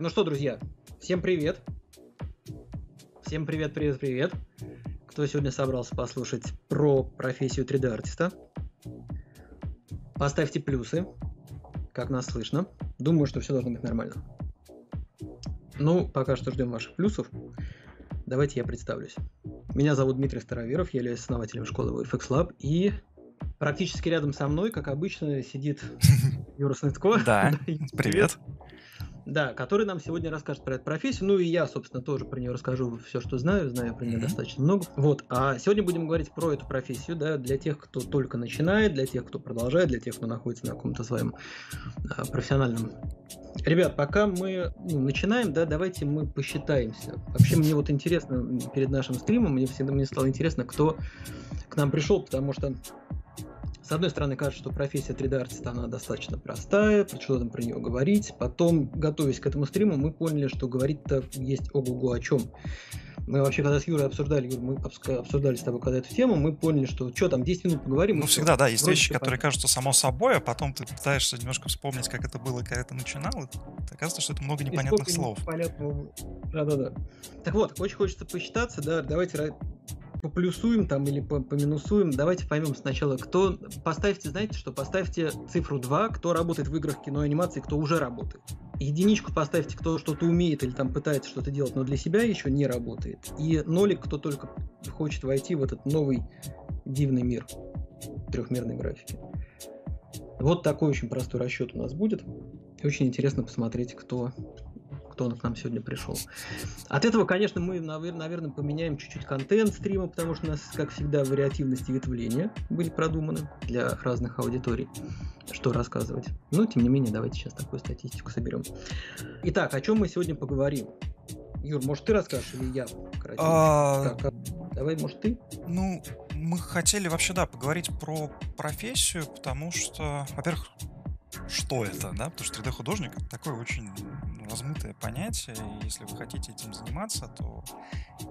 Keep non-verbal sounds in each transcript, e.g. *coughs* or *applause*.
Ну что, друзья, всем привет. Всем привет, привет, привет. Кто сегодня собрался послушать про профессию 3D-артиста? Поставьте плюсы, как нас слышно. Думаю, что все должно быть нормально. Ну, пока что ждем ваших плюсов. Давайте я представлюсь. Меня зовут Дмитрий Староверов, я являюсь основателем школы VFX Lab, и практически рядом со мной, как обычно, сидит *laughs* Юра Снытко. Да, *laughs* привет да, который нам сегодня расскажет про эту профессию. Ну и я, собственно, тоже про нее расскажу все, что знаю. Знаю про нее mm-hmm. достаточно много. Вот. А сегодня будем говорить про эту профессию, да, для тех, кто только начинает, для тех, кто продолжает, для тех, кто находится на каком-то своем а, профессиональном. Ребят, пока мы ну, начинаем, да, давайте мы посчитаемся. Вообще, мне вот интересно перед нашим стримом, мне всегда мне стало интересно, кто к нам пришел, потому что с одной стороны, кажется, что профессия 3D-артиста, она достаточно простая, что там про нее говорить. Потом, готовясь к этому стриму, мы поняли, что говорить-то есть ого-го о чем. Мы вообще, когда с Юрой обсуждали, Юр, мы обсуждали с тобой когда эту тему, мы поняли, что что там, 10 минут поговорим. Ну, всегда, да, есть вещи, которые понятно. кажутся само собой, а потом ты пытаешься немножко вспомнить, как это было, когда это начинал, и оказывается, что это много непонятных слов. Непонятного... Да-да-да. Так вот, очень хочется посчитаться, да, давайте поплюсуем там или по поминусуем. Давайте поймем сначала, кто... Поставьте, знаете что, поставьте цифру 2, кто работает в играх кино и анимации, кто уже работает. Единичку поставьте, кто что-то умеет или там пытается что-то делать, но для себя еще не работает. И нолик, кто только хочет войти в этот новый дивный мир трехмерной графики. Вот такой очень простой расчет у нас будет. Очень интересно посмотреть, кто кто он к нам сегодня пришел. От этого, конечно, мы, наверное, поменяем чуть-чуть контент стрима, потому что у нас, как всегда, вариативность и ветвления были продуманы для разных аудиторий, что рассказывать. Но, тем не менее, давайте сейчас такую статистику соберем. Итак, о чем мы сегодня поговорим? Юр, может, ты расскажешь или я? А... Как, а, Давай, может, ты? Ну, мы хотели вообще, да, поговорить про профессию, потому что, во-первых, что это, да, потому что 3D-художник — такое очень ну, размытое понятие, и если вы хотите этим заниматься, то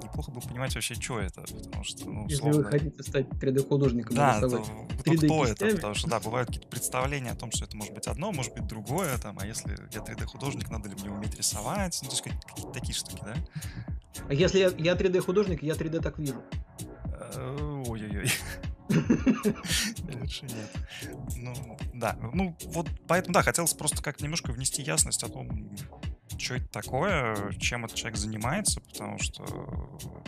неплохо бы понимать вообще, что это, потому что, ну, условно... Если вы хотите стать 3D-художником да, то, 3D кто это, потому что, да, бывают какие-то представления о том, что это может быть одно, может быть другое, там, а если я 3D-художник, надо ли мне уметь рисовать, ну, то есть какие-то такие штуки, да? А если я 3D-художник, я 3D так вижу. Э, ой-ой-ой. *laughs* Лучше нет. Ну, да. Ну, вот поэтому, да, хотелось просто как немножко внести ясность о том, что это такое, чем этот человек занимается, потому что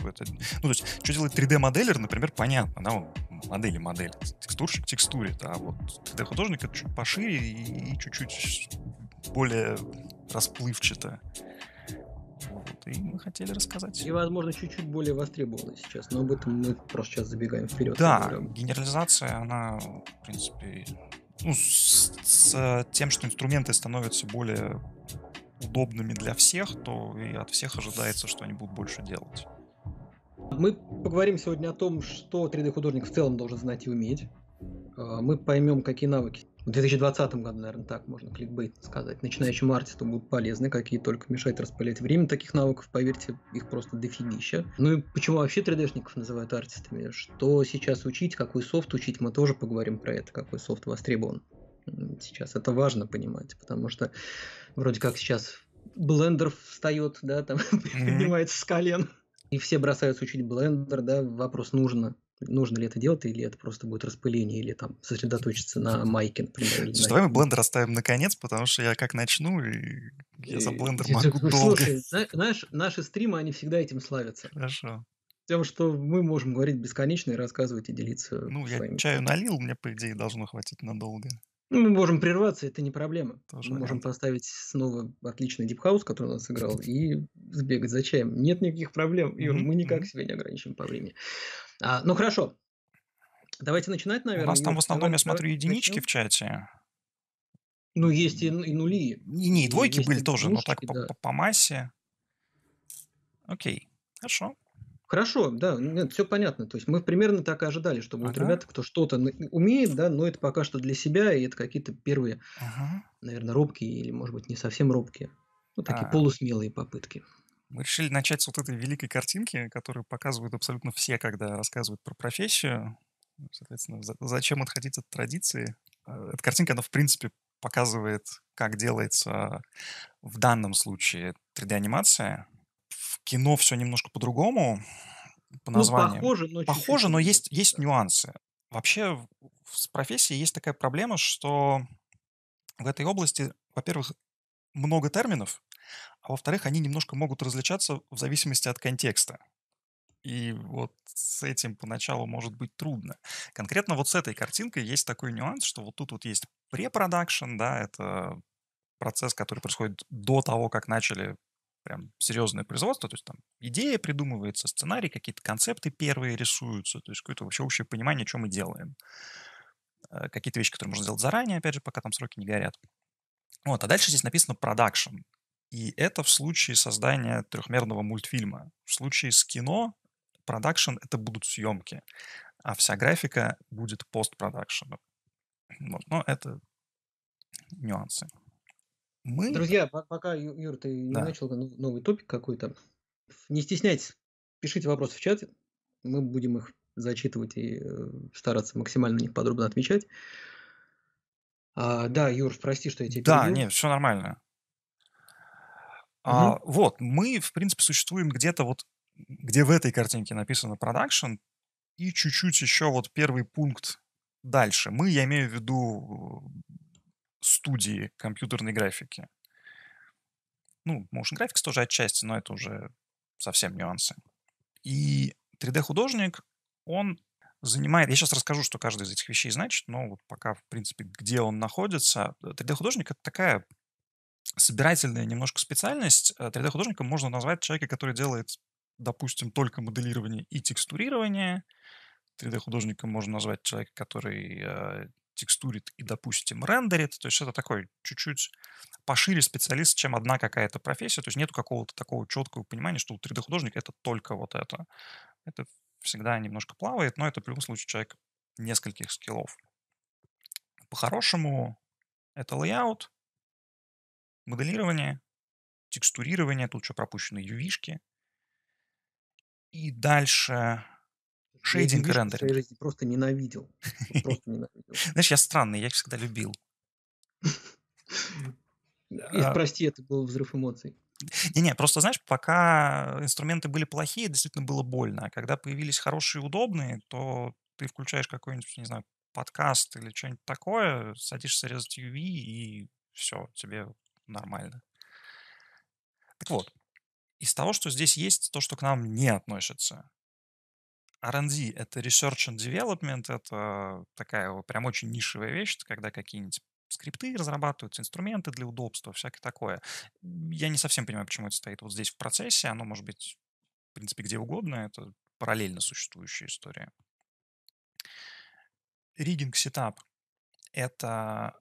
это... Ну, то есть, что делает 3D-моделер, например, понятно, да, он модели модель, текстурщик текстурит, а вот 3D-художник это чуть пошире и чуть-чуть более расплывчато вот, и мы хотели рассказать. И, возможно, чуть-чуть более востребованы сейчас, но об этом мы просто сейчас забегаем вперед. Да, генерализация, она, в принципе, ну, с, с э, тем, что инструменты становятся более удобными для всех, то и от всех ожидается, что они будут больше делать. Мы поговорим сегодня о том, что 3D-художник в целом должен знать и уметь. Э, мы поймем, какие навыки в 2020 году, наверное, так можно кликбейт сказать. начинающему артисту будут полезны, какие только мешают распылять время таких навыков, поверьте, их просто дофигища. Ну и почему вообще 3D-шников называют артистами? Что сейчас учить, какой софт учить, мы тоже поговорим про это, какой софт востребован сейчас. Это важно понимать, потому что вроде как сейчас блендер встает, да, там *laughs* поднимается с колен. И все бросаются учить блендер, да, вопрос нужно нужно ли это делать, или это просто будет распыление, или там сосредоточиться на майке, например. Или Слушай, на... давай мы блендер оставим на конец, потому что я как начну, и я за э, блендер и, *laughs* могу ну, долго. Слушай, знаешь, наши стримы, они всегда этим славятся. Хорошо. Тем, что мы можем говорить бесконечно и рассказывать и делиться. Ну, я своими. чаю налил, мне, по идее, должно хватить надолго. Ну, мы можем прерваться, это не проблема. Тоже мы вариант. можем поставить снова отличный дипхаус, который у нас играл, и сбегать за чаем. Нет никаких проблем, Юр, мы никак mm себя не ограничим по времени. А, ну хорошо. Давайте начинать, наверное. У нас там в основном, я смотрю, единички начнем. в чате. Ну, есть и, и нули. И не, и двойки есть были и тоже, но так да. по, по массе. Окей, хорошо. Хорошо, да, нет, все понятно. То есть мы примерно так и ожидали, что будут ага. ребята, кто что-то умеет, да, но это пока что для себя, и это какие-то первые, ага. наверное, робкие или, может быть, не совсем робкие. Ну, такие а. полусмелые попытки. Мы решили начать с вот этой великой картинки, которую показывают абсолютно все, когда рассказывают про профессию. Ну, соответственно, зачем отходить от традиции? А, эта картинка, она, в принципе, показывает, как делается в данном случае 3D-анимация. В кино все немножко по-другому, по названию. Ну, похоже, но, похоже, но есть, есть нюансы. Вообще с профессией есть такая проблема, что в этой области, во-первых, много терминов, а во-вторых, они немножко могут различаться в зависимости от контекста. И вот с этим поначалу может быть трудно. Конкретно вот с этой картинкой есть такой нюанс, что вот тут вот есть препродакшн, да, это процесс, который происходит до того, как начали прям серьезное производство, то есть там идея придумывается, сценарий, какие-то концепты первые рисуются, то есть какое-то вообще общее понимание, что мы делаем. Э, какие-то вещи, которые можно сделать заранее, опять же, пока там сроки не горят. Вот, а дальше здесь написано production, И это в случае создания трехмерного мультфильма. В случае с кино продакшн — это будут съемки, а вся графика будет постпродакшеном. Вот, но это нюансы. Мы... Друзья, пока, Юр, ты не да. начал новый топик какой-то, не стесняйтесь, пишите вопросы в чате, мы будем их зачитывать и э, стараться максимально на них подробно отвечать. А, да, Юр, прости, что я тебе. Да, перебил. нет, все нормально. Угу. вот, мы, в принципе, существуем где-то вот, где в этой картинке написано "production" и чуть-чуть еще вот первый пункт дальше. Мы, я имею в виду э, студии компьютерной графики. Ну, motion graphics тоже отчасти, но это уже совсем нюансы. И 3D-художник, он занимает... Я сейчас расскажу, что каждая из этих вещей значит, но вот пока, в принципе, где он находится. 3D-художник э, — это такая собирательная немножко специальность. 3D-художником э, можно назвать человека, который делает, допустим, только моделирование и текстурирование. 3D-художником можно назвать человека, который э, текстурит и, допустим, рендерит. То есть это такой чуть-чуть пошире специалист, чем одна какая-то профессия. То есть нету какого-то такого четкого понимания, что 3 d художник это только вот это. Это всегда немножко плавает, но это в любом случае человек нескольких скиллов. По-хорошему, это layout, моделирование, текстурирование, тут еще пропущены uv И дальше шейдинг и рендеринг. Я жизни просто ненавидел. Просто ненавидел. *laughs* Знаешь, я странный, я их всегда любил. *laughs* А прости, это был взрыв эмоций. Не-не, просто, знаешь, пока инструменты были плохие, действительно было больно. А когда появились хорошие и удобные, то ты включаешь какой-нибудь, не знаю, подкаст или что-нибудь такое, садишься резать UV и все, тебе нормально. Так вот, из того, что здесь есть, то, что к нам не относится. R&D — это Research and Development, это такая прям очень нишевая вещь, это когда какие-нибудь скрипты разрабатываются, инструменты для удобства, всякое такое. Я не совсем понимаю, почему это стоит вот здесь в процессе. Оно может быть, в принципе, где угодно. Это параллельно существующая история. Риггинг сетап — это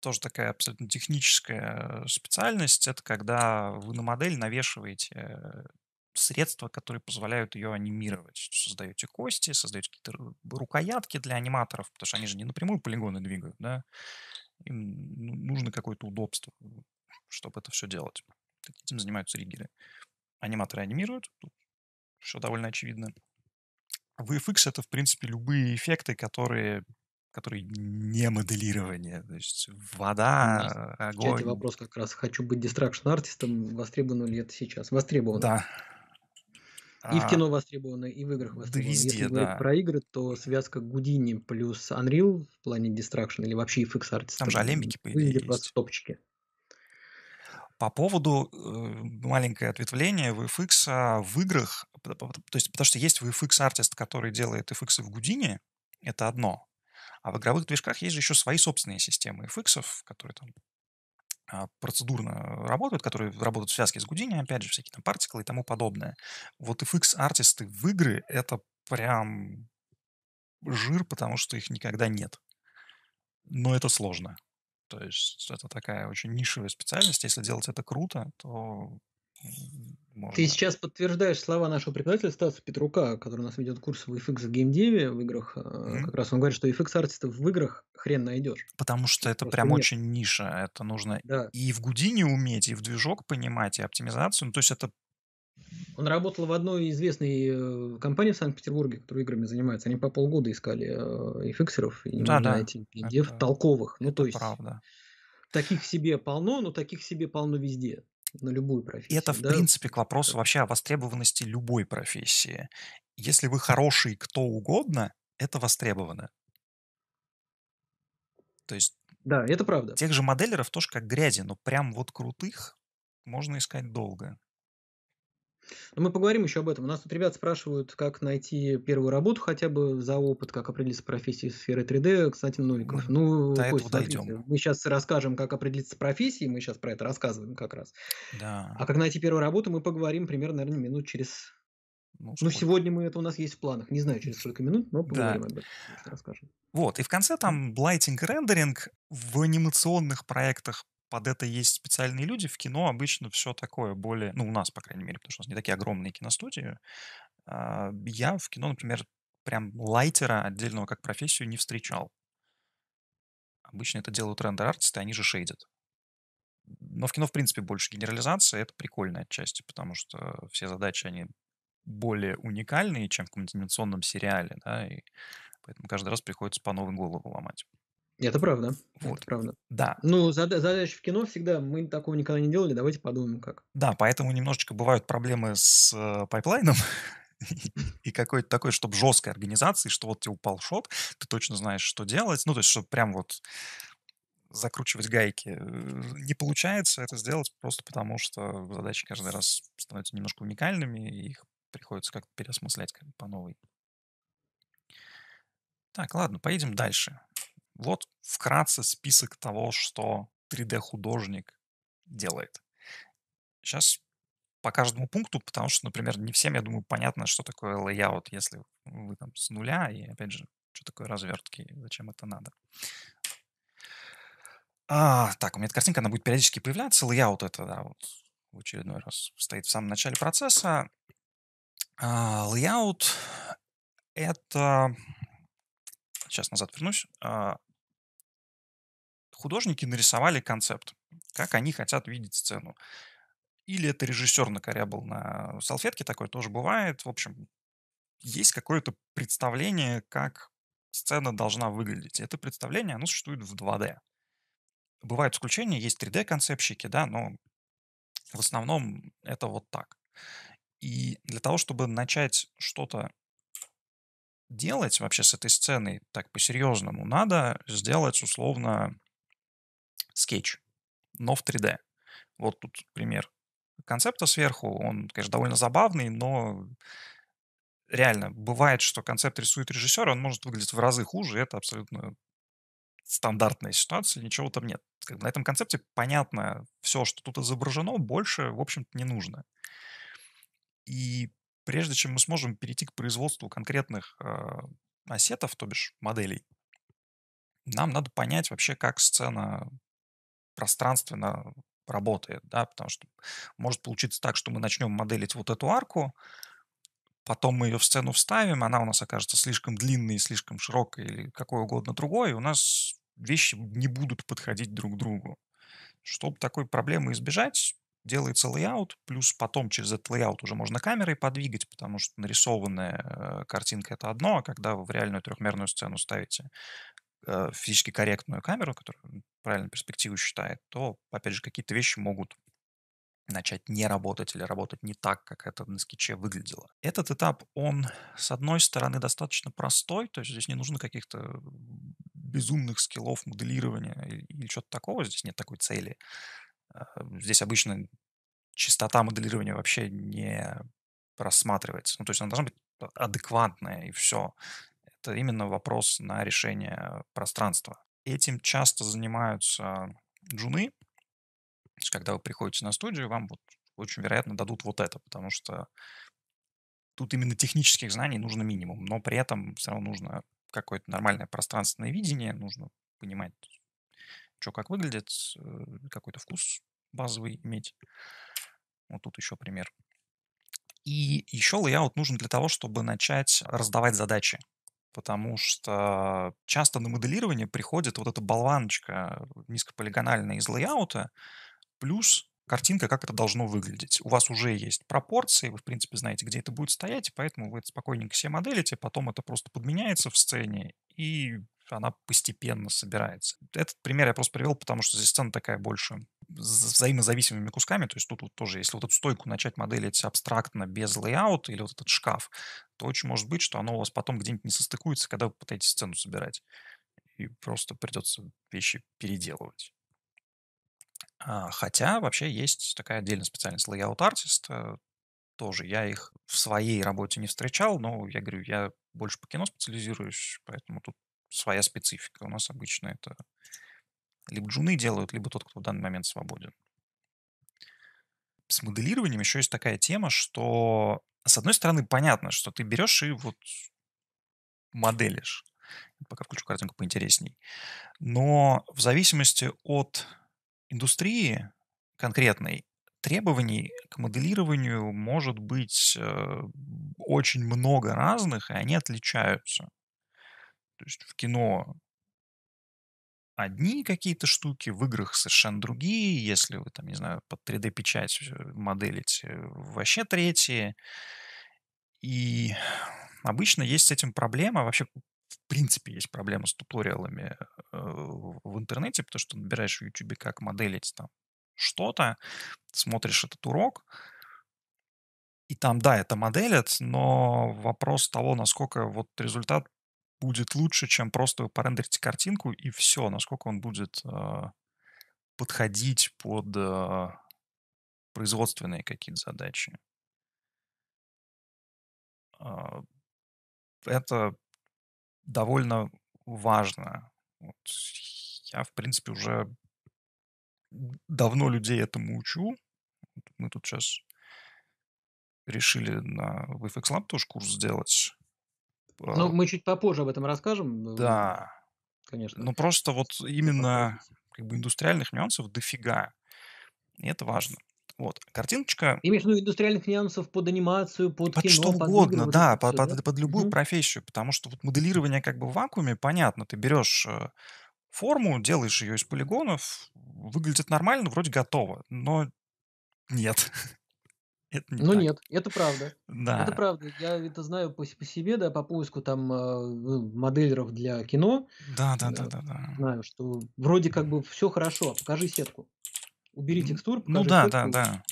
тоже такая абсолютно техническая э, специальность. Это когда вы на модель навешиваете средства, которые позволяют ее анимировать. Создаете кости, создаете какие-то рукоятки для аниматоров, потому что они же не напрямую полигоны двигают, да им ну, нужно какое-то удобство, чтобы это все делать. Этим занимаются риггеры. Аниматоры анимируют, тут все довольно очевидно. VFX — это, в принципе, любые эффекты, которые, которые не моделирование. То есть вода, огонь. В вопрос как раз. Хочу быть дистракшн-артистом. Востребовано ли это сейчас? Востребовано. Да, и в а, кино востребовано, и в играх востребовано. Да везде, Если говорить да. про игры, то связка Гудини плюс Unreal в плане Distraction или вообще FX Artist. Там же алембики были. Или просто топчике. По поводу э, маленькое ответвление в VFX а, в играх, то есть потому что есть в VFX артист, который делает FX в Гудине, это одно. А в игровых движках есть же еще свои собственные системы FX, которые там а, процедурно работают, которые работают в связке с Гудини, опять же, всякие там партиклы и тому подобное. Вот FX-артисты в игры — это прям жир, потому что их никогда нет. Но это сложно. То есть это такая очень нишевая специальность. Если делать это круто, то можно. Ты сейчас подтверждаешь слова нашего преподавателя Стаса Петрука, который у нас ведет курс в FX геймдеве в играх. Mm-hmm. Как раз он говорит, что FX артистов в играх хрен найдешь. Потому что это, это прям нет. очень ниша. Это нужно да. и в гудине уметь, и в движок понимать, и оптимизацию. Ну, то есть это он работал в одной известной э, компании в Санкт-Петербурге, которая играми занимается. Они по полгода искали э, эфиксеров и не да, могли да. найти геймдев толковых. Ну, то есть правда. таких себе полно, но таких себе полно везде на любую профессию. Это, в да? принципе, к вопросу да. вообще о востребованности любой профессии. Если вы хороший кто угодно, это востребовано. То есть... Да, это правда. Тех же моделеров тоже как грязи, но прям вот крутых можно искать долго. Но ну, мы поговорим еще об этом. У нас тут ребят спрашивают, как найти первую работу хотя бы за опыт, как определиться профессией сферы 3D. Кстати, Новиков. Ну, До Кость, смотрите, дойдем. мы сейчас расскажем, как определиться профессией, мы сейчас про это рассказываем как раз. Да. А как найти первую работу, мы поговорим примерно, наверное, минут через ну, ну сегодня мы это у нас есть в планах. Не знаю, через сколько минут, но поговорим да. об этом. Расскажем. Вот, и в конце там лайтинг рендеринг в анимационных проектах под это есть специальные люди. В кино обычно все такое более... Ну, у нас, по крайней мере, потому что у нас не такие огромные киностудии. А, я в кино, например, прям лайтера отдельного как профессию не встречал. Обычно это делают рендер-артисты, они же шейдят. Но в кино, в принципе, больше генерализация. Это прикольно отчасти, потому что все задачи, они более уникальные, чем в комбинационном сериале, да, и поэтому каждый раз приходится по новой голову ломать. Это правда. Вот. Это правда. Да. Ну, зада- задача в кино всегда, мы такого никогда не делали, давайте подумаем как. Да, поэтому немножечко бывают проблемы с э, пайплайном, *laughs* и какой-то такой, чтобы жесткой организации, что вот тебе упал шот, ты точно знаешь, что делать. Ну, то есть, чтобы прям вот закручивать гайки. Э, не получается это сделать просто потому, что задачи каждый раз становятся немножко уникальными, и их приходится как-то переосмыслять как бы, по новой. Так, ладно, поедем дальше. Вот вкратце список того, что 3D-художник делает. Сейчас по каждому пункту, потому что, например, не всем, я думаю, понятно, что такое layout, если вы там с нуля, и опять же, что такое развертки, зачем это надо. А, так, у меня эта картинка, она будет периодически появляться. Layout это, да, вот в очередной раз стоит в самом начале процесса. А, layout — это сейчас назад вернусь, а, художники нарисовали концепт, как они хотят видеть сцену. Или это режиссер накорябал на салфетке, такое тоже бывает. В общем, есть какое-то представление, как сцена должна выглядеть. Это представление, оно существует в 2D. Бывают исключения, есть 3D-концепщики, да, но в основном это вот так. И для того, чтобы начать что-то делать вообще с этой сценой так по-серьезному, надо сделать условно скетч, но в 3D. Вот тут пример концепта сверху. Он, конечно, довольно забавный, но реально бывает, что концепт рисует режиссер, он может выглядеть в разы хуже. Это абсолютно стандартная ситуация, ничего там нет. Как на этом концепте понятно все, что тут изображено, больше, в общем-то, не нужно. И прежде чем мы сможем перейти к производству конкретных э, ассетов, то бишь моделей, нам надо понять вообще, как сцена пространственно работает, да, потому что может получиться так, что мы начнем моделить вот эту арку, потом мы ее в сцену вставим, она у нас окажется слишком длинной, слишком широкой или какой угодно другой, и у нас вещи не будут подходить друг к другу. Чтобы такой проблемы избежать, делается лейаут, плюс потом через этот лейаут уже можно камерой подвигать, потому что нарисованная э, картинка — это одно, а когда вы в реальную трехмерную сцену ставите э, физически корректную камеру, которая правильно перспективу считает, то, опять же, какие-то вещи могут начать не работать или работать не так, как это на скетче выглядело. Этот этап, он, с одной стороны, достаточно простой, то есть здесь не нужно каких-то безумных скиллов моделирования или, или что-то такого, здесь нет такой цели. Эм, здесь обычно частота моделирования вообще не просматривается. Ну, то есть она должна быть а, адекватная, и все. Это именно вопрос на решение пространства. Этим часто занимаются джуны. То есть, когда вы приходите на студию, вам вот очень вероятно дадут вот это, потому что тут именно технических знаний нужно минимум, но при этом все равно нужно какое-то нормальное пространственное видение, нужно понимать, что как выглядит, э, какой-то вкус базовый иметь. Вот тут еще пример. И еще layout нужен для того, чтобы начать раздавать задачи. Потому что часто на моделирование приходит вот эта болваночка э, низкополигональная из лейаута, плюс картинка, как это должно выглядеть. У вас уже есть пропорции, вы, в принципе, знаете, где это будет стоять, поэтому вы это спокойненько все моделите, потом это просто подменяется в сцене, и она постепенно собирается. Этот пример я просто привел, потому что здесь сцена такая больше взаимозависимыми кусками, то есть тут вот тоже, если вот эту стойку начать моделить абстрактно, без лейаута или вот этот шкаф, то очень может быть, что оно у вас потом где-нибудь не состыкуется, когда вы пытаетесь сцену собирать. И просто придется вещи переделывать. А, хотя вообще есть такая отдельная специальность лейаут-артист, э, тоже. Я их в своей работе не встречал, но я говорю, я больше по кино специализируюсь, поэтому тут своя специфика. У нас обычно это либо джуны делают, либо тот, кто в данный момент свободен. С моделированием еще есть такая тема, что, с одной стороны, понятно, что ты берешь и вот моделишь. Пока включу картинку поинтересней. Но в зависимости от индустрии конкретной, требований к моделированию может быть э, очень много разных, и они отличаются. То есть в кино одни какие-то штуки, в играх совершенно другие. Если вы там, не знаю, под 3D-печать э, моделите, вообще третьи. И обычно есть с этим проблема. Вообще, в принципе, есть проблема с туториалами э, в интернете, потому что набираешь в YouTube, как моделить там что-то, смотришь этот урок, и там, да, это моделят, но вопрос того, насколько вот результат будет лучше, чем просто порендерить картинку и все, насколько он будет э, подходить под э, производственные какие-то задачи. Э, это довольно важно. Вот я, в принципе, уже давно людей этому учу. Мы тут сейчас решили на VFX Lab тоже курс сделать а, ну, ну, мы чуть попозже об этом расскажем. Э, да. Конечно. Но ну, просто вот именно как бы индустриальных нюансов дофига. И это важно. Вот, картиночка... Имеешь в виду индустриальных нюансов под анимацию, под, под кино, что угодно, игры, да, вот под, все, под, да, под любую mm-hmm. профессию, потому что вот моделирование как бы в вакууме, понятно, ты берешь э, форму, делаешь ее из полигонов, выглядит нормально, вроде готово, но нет. *laughs* Это не ну так. нет, это правда. Да. Это правда. Я это знаю по, по себе, да, по поиску там э, а, ну, моделеров для кино. Да, да, э, да, да, да. Знаю, что вроде как бы все хорошо. А покажи сетку. Убери текстуру, ну покажи Ну да, сетку, да,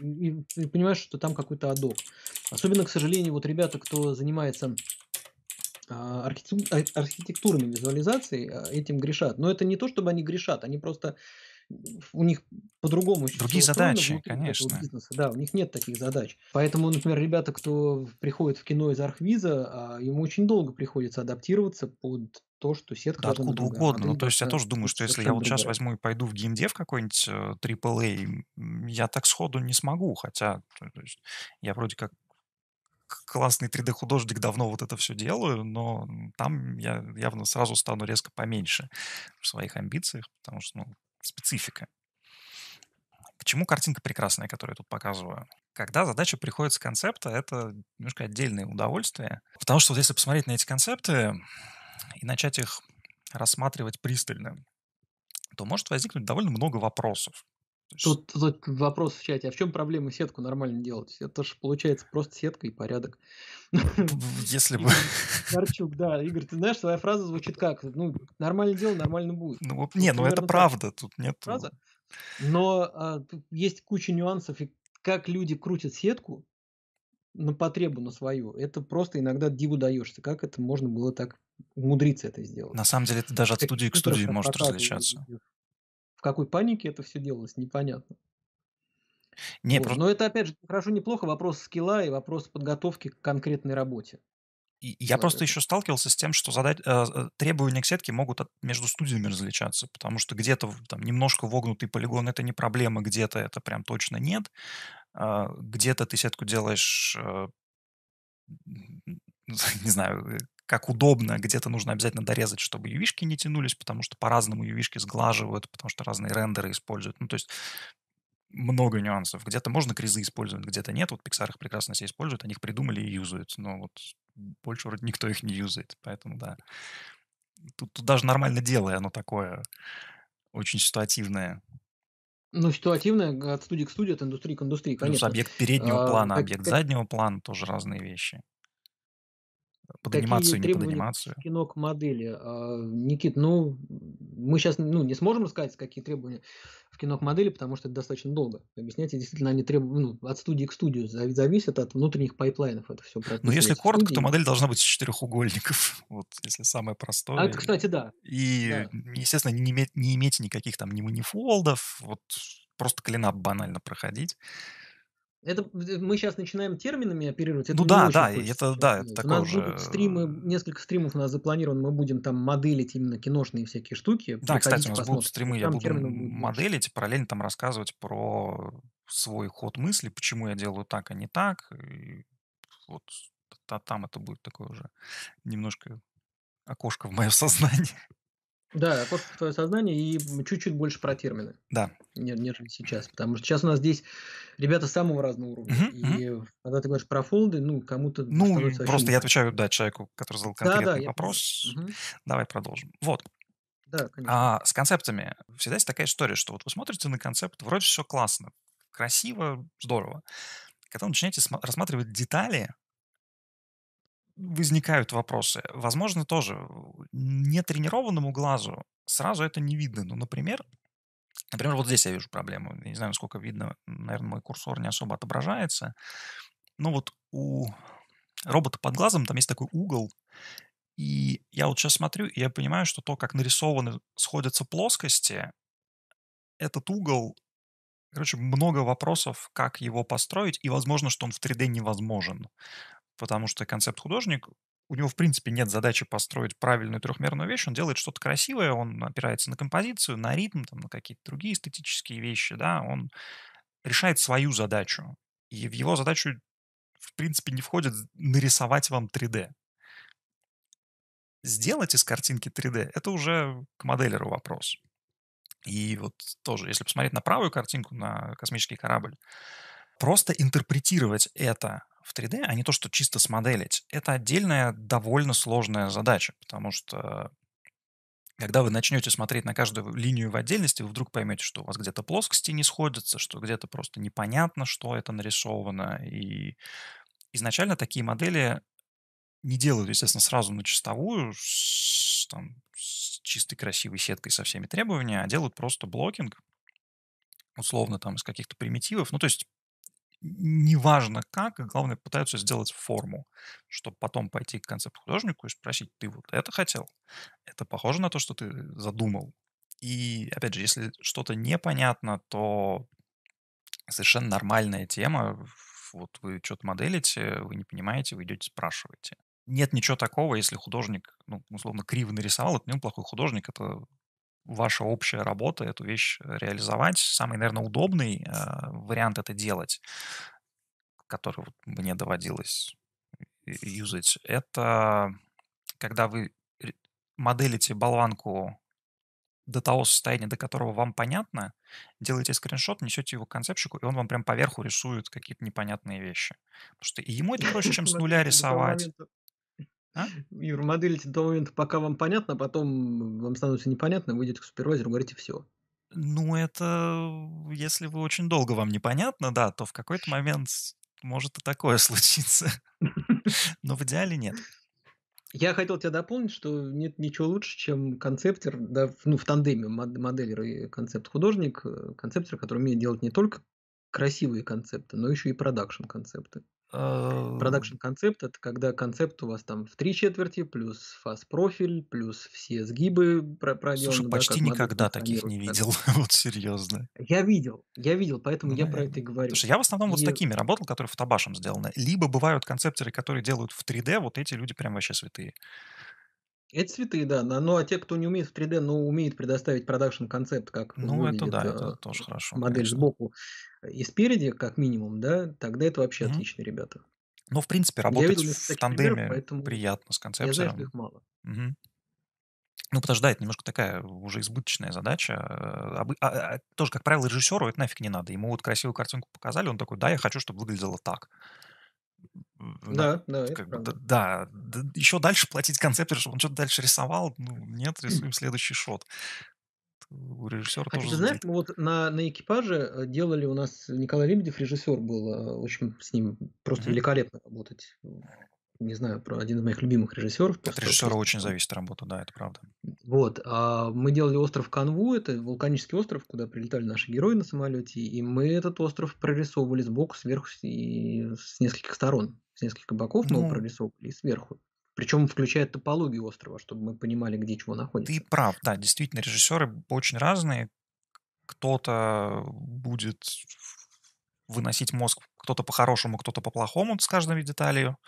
да. И, и понимаешь, что там какой-то адок. Особенно, к сожалению, вот ребята, кто занимается а, э, архитектурными визуализацией этим грешат. Но это не то, чтобы они грешат, они просто у них по-другому. Другие задачи, конечно. Бизнеса. Да, у них нет таких задач. Поэтому, например, ребята, кто приходит в кино из архвиза, ему а, очень долго приходится адаптироваться под то, что сетка да откуда другая, угодно. А ну, то есть я тоже думаю, что если я вот сейчас возьму и пойду в геймдев какой-нибудь AAA, э, я так сходу не смогу, хотя есть, я вроде как классный 3D-художник, давно вот это все делаю, но там я явно сразу стану резко поменьше в своих амбициях, потому что, ну, специфика. К чему картинка прекрасная, которую я тут показываю? Когда задача приходит с концепта, это немножко отдельное удовольствие. Потому что вот если посмотреть на эти концепты и начать их рассматривать пристально, то может возникнуть довольно много вопросов. Тут, тут вопрос в чате, а в чем проблема сетку нормально делать? Это же получается просто сетка и порядок. Если *laughs* бы... Карчук, *laughs* да. Игорь, ты знаешь, твоя фраза звучит как? Ну, нормально дело, нормально будет. Ну, не, ну это правда, тут нет... Ну, фраза. Но а, есть куча нюансов, и как люди крутят сетку на потребу, на свою, это просто иногда диву даешься. Как это можно было так умудриться это сделать? На самом деле это даже от студии к студии может различаться какой панике это все делалось, непонятно. Не, вот. просто... Но это, опять же, хорошо, неплохо, вопрос скилла и вопрос подготовки к конкретной работе. я просто еще сталкивался с тем, что задать, э, э, требования к сетке могут от, между студиями различаться, потому что где-то там немножко вогнутый полигон это не проблема, где-то это прям точно нет, э, где-то ты сетку делаешь э, *laughs* не знаю, э, как удобно, где-то нужно обязательно дорезать, чтобы ювишки не тянулись, потому что по-разному ювишки сглаживают, потому что разные рендеры используют. Ну, то есть много нюансов. Где-то можно кризы использовать, где-то нет. Вот Pixar их прекрасно все используют, они их придумали и юзают. Но вот больше вроде никто их не юзает, поэтому да. Тут, тут даже нормально дело, оно такое очень ситуативное. Ну, ситуативное от студии к студии, от индустрии к индустрии, конечно. Плюс объект переднего а, плана, как, объект как... заднего плана, тоже разные вещи под Какие анимацию, не под анимацию. Кино к модели. А, Никит, ну, мы сейчас ну, не сможем рассказать, какие требования в кино к модели, потому что это достаточно долго. объяснять и действительно, они требуют ну, от студии к студию, зависят от внутренних пайплайнов это все. Ну, если коротко, студии. то модель должна быть из четырехугольников, *laughs* вот, если самое простое. А это, кстати, да. И, да. естественно, не, иметь, не имейте никаких там ни манифолдов, вот просто клинап банально проходить. Это э, мы сейчас начинаем терминами оперировать. Это ну да, да, это да, это У такое нас уже... будут стримы, э, несколько стримов у нас запланировано, мы будем там моделить именно киношные всякие штуки. Да, кстати, у нас будут стримы, я буду моделить, параллельно там рассказывать про свой ход мысли, почему я делаю так, а не так. И вот там это будет такое уже немножко окошко в мое *laughs* сознание. Да, окошко в твое сознание и чуть-чуть больше про термины. Да. Нежели сейчас. Потому что сейчас у нас здесь ребята самого разного уровня. Угу, и угу. когда ты говоришь про фолды, ну, кому-то... Ну, просто очень... я отвечаю, да, человеку, который задал конкретный да, да, вопрос. Я... Давай продолжим. Вот. Да, конечно. А, с концептами всегда есть такая история, что вот вы смотрите на концепт, вроде все классно, красиво, здорово. Когда вы начинаете рассматривать детали, возникают вопросы. Возможно, тоже нетренированному глазу сразу это не видно. Ну, например, например, вот здесь я вижу проблему. Я не знаю, насколько видно, наверное, мой курсор не особо отображается. но вот у робота под глазом там есть такой угол, и я вот сейчас смотрю, и я понимаю, что то, как нарисованы, сходятся плоскости, этот угол, короче, много вопросов, как его построить, и возможно, что он в 3D невозможен потому что концепт-художник, у него, в принципе, нет задачи построить правильную трехмерную вещь, он делает что-то красивое, он опирается на композицию, на ритм, там, на какие-то другие эстетические вещи, да, он решает свою задачу. И в его задачу, в принципе, не входит нарисовать вам 3D. Сделать из картинки 3D — это уже к моделеру вопрос. И вот тоже, если посмотреть на правую картинку, на космический корабль, просто интерпретировать это в 3D, а не то, что чисто смоделить. Это отдельная довольно сложная задача, потому что когда вы начнете смотреть на каждую линию в отдельности, вы вдруг поймете, что у вас где-то плоскости не сходятся, что где-то просто непонятно, что это нарисовано. И изначально такие модели не делают, естественно, сразу на чистовую, с, там, с чистой красивой сеткой со всеми требованиями, а делают просто блокинг, условно там из каких-то примитивов. Ну, то есть неважно как, а главное, пытаются сделать форму, чтобы потом пойти к концепт-художнику и спросить, ты вот это хотел? Это похоже на то, что ты задумал? И, опять же, если что-то непонятно, то совершенно нормальная тема. Вот вы что-то моделите, вы не понимаете, вы идете спрашиваете. Нет ничего такого, если художник, ну, условно, криво нарисовал, это не он плохой художник, это ваша общая работа эту вещь э, реализовать. Самый, наверное, удобный а, вариант это делать, который вот мне доводилось юзать, это когда вы моделите болванку до того состояния, до которого вам понятно, делаете скриншот, несете его к концепщику, и он вам прям поверху рисует какие-то непонятные вещи. Потому что и ему это проще, чем с *laughs* нуля рисовать. А? Юр, моделите до момента, пока вам понятно, а потом вам становится непонятно, выйдете к супервайзеру, говорите все. Ну, это если вы очень долго вам непонятно, да, то в какой-то момент может и такое *laughs* случиться. Но в идеале нет. Я хотел тебя дополнить, что нет ничего лучше, чем концептер, да, ну, в тандеме моделер и концепт-художник, э, концептер, который умеет делать не только красивые концепты, но еще и продакшн-концепты. Э, Продакшн концепт это когда концепт у вас там в три четверти, плюс фас профиль плюс все сгибы проделаны. Слушай, да, никогда таких не видел, *laughs* вот серьезно. Я видел, я видел, поэтому ну, я про это и говорю. Слушай, я в основном и... вот с такими работал, которые фотобашем сделаны. Либо бывают концептеры, которые делают в 3D, вот эти люди прям вообще святые. Это цветы, да. Ну а те, кто не умеет в 3D, но ну, умеет предоставить продакшн концепт, как ну, выглядит, э, это да, это а, тоже хорошо. Модель конечно. сбоку и спереди, как минимум, да, тогда это вообще mm-hmm. отлично, ребята. Ну, в принципе, работать я видел, в тандеме примеров, приятно с концепцией. Я знаю, их мало. Угу. Ну, потому что, да, это немножко такая уже избыточная задача. Э, а, а, а, тоже, как правило, режиссеру это нафиг не надо. Ему вот красивую картинку показали, он такой, да, я хочу, чтобы выглядело так. Да, да, как бы, да, да, Еще дальше платить концепту, чтобы он что-то дальше рисовал. Ну, нет, хм. рисуем следующий шот. У режиссера а тоже. Ты знаешь, вот на, на экипаже э, делали у нас э, Николай Лебедев, режиссер был. В э, общем, с ним просто mm-hmm. великолепно работать не знаю, про один из моих любимых режиссеров. От режиссера просто... очень зависит работа, да, это правда. Вот, а мы делали остров Канву, это вулканический остров, куда прилетали наши герои на самолете, и мы этот остров прорисовывали сбоку, сверху и с нескольких сторон, с нескольких боков, но мы ну. прорисовывали и сверху. Причем включая топологию острова, чтобы мы понимали, где чего находится. Ты прав, да, действительно, режиссеры очень разные. Кто-то будет выносить мозг, кто-то по-хорошему, кто-то по-плохому с каждой деталью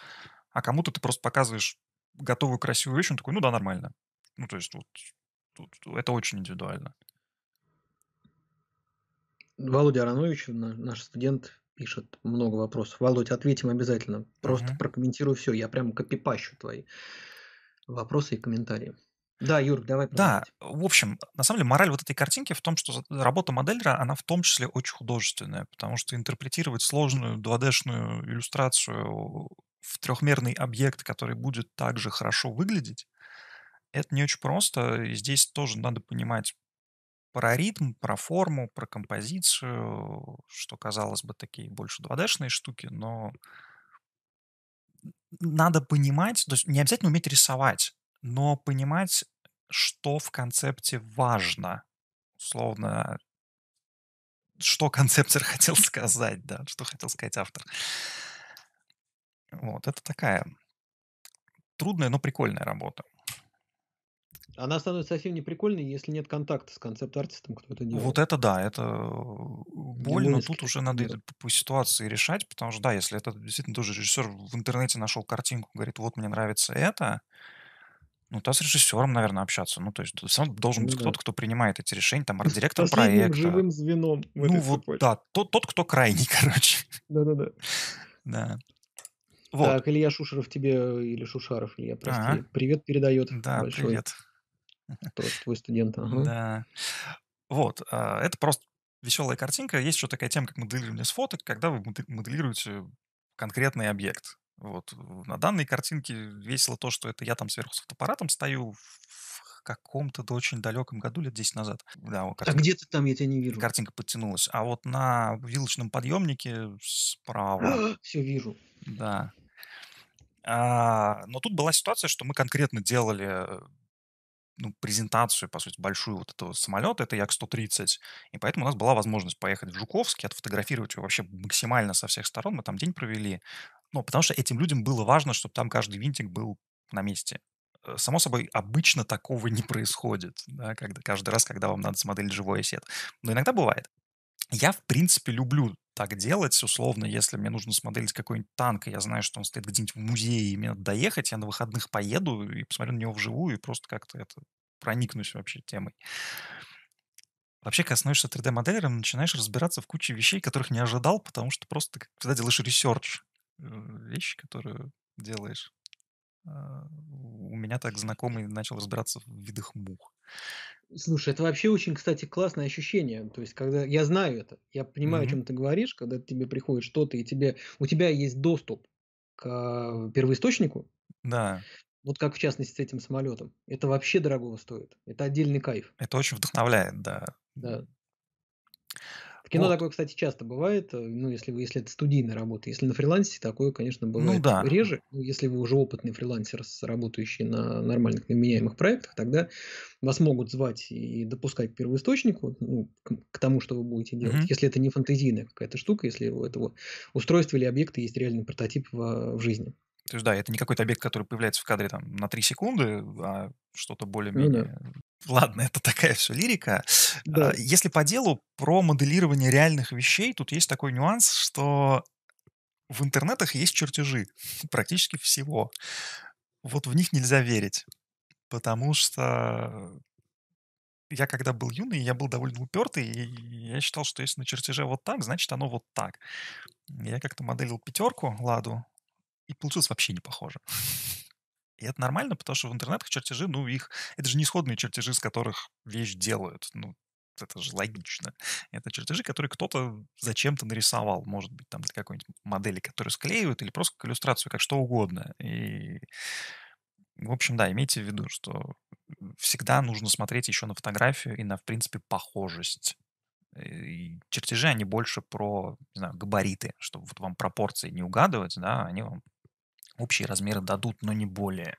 а кому-то ты просто показываешь готовую красивую вещь, он такой, ну да, нормально. Ну, то есть вот, тут, это очень индивидуально. Володя Аронович, наш студент, пишет много вопросов. Володь, ответим обязательно. Просто угу. прокомментирую все. Я прям копипащу твои вопросы и комментарии. Да, Юр, давай. Продолжать. Да, в общем, на самом деле мораль вот этой картинки в том, что работа модельера, она в том числе очень художественная, потому что интерпретировать сложную 2D-шную иллюстрацию в трехмерный объект, который будет также хорошо выглядеть, это не очень просто. И здесь тоже надо понимать про ритм, про форму, про композицию, что, казалось бы, такие больше 2D-шные штуки, но надо понимать, то есть не обязательно уметь рисовать, но понимать, что в концепте важно. Условно, что концептер *laughs* хотел сказать, да, что хотел сказать автор. Вот, это такая трудная, но прикольная работа. Она становится совсем не прикольной, если нет контакта с концепт-артистом, кто это делает. Вот это да, это боль, но Тут уже надо это по ситуации решать, потому что, да, если это действительно тоже режиссер в интернете нашел картинку, говорит, вот мне нравится это, ну, то с режиссером, наверное, общаться. Ну, то есть сам должен ну быть ну, кто-то, кто принимает эти решения, там, арт-директор проекта. живым звеном Ну, вот, цепочке. да, тот, тот, кто крайний, *laughs* короче. Да-да-да. Да. Вот. Так, Илья Шушеров тебе, э, или Шушаров, Илья, прости, ага. привет передает. Да, большой. привет. Тот твой студент. Ага. Да. Вот, а, это просто веселая картинка. Есть еще такая тема, как моделирование с фоток, когда вы моделируете конкретный объект. Вот. На данной картинке весело то, что это я там сверху с фотоаппаратом стою в каком-то очень далеком году, лет 10 назад. Да, вот а картинка, а где ты там? Я тебя не вижу. Картинка подтянулась. А вот на вилочном подъемнике справа... *gasps* Все вижу. Да. А, но тут была ситуация, что мы конкретно делали э, ну, презентацию, по сути, большую вот этого самолета, это Як-130, и поэтому у нас была возможность поехать в Жуковский, отфотографировать его вообще максимально со всех сторон, мы там день провели, ну, потому что этим людям было важно, чтобы там каждый винтик был на месте. Э, само собой, обычно такого не происходит, да, когда, каждый раз, когда вам надо смотреть живой сет. Но иногда бывает. Я, в принципе, люблю так делать, условно, если мне нужно смотреть какой-нибудь танк, и я знаю, что он стоит где-нибудь в музее, и мне надо доехать, я на выходных поеду и посмотрю на него вживую, и просто как-то это проникнусь вообще темой. Вообще, когда становишься 3D-моделером, начинаешь разбираться в куче вещей, которых не ожидал, потому что просто, когда делаешь ресерч, э, вещи, которые делаешь, э, у меня так знакомый начал разбираться в видах мух. Слушай, это вообще очень, кстати, классное ощущение. То есть, когда я знаю это, я понимаю, mm-hmm. о чем ты говоришь, когда тебе приходит что-то, и тебе у тебя есть доступ к первоисточнику. Да. Вот как в частности с этим самолетом. Это вообще дорого стоит. Это отдельный кайф. Это очень вдохновляет, да. Да. В кино вот. такое, кстати, часто бывает, э, ну, если вы, если это студийная работа, если на фрилансе такое, конечно, ну бывает ну, да. реже. Ну, если вы уже опытный фрилансер, работающий на нормальных, вменяемых проектах, тогда вас могут звать и допускать к первоисточнику, ну, к, к тому, что вы будете делать, mm-hmm. если это не фантазийная какая-то штука, если у этого устройства или объекта есть реальный прототип в, в жизни. То есть, да, это не какой-то объект, который появляется в кадре там на 3 секунды, а что-то более-менее ну, да ладно, это такая все лирика. Э, да. Если по делу про моделирование реальных вещей, тут есть такой нюанс, что в интернетах есть чертежи *laughs* практически всего. Вот в них нельзя верить, потому что я когда был юный, я был довольно упертый, и я считал, что если на чертеже вот так, значит оно вот так. Я как-то моделил пятерку, ладу, и получилось вообще не похоже. *laughs* И это нормально, потому что в интернетах чертежи, ну, их... Это же не исходные чертежи, с которых вещь делают. Ну, это же логично. Это чертежи, которые кто-то зачем-то нарисовал. Может быть, там для какой-нибудь модели, которую склеивают, или просто к иллюстрацию, как что угодно. И, в общем, да, имейте в виду, что всегда нужно смотреть еще на фотографию и на, в принципе, похожесть. И чертежи, они больше про, не знаю, габариты, чтобы вот вам пропорции не угадывать, да, они вам Общие размеры дадут, но не более.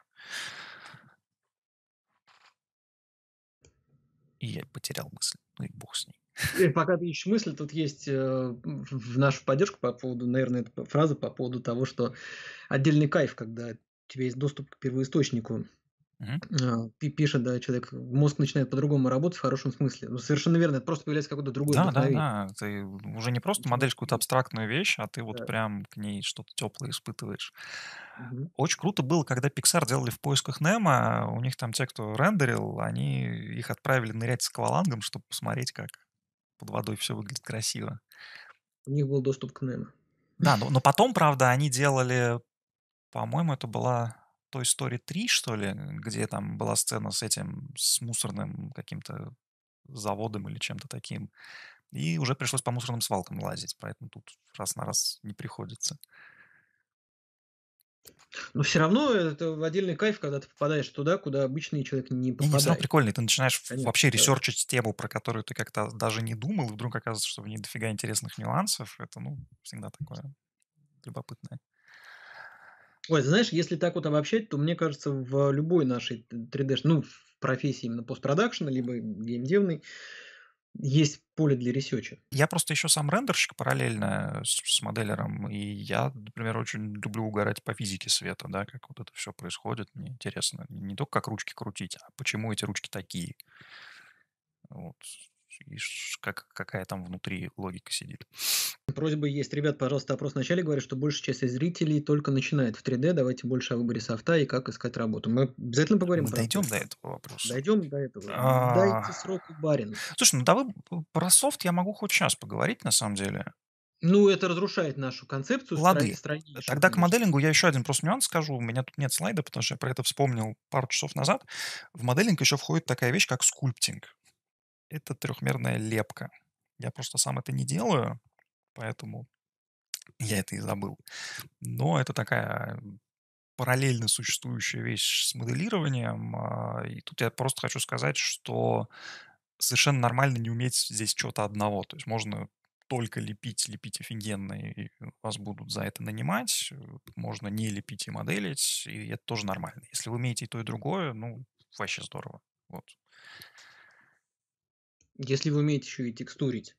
И я потерял мысль. Ну и бог с ней. И пока ты ищешь мысль, тут есть э, в нашу поддержку по поводу, наверное, фраза по поводу того, что отдельный кайф, когда у тебя есть доступ к первоисточнику Угу. Пишет, да, человек, мозг начинает по-другому работать в хорошем смысле. Ну, совершенно верно, это просто появляется какой-то другой Да, да, да. Ты уже не просто моделишь какую-то абстрактную вещь, а ты вот да. прям к ней что-то теплое испытываешь. Угу. Очень круто было, когда Pixar делали в поисках Немо, у них там те, кто рендерил, они их отправили нырять с аквалангом, чтобы посмотреть, как под водой все выглядит красиво. У них был доступ к Немо. Да, но, но потом, правда, они делали, по-моему, это была Toy Story 3, что ли, где там была сцена с этим, с мусорным каким-то заводом или чем-то таким. И уже пришлось по мусорным свалкам лазить, поэтому тут раз на раз не приходится. Но все равно это отдельный кайф, когда ты попадаешь туда, куда обычный человек не попадает. Не, все равно прикольно, ты начинаешь Конечно, вообще да. ресерчить тему, про которую ты как-то даже не думал, и вдруг оказывается, что в ней дофига интересных нюансов. Это, ну, всегда такое любопытное. Ой, знаешь, если так вот обобщать, то мне кажется, в любой нашей 3D, ну, в профессии именно постпродакшена, либо геймдевной, есть поле для ресеча. Я просто еще сам рендерщик параллельно с, с моделером, и я, например, очень люблю угорать по физике света, да, как вот это все происходит. Мне интересно не только как ручки крутить, а почему эти ручки такие. Вот и как, какая там внутри логика сидит. Просьба есть. Ребят, пожалуйста, опрос вначале говорит, что большая часть зрителей только начинает в 3D. Давайте больше о выборе софта и как искать работу. Мы обязательно поговорим Мы про дойдем это. до этого вопроса. Дойдем до этого. А... Дайте срок Барин. Слушай, ну давай про софт я могу хоть сейчас поговорить, на самом деле. Ну, это разрушает нашу концепцию. Лады. Страни, Тогда конечно. к моделингу я еще один просто нюанс скажу. У меня тут нет слайда, потому что я про это вспомнил пару часов назад. В моделинг еще входит такая вещь, как скульптинг это трехмерная лепка. Я просто сам это не делаю, поэтому я это и забыл. Но это такая параллельно существующая вещь с моделированием. А, и тут я просто хочу сказать, что совершенно нормально не уметь здесь чего-то одного. То есть можно только лепить, лепить офигенно, и вас будут за это нанимать. Можно не лепить и моделить, и это тоже нормально. Если вы умеете и то, и другое, ну, вообще здорово. Вот. Если вы умеете еще и текстурить.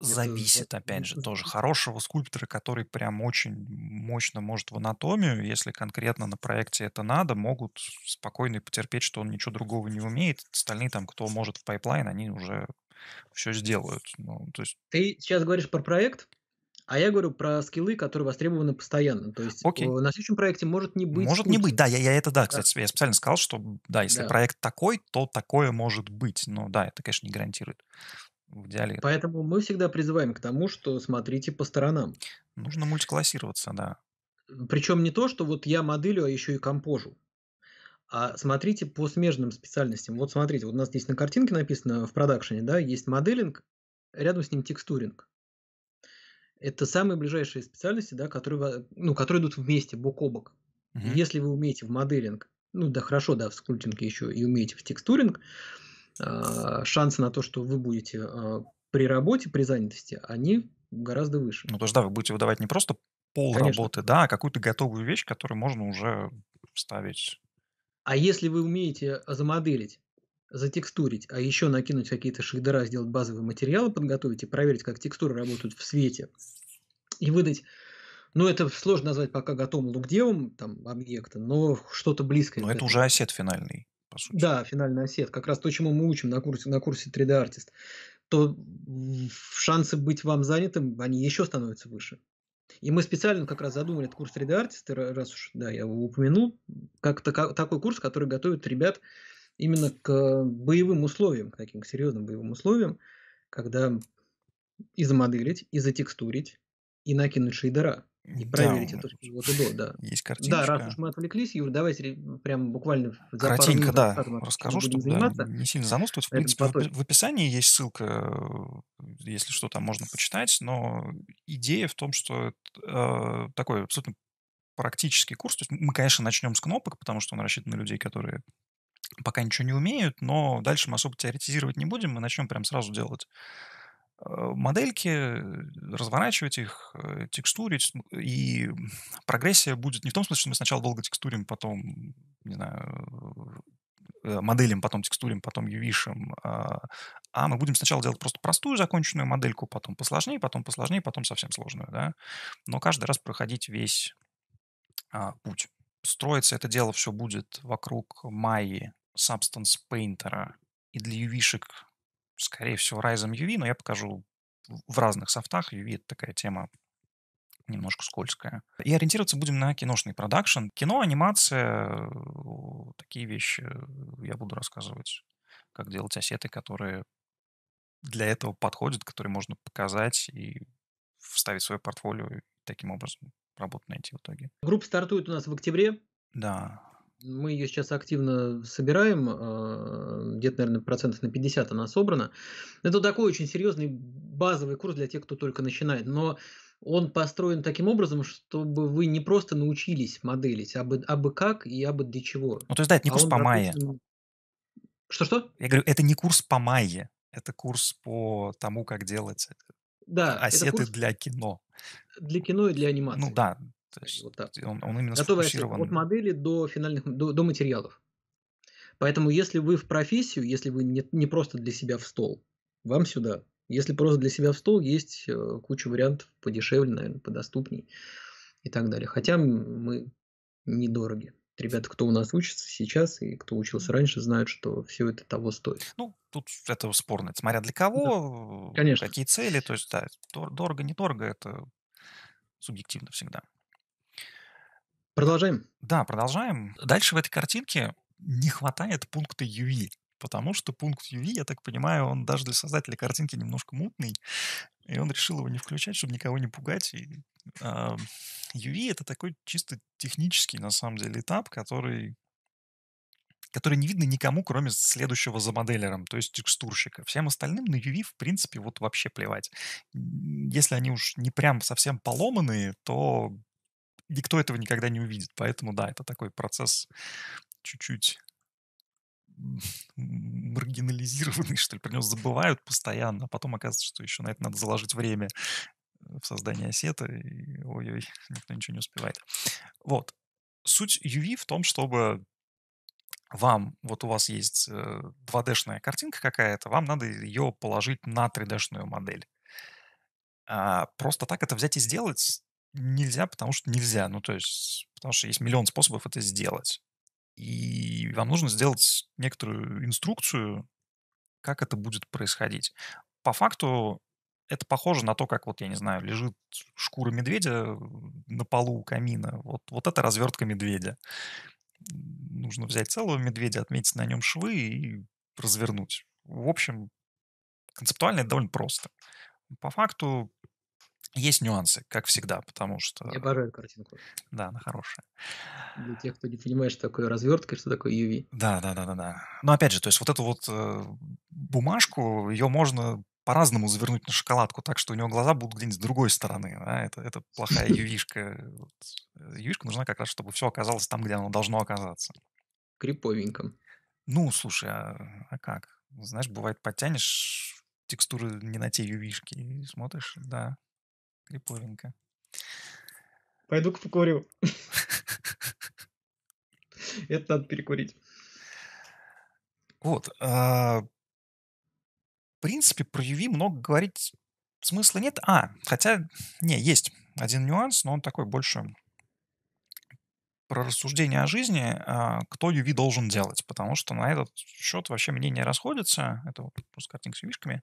Зависит, опять же, тоже *laughs* хорошего скульптора, который прям очень мощно может в анатомию, если конкретно на проекте это надо, могут спокойно потерпеть, что он ничего другого не умеет. Остальные там, кто может в пайплайн, они уже все сделают. Ну, то есть... Ты сейчас говоришь про проект? А я говорю про скиллы, которые востребованы постоянно. То есть Окей. Э, на следующем проекте может не быть. Может пути. не быть, да, я, я это, да, да, кстати, я специально сказал, что, да, если да. проект такой, то такое может быть. Но да, это, конечно, не гарантирует. В идеале. Поэтому мы всегда призываем к тому, что смотрите по сторонам. Нужно мультиклассироваться, да. Причем не то, что вот я моделю, а еще и компожу. А смотрите по смежным специальностям. Вот смотрите, вот у нас здесь на картинке написано в продакшене, да, есть моделинг, рядом с ним текстуринг это самые ближайшие специальности, да, которые, ну, которые идут вместе, бок о бок. Uh -huh. Если вы умеете в моделинг, ну да хорошо, да, в скульптинге еще и умеете в текстуринг, э, шансы на то, что вы будете э, при работе, при занятости, они гораздо выше. Ну, то есть, да, вы будете выдавать не просто пол Конечно. работы, да, а какую-то готовую вещь, которую можно уже вставить. А если вы умеете замоделить затекстурить, а еще накинуть какие-то шейдера, сделать базовые материалы, подготовить и проверить, как текстуры работают в свете, и выдать ну, это сложно назвать пока готовым лукдевом там, объекта, но что-то близкое. Но это уже осет финальный, по сути. Да, финальный осет. Как раз то, чему мы учим на курсе, на курсе 3D Artist. То шансы быть вам занятым, они еще становятся выше. И мы специально как раз задумали этот курс 3D Artist, раз уж, да, я его упомянул, как, как такой курс, который готовит ребят именно к боевым условиям, к таким к серьезным боевым условиям, когда и замоделить, и затекстурить, и накинуть шейдера, и проверить да, эту вот до, да. Есть картинка. Да, раз уж мы отвлеклись, Юр, давайте прям буквально за Картинка, да, назад, расскажу, чтобы да, не сильно занудствовать. В принципе, поточек. в описании есть ссылка, если что-то можно почитать, но идея в том, что э, такой абсолютно практический курс. То есть мы, конечно, начнем с кнопок, потому что он рассчитан на людей, которые пока ничего не умеют, но дальше мы особо теоретизировать не будем, мы начнем прям сразу делать э, модельки, разворачивать их, э, текстурить, и прогрессия будет не в том смысле, что мы сначала долго текстурим, потом, не знаю, э, моделям, потом текстурим, потом ювишем, а, а мы будем сначала делать просто простую законченную модельку, потом посложнее, потом посложнее, потом совсем сложную, да, но каждый раз проходить весь а, путь. Строится это дело все будет вокруг Майи Substance Painter и для uv скорее всего, Ryzen UV, но я покажу в разных софтах. UV — это такая тема немножко скользкая. И ориентироваться будем на киношный продакшн. Кино, анимация, такие вещи я буду рассказывать, как делать осеты, которые для этого подходят, которые можно показать и вставить в свое портфолио и таким образом работу найти в итоге. Группа стартует у нас в октябре. Да, мы ее сейчас активно собираем, а, где-то, наверное, процентов на 50 она собрана. Это такой очень серьезный базовый курс для тех, кто только начинает, но он построен таким образом, чтобы вы не просто научились моделить, а бы, а бы как и а бы для чего. Ну, то есть, да, это не а курс он, по мае. Что-что? Я говорю, это не курс по мае, это курс по тому, как делать да, осеты курс... для кино. Для кино и для ну анимации. Ну да, то э, есть вот так. Он, он именно Готовый сфокусирован. От модели до финальных, до, до материалов. Поэтому, если вы в профессию, если вы не, не просто для себя в стол, вам сюда. Если просто для себя в стол, есть э, куча вариантов подешевле, наверное, подоступней и так далее. Хотя мы недороги. Ребята, кто у нас учится сейчас и кто учился раньше, знают, что все это того стоит. Ну, тут это спорно. смотря для кого, да, э, конечно. какие цели. То есть, да, дорого, недорого, это субъективно всегда. Продолжаем. Да, продолжаем. Дальше в этой картинке не хватает пункта UV, e, потому что пункт UV, e, я так понимаю, он даже для создателя картинки немножко мутный, и он решил его не включать, чтобы никого не пугать. И, э, а, UI e — это такой чисто технический, на самом деле, этап, который который не видно никому, кроме следующего за моделером, то есть текстурщика. Всем остальным на UV, в принципе, вот вообще плевать. Если они уж не прям совсем поломанные, то никто этого никогда не увидит. Поэтому, да, это такой процесс чуть-чуть маргинализированный, *laughs* что ли, про него забывают постоянно, а потом оказывается, что еще на это надо заложить время в создании осета, и ой-ой, никто ничего не успевает. Вот. Суть UV в том, чтобы вам, вот у вас есть 2D-шная э, картинка какая-то, вам надо ее положить на 3D-шную модель. А просто так это взять и сделать Нельзя, потому что нельзя. Ну, то есть, потому что есть миллион способов это сделать. И вам нужно сделать некоторую инструкцию, как это будет происходить. По факту это похоже на то, как вот, я не знаю, лежит шкура медведя на полу у камина. Вот, вот это развертка медведя. Нужно взять целого медведя, отметить на нем швы и развернуть. В общем, концептуально это довольно просто. По факту есть нюансы, как всегда, потому что... Я обожаю картинку. Да, она хорошая. Для тех, кто не понимает, что такое развертка, что такое UV. Да, да, да, да, да. Но опять же, то есть вот эту вот э, бумажку, ее можно по-разному завернуть на шоколадку, так что у него глаза будут где-нибудь с другой стороны. Да? Это, это плохая ювишка. *laughs* Ювишка э, нужна как раз, чтобы все оказалось там, где оно должно оказаться. Криповенько. Ну, слушай, а, а как? Знаешь, бывает, подтянешь текстуры не на те ювишки и смотришь, да, Криповенько. Пойду-ка покурю. *laughs* Это надо перекурить. Вот. А, в принципе, про UV много говорить смысла нет. А, хотя, не, есть один нюанс, но он такой больше про рассуждение о жизни, а, кто UV должен делать, потому что на этот счет вообще мнения расходятся, это вот с картинг с UV-шками,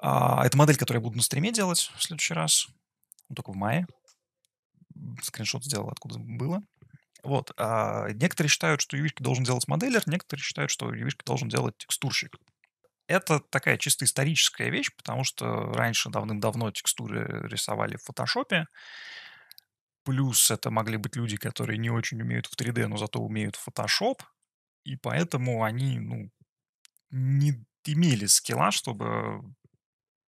а, это модель, которую я буду на стриме делать в следующий раз. Ну, только в мае. Скриншот сделал, откуда было. Вот. А некоторые считают, что ювишки должен делать моделер, некоторые считают, что ювишки должен делать текстурщик. Это такая чисто историческая вещь, потому что раньше давным-давно текстуры рисовали в фотошопе. Плюс это могли быть люди, которые не очень умеют в 3D, но зато умеют в Photoshop, И поэтому они, ну, не имели скилла, чтобы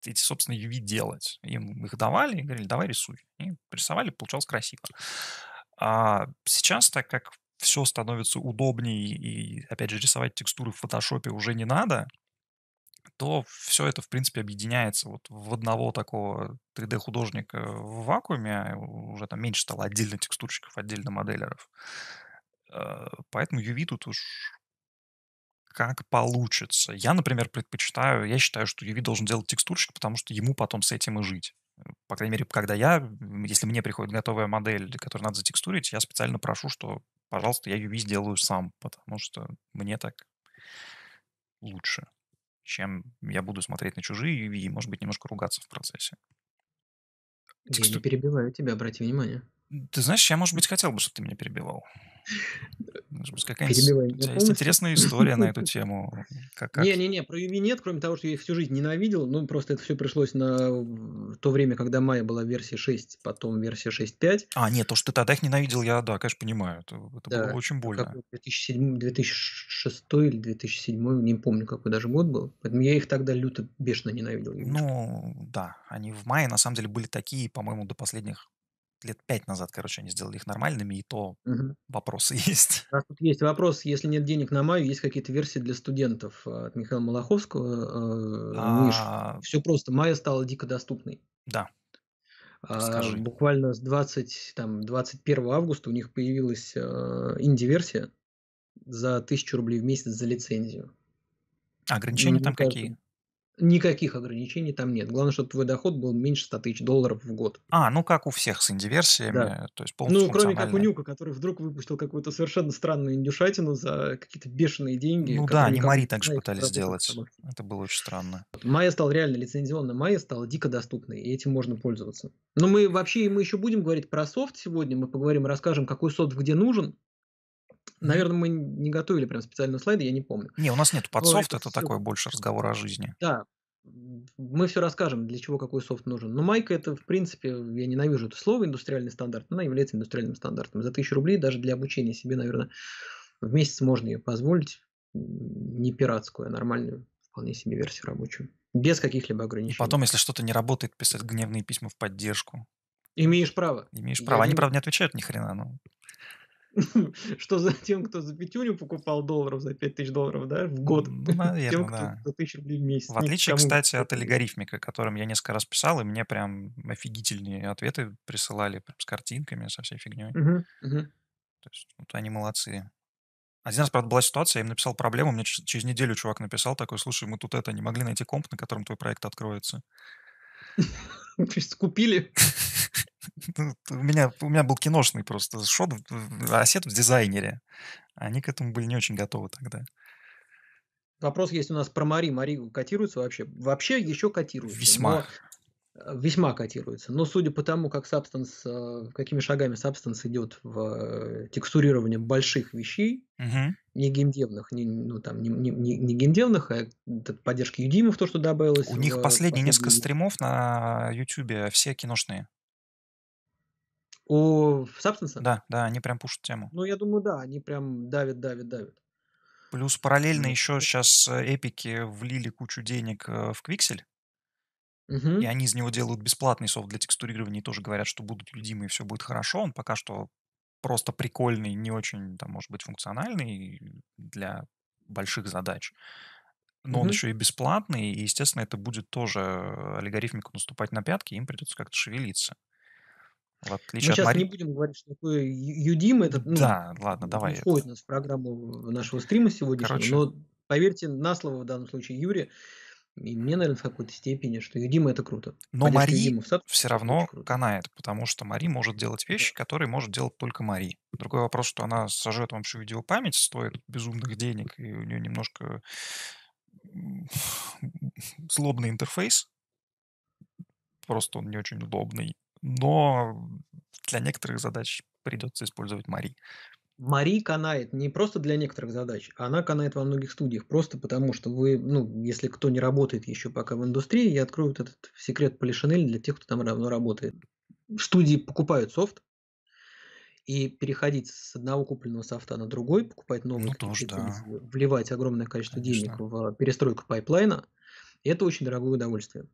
эти, собственно, UV делать. Им их давали и говорили, давай рисуй. И рисовали, получалось красиво. А сейчас, так как все становится удобнее, и, опять же, рисовать текстуры в фотошопе уже не надо, то все это, в принципе, объединяется вот в одного такого 3D-художника в вакууме. Уже там меньше стало отдельно текстурщиков, отдельно моделеров. Э, поэтому UV тут уж как получится. Я, например, предпочитаю, я считаю, что UV должен делать текстурщик, потому что ему потом с этим и жить. По крайней мере, когда я, если мне приходит готовая модель, которую надо затекстурить, я специально прошу, что, пожалуйста, я UV сделаю сам, потому что мне так лучше, чем я буду смотреть на чужие UV и, может быть, немножко ругаться в процессе. Тексту... Я не перебиваю тебя, обрати внимание. Ты знаешь, я, может быть, хотел бы, чтобы ты меня перебивал. Может быть, какая-нибудь есть интересная история на эту *laughs* тему. Не-не-не, про Юми нет, кроме того, что я их всю жизнь ненавидел. Ну, просто это все пришлось на то время, когда Майя была версия 6, потом версия 6.5. А, нет, то, что ты тогда их ненавидел, я, да, конечно, понимаю. Это, это да, было очень больно. 2007, 2006 или 2007, не помню, какой даже год был. Поэтому я их тогда люто, бешено ненавидел. Ну, да, они в мае, на самом деле, были такие, по-моему, до последних лет пять назад, короче, они сделали их нормальными, и то угу. вопросы *laughs* есть. У тут есть вопрос, если нет денег на маю, есть какие-то версии для студентов э, от Михаила Малаховского, э, а. Все просто, мая стала дико доступной. Да, а, Скажи. буквально с 20, там, 21 августа у них появилась э, инди-версия за 1000 рублей в месяц за лицензию. ограничения ну, там кажется, какие? Никаких ограничений там нет. Главное, чтобы твой доход был меньше 100 тысяч долларов в год. А, ну как у всех с индиверсиями, да. то есть полностью Ну, кроме как у Нюка, который вдруг выпустил какую-то совершенно странную индюшатину за какие-то бешеные деньги. Ну да, они Мари также пытались сделать. Это было очень странно. Майя стал реально лицензионным, Майя стала дико доступной, и этим можно пользоваться. Но мы вообще, мы еще будем говорить про софт сегодня, мы поговорим, расскажем, какой софт где нужен, Наверное, мы не готовили прям специальные слайды, я не помню. Не, у нас нет подсофт, это, это такой больше разговор о жизни. Да, мы все расскажем, для чего какой софт нужен. Но майка это, в принципе, я ненавижу это слово, индустриальный стандарт. Она является индустриальным стандартом. За тысячу рублей даже для обучения себе, наверное, в месяц можно ее позволить. Не пиратскую, а нормальную, вполне себе версию рабочую. Без каких-либо ограничений. И потом, если что-то не работает, писать гневные письма в поддержку. Имеешь право. Имеешь право. Я Они, не... правда, не отвечают ни хрена, но... *laughs* что за тем, кто за пятюню покупал долларов за 5 тысяч долларов да, в год, наверное, *laughs* тем, кто да. за тысячу рублей в месяц. В отличие, никому... кстати, от аллегорифмика, которым я несколько раз писал, и мне прям офигительные ответы присылали прям с картинками, со всей фигней. Угу, угу. То есть вот они молодцы. Один раз, правда, была ситуация, я им написал проблему, мне через неделю чувак написал такой, слушай, мы тут это, не могли найти комп, на котором твой проект откроется. *laughs* То есть купили? *laughs* у меня, у меня был киношный просто шот, осет а в дизайнере. Они к этому были не очень готовы тогда. Вопрос есть у нас про Мари. Мари котируется вообще? Вообще еще котируется. Весьма. Но э, весьма котируется. Но судя по тому, как Substance, э, какими шагами Substance идет в э, текстурирование больших вещей, угу. не геймдевных, не, ну, там, не, не, не геймдевных, а поддержки в то, что добавилось. У в, них последние несколько стримов на YouTube а все киношные. У Substance? Да, да, они прям пушат тему. Ну, я думаю, да, они прям давят, давят, давят. Плюс параллельно еще сейчас э, эпики влили кучу денег э, в Квиксель Угу. И они из него делают бесплатный софт для текстурирования и тоже говорят, что будут людимы все будет хорошо. Он пока что просто прикольный, не очень, там, может быть, функциональный для больших задач. Но угу. он еще и бесплатный, и, естественно, это будет тоже э, алгоритмику наступать на пятки, им придется как-то шевелиться. В отличие Мы от сейчас Мари... не будем говорить, что такое Юдим. Это, ну, да, ладно, давай. Входит это... нас в программу нашего стрима сегодняшнего. Короче... Но поверьте на слово в данном случае Юре, и мне, наверное, в какой-то степени, что Юдима это круто. Но Мари все равно канает, потому что Мари может делать вещи, которые может делать только Мари. Другой вопрос, что она сожжет вам всю видеопамять, стоит безумных денег, и у нее немножко *laughs* злобный интерфейс. Просто он не очень удобный но для некоторых задач придется использовать Мари. Мари канает не просто для некоторых задач, она канает во многих студиях, просто потому что вы, ну, если кто не работает еще пока в индустрии, я открою вот этот секрет Полишинель для тех, кто там равно работает. Студии покупают софт, и переходить с одного купленного софта на другой, покупать новый, ну, тоже, да. вливать огромное количество Конечно. денег в э, перестройку пайплайна, это очень дорогое удовольствие.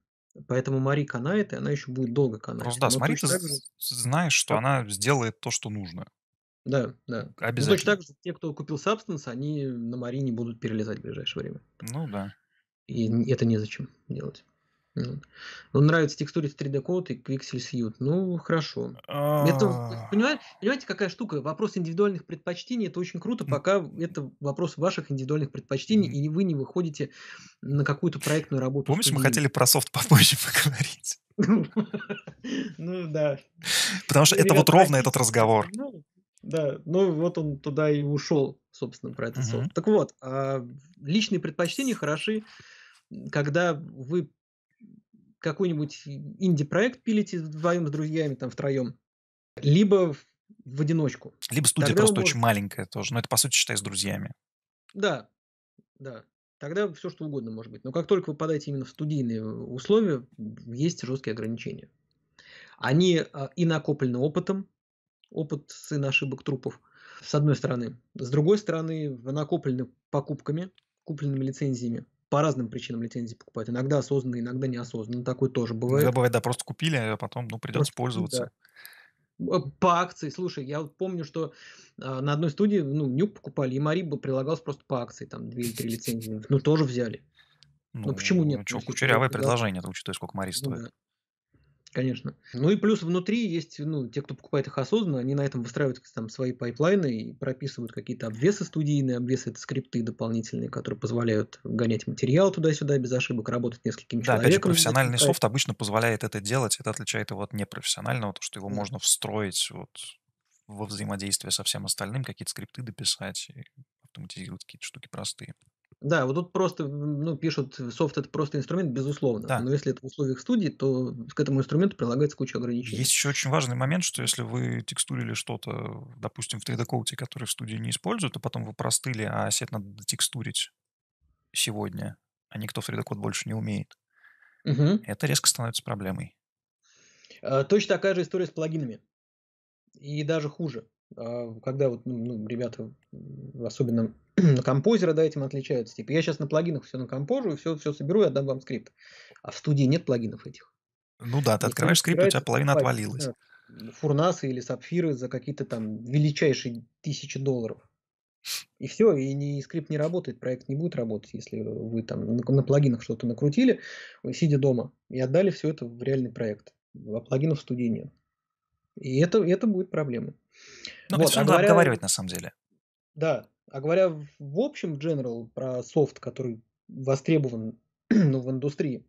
Поэтому Мари канает, и она еще будет долго канать. Просто да, ну, а с Мари ты же... знаешь, что а она сделает то, что нужно. Да, да. Обязательно. Ну, точно так же те, кто купил Substance, они на Мари не будут перелезать в ближайшее время. Ну да. И это незачем делать. Ну, ну, нравится текстуре 3D код и Pixel Suit. Ну, хорошо. это, а. понимаете, понимаете, какая штука? Вопрос индивидуальных предпочтений это очень круто, пока это вопрос ваших индивидуальных предпочтений, и вы не выходите на какую-то проектную работу. Помнишь, мы хотели про софт попозже *laughs* поговорить? Ну да. Потому что ну, это вот ровно этот разговор. Ну, да, ну вот он туда и ушел, собственно, про этот софт. Так вот, а личные предпочтения хороши, когда вы какой-нибудь инди-проект пилите вдвоем с друзьями, там, втроем, либо в, одиночку. Либо студия Тогда просто может... очень маленькая тоже, но это, по сути, считай, с друзьями. Да, да. Тогда все, что угодно может быть. Но как только вы попадаете именно в студийные э, условия, есть жесткие ограничения. Они а, и накоплены опытом, опыт сын ошибок трупов, с одной стороны. С другой стороны, накоплены покупками, купленными лицензиями по разным причинам лицензии покупают. Иногда осознанно, иногда неосознанно. Такое тоже бывает. Иногда бывает, да, просто купили, а потом ну, придется просто, пользоваться. Да. Э, по акции, слушай, я помню, что э, на одной студии, ну, нюк покупали, и Мари Мариба прилагался просто по акции, там, две или три лицензии. Ну, тоже взяли. Ну, ну почему нет? Ну, что, кучерявое предложение, да. учитывая, сколько Мари ну стоит. Конечно. Ну и плюс внутри есть, ну, те, кто покупает их осознанно, они на этом выстраивают там свои пайплайны и прописывают какие-то обвесы студийные, обвесы это скрипты дополнительные, которые позволяют гонять материал туда-сюда без ошибок, работать несколькими да, человеками. Опять же, профессиональный софт обычно позволяет это делать, это отличает его от непрофессионального, то, что его да. можно встроить вот во взаимодействие со всем остальным, какие-то скрипты дописать и автоматизировать какие-то штуки простые. Да, вот тут просто ну, пишут, э, софт это просто инструмент, безусловно. Да. Но если это в условиях студии, то к этому инструменту прилагается куча ограничений. Есть еще очень важный момент, что если вы текстурили что-то, допустим, в 3D-коуте, который в студии не используют, а потом вы простыли, а сет надо текстурить сегодня, а никто в 3D-код больше не умеет, угу. это резко становится проблемой. А, точно такая же история с плагинами. И даже хуже. А, когда вот ну, ну ребята, особенно *clears throat* композеры, да, этим отличаются. Типа, я сейчас на плагинах все на композу, все, все соберу и отдам вам скрипт. А в студии нет плагинов этих. Ну да, ты Если открываешь скрипт, у тебя половина отвалилась. Э, фурнасы или сапфиры за какие-то там величайшие тысячи долларов. И все, и, не, скрипт не работает, проект не будет работать, если вы там на, на плагинах что-то накрутили, сидя дома, и отдали все это в реальный проект. А плагинов в студии нет. И это, это будет проблема. Ну, вот, это все а надо говоря, обговаривать на самом деле. Да, а говоря в общем, general, про софт, который востребован *clears throat* ну, в индустрии,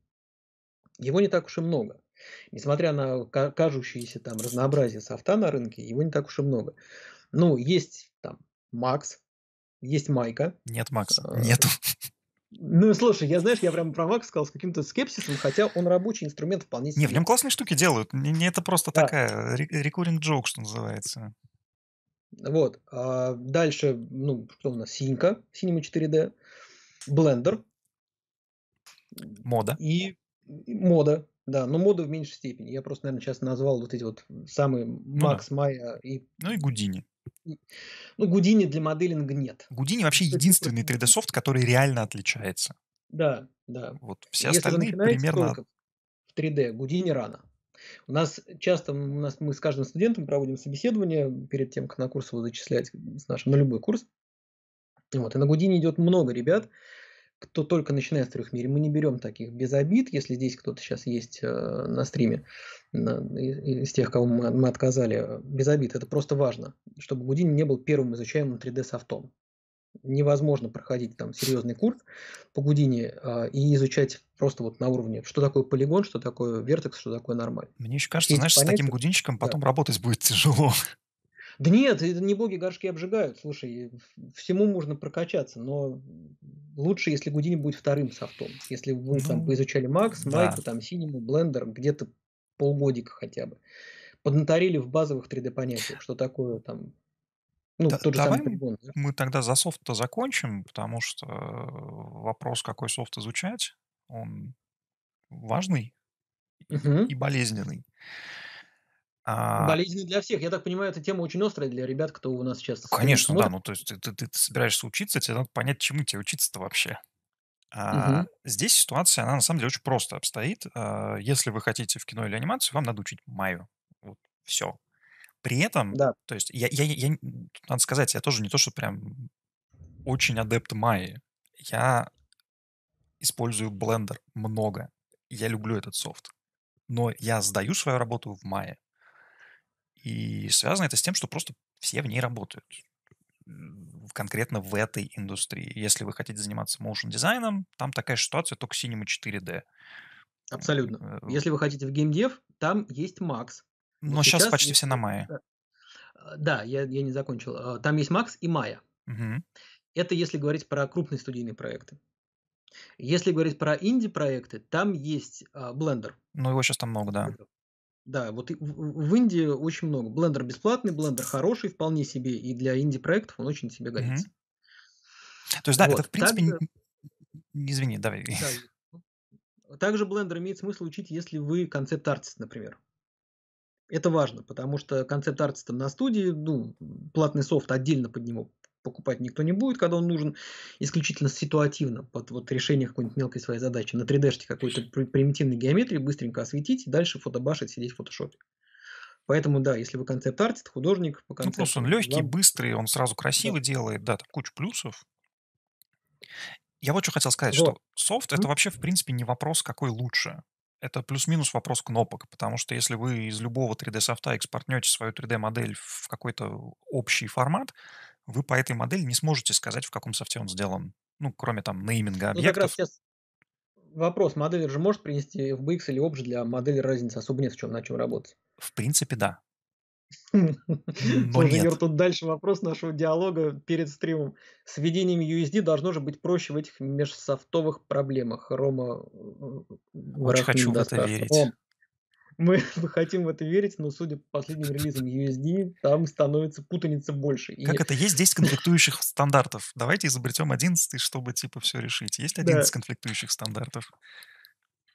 его не так уж и много. Несмотря на кажущееся там разнообразие софта на рынке, его не так уж и много. Ну, есть там Макс, есть Майка. Нет Макса, э, нету. Ну, слушай, я, знаешь, я прям про Макс сказал с каким-то скепсисом, хотя он рабочий инструмент вполне себе. Не, в нем классные штуки делают. Не, не это просто да. такая рекуринг джок, что называется. Вот. А дальше, ну, что у нас? Синька, Cinema 4D, Blender. Мода. И, и мода, да, но мода в меньшей степени. Я просто, наверное, сейчас назвал вот эти вот самые ну Макс, ну, Майя и... Ну и Гудини. Ну, Гудини для моделинга нет. Гудини вообще единственный 3D-софт, который реально отличается. Да, да. Вот все Если остальные примерно... В 3D Гудини рано. У нас часто, у нас мы с каждым студентом проводим собеседование перед тем, как на курс его зачислять, с нашим, на любой курс. Вот. И на Гудине идет много ребят, кто только начинает в трехмире. Мы не берем таких без обид, если здесь кто-то сейчас есть э, на стриме, на, из тех, кого мы, мы отказали, э, без обид. Это просто важно, чтобы Гудини не был первым изучаемым 3D-софтом невозможно проходить там серьезный курс по Гудине э, и изучать просто вот на уровне, что такое полигон, что такое вертекс, что такое нормаль. Мне еще кажется, Есть знаешь, понятие, с таким гудинчиком потом да. работать будет тяжело. Да нет, это не боги горшки обжигают. Слушай, всему можно прокачаться, но лучше, если Гудини будет вторым софтом. Если вы ну, там поизучали Макс, да. Майку, там Синему, Блендер, где-то полгодика хотя бы поднаторили в базовых 3D понятиях, что такое там ну, да, тот же давай самый мы тогда за софт-то закончим, потому что э, вопрос, какой софт изучать, он важный угу. и болезненный. А... Болезненный для всех. Я так понимаю, эта тема очень острая для ребят, кто у нас сейчас... Конечно, смотрит. да. Ну, то есть ты, ты, ты собираешься учиться, тебе надо понять, чему тебе учиться-то вообще. А, угу. Здесь ситуация, она на самом деле очень просто обстоит. А, если вы хотите в кино или анимацию, вам надо учить Майю. Вот, все. При этом, да. то есть, я, я, я, надо сказать, я тоже не то, что прям очень адепт Майи. Я использую Blender много. Я люблю этот софт. Но я сдаю свою работу в мае. И связано это с тем, что просто все в ней работают. Конкретно в этой индустрии. Если вы хотите заниматься motion дизайном, там такая ситуация только Cinema 4D. Абсолютно. Э, Если вы хотите в геймдев, там есть Макс, но вот сейчас, сейчас почти все на Мае. Э, да, я, я не закончил. А, там есть Макс и Майя. Угу. Это если говорить про крупные студийные проекты. Если говорить про инди-проекты, там есть а, Blender. Ну, его сейчас там много, да. Да, вот в Индии очень много. Blender бесплатный, Blender хороший вполне себе, и для инди-проектов он очень себе годится. mm То есть, да, вот. это в принципе... Также... Извини, давай. Также Blender имеет смысл учить, если вы концепт-артист, например. Это важно, потому что концепт-арт на студии, ну, платный софт отдельно под него покупать никто не будет, когда он нужен исключительно ситуативно, под вот решение какой-нибудь мелкой своей задачи. На 3D-шке какой-то примитивной геометрии быстренько осветить, и дальше фотобашить, сидеть в фотошопе. Поэтому, да, если вы концепт-артист, художник по ну, концепту... Ну, просто он легкий, вам... быстрый, он сразу красиво да. делает, да, там куча плюсов. Я вот что хотел сказать, вот. что софт — это вообще, в принципе, не вопрос, какой лучше это плюс-минус вопрос кнопок, потому что если вы из любого 3D-софта экспортнете свою 3D-модель в какой-то общий формат, вы по этой модели не сможете сказать, в каком софте он сделан. Ну, кроме там нейминга объектов. Ну, как раз сейчас вопрос, модель же может принести в BX или OBJ для модели разницы, особо нет в чем, на чем работать. В принципе, да. Слушай, ну, ну, Юр, тут дальше вопрос нашего диалога перед стримом. С введением USD должно же быть проще в этих межсофтовых проблемах. Рома... Очень хочу в это верить. О, *laughs* мы хотим в это верить, но судя по последним релизам USD, там становится путаница больше. Как и... это? Есть 10 конфликтующих стандартов. Давайте изобретем 11, чтобы типа все решить. Есть 11 да. конфликтующих стандартов.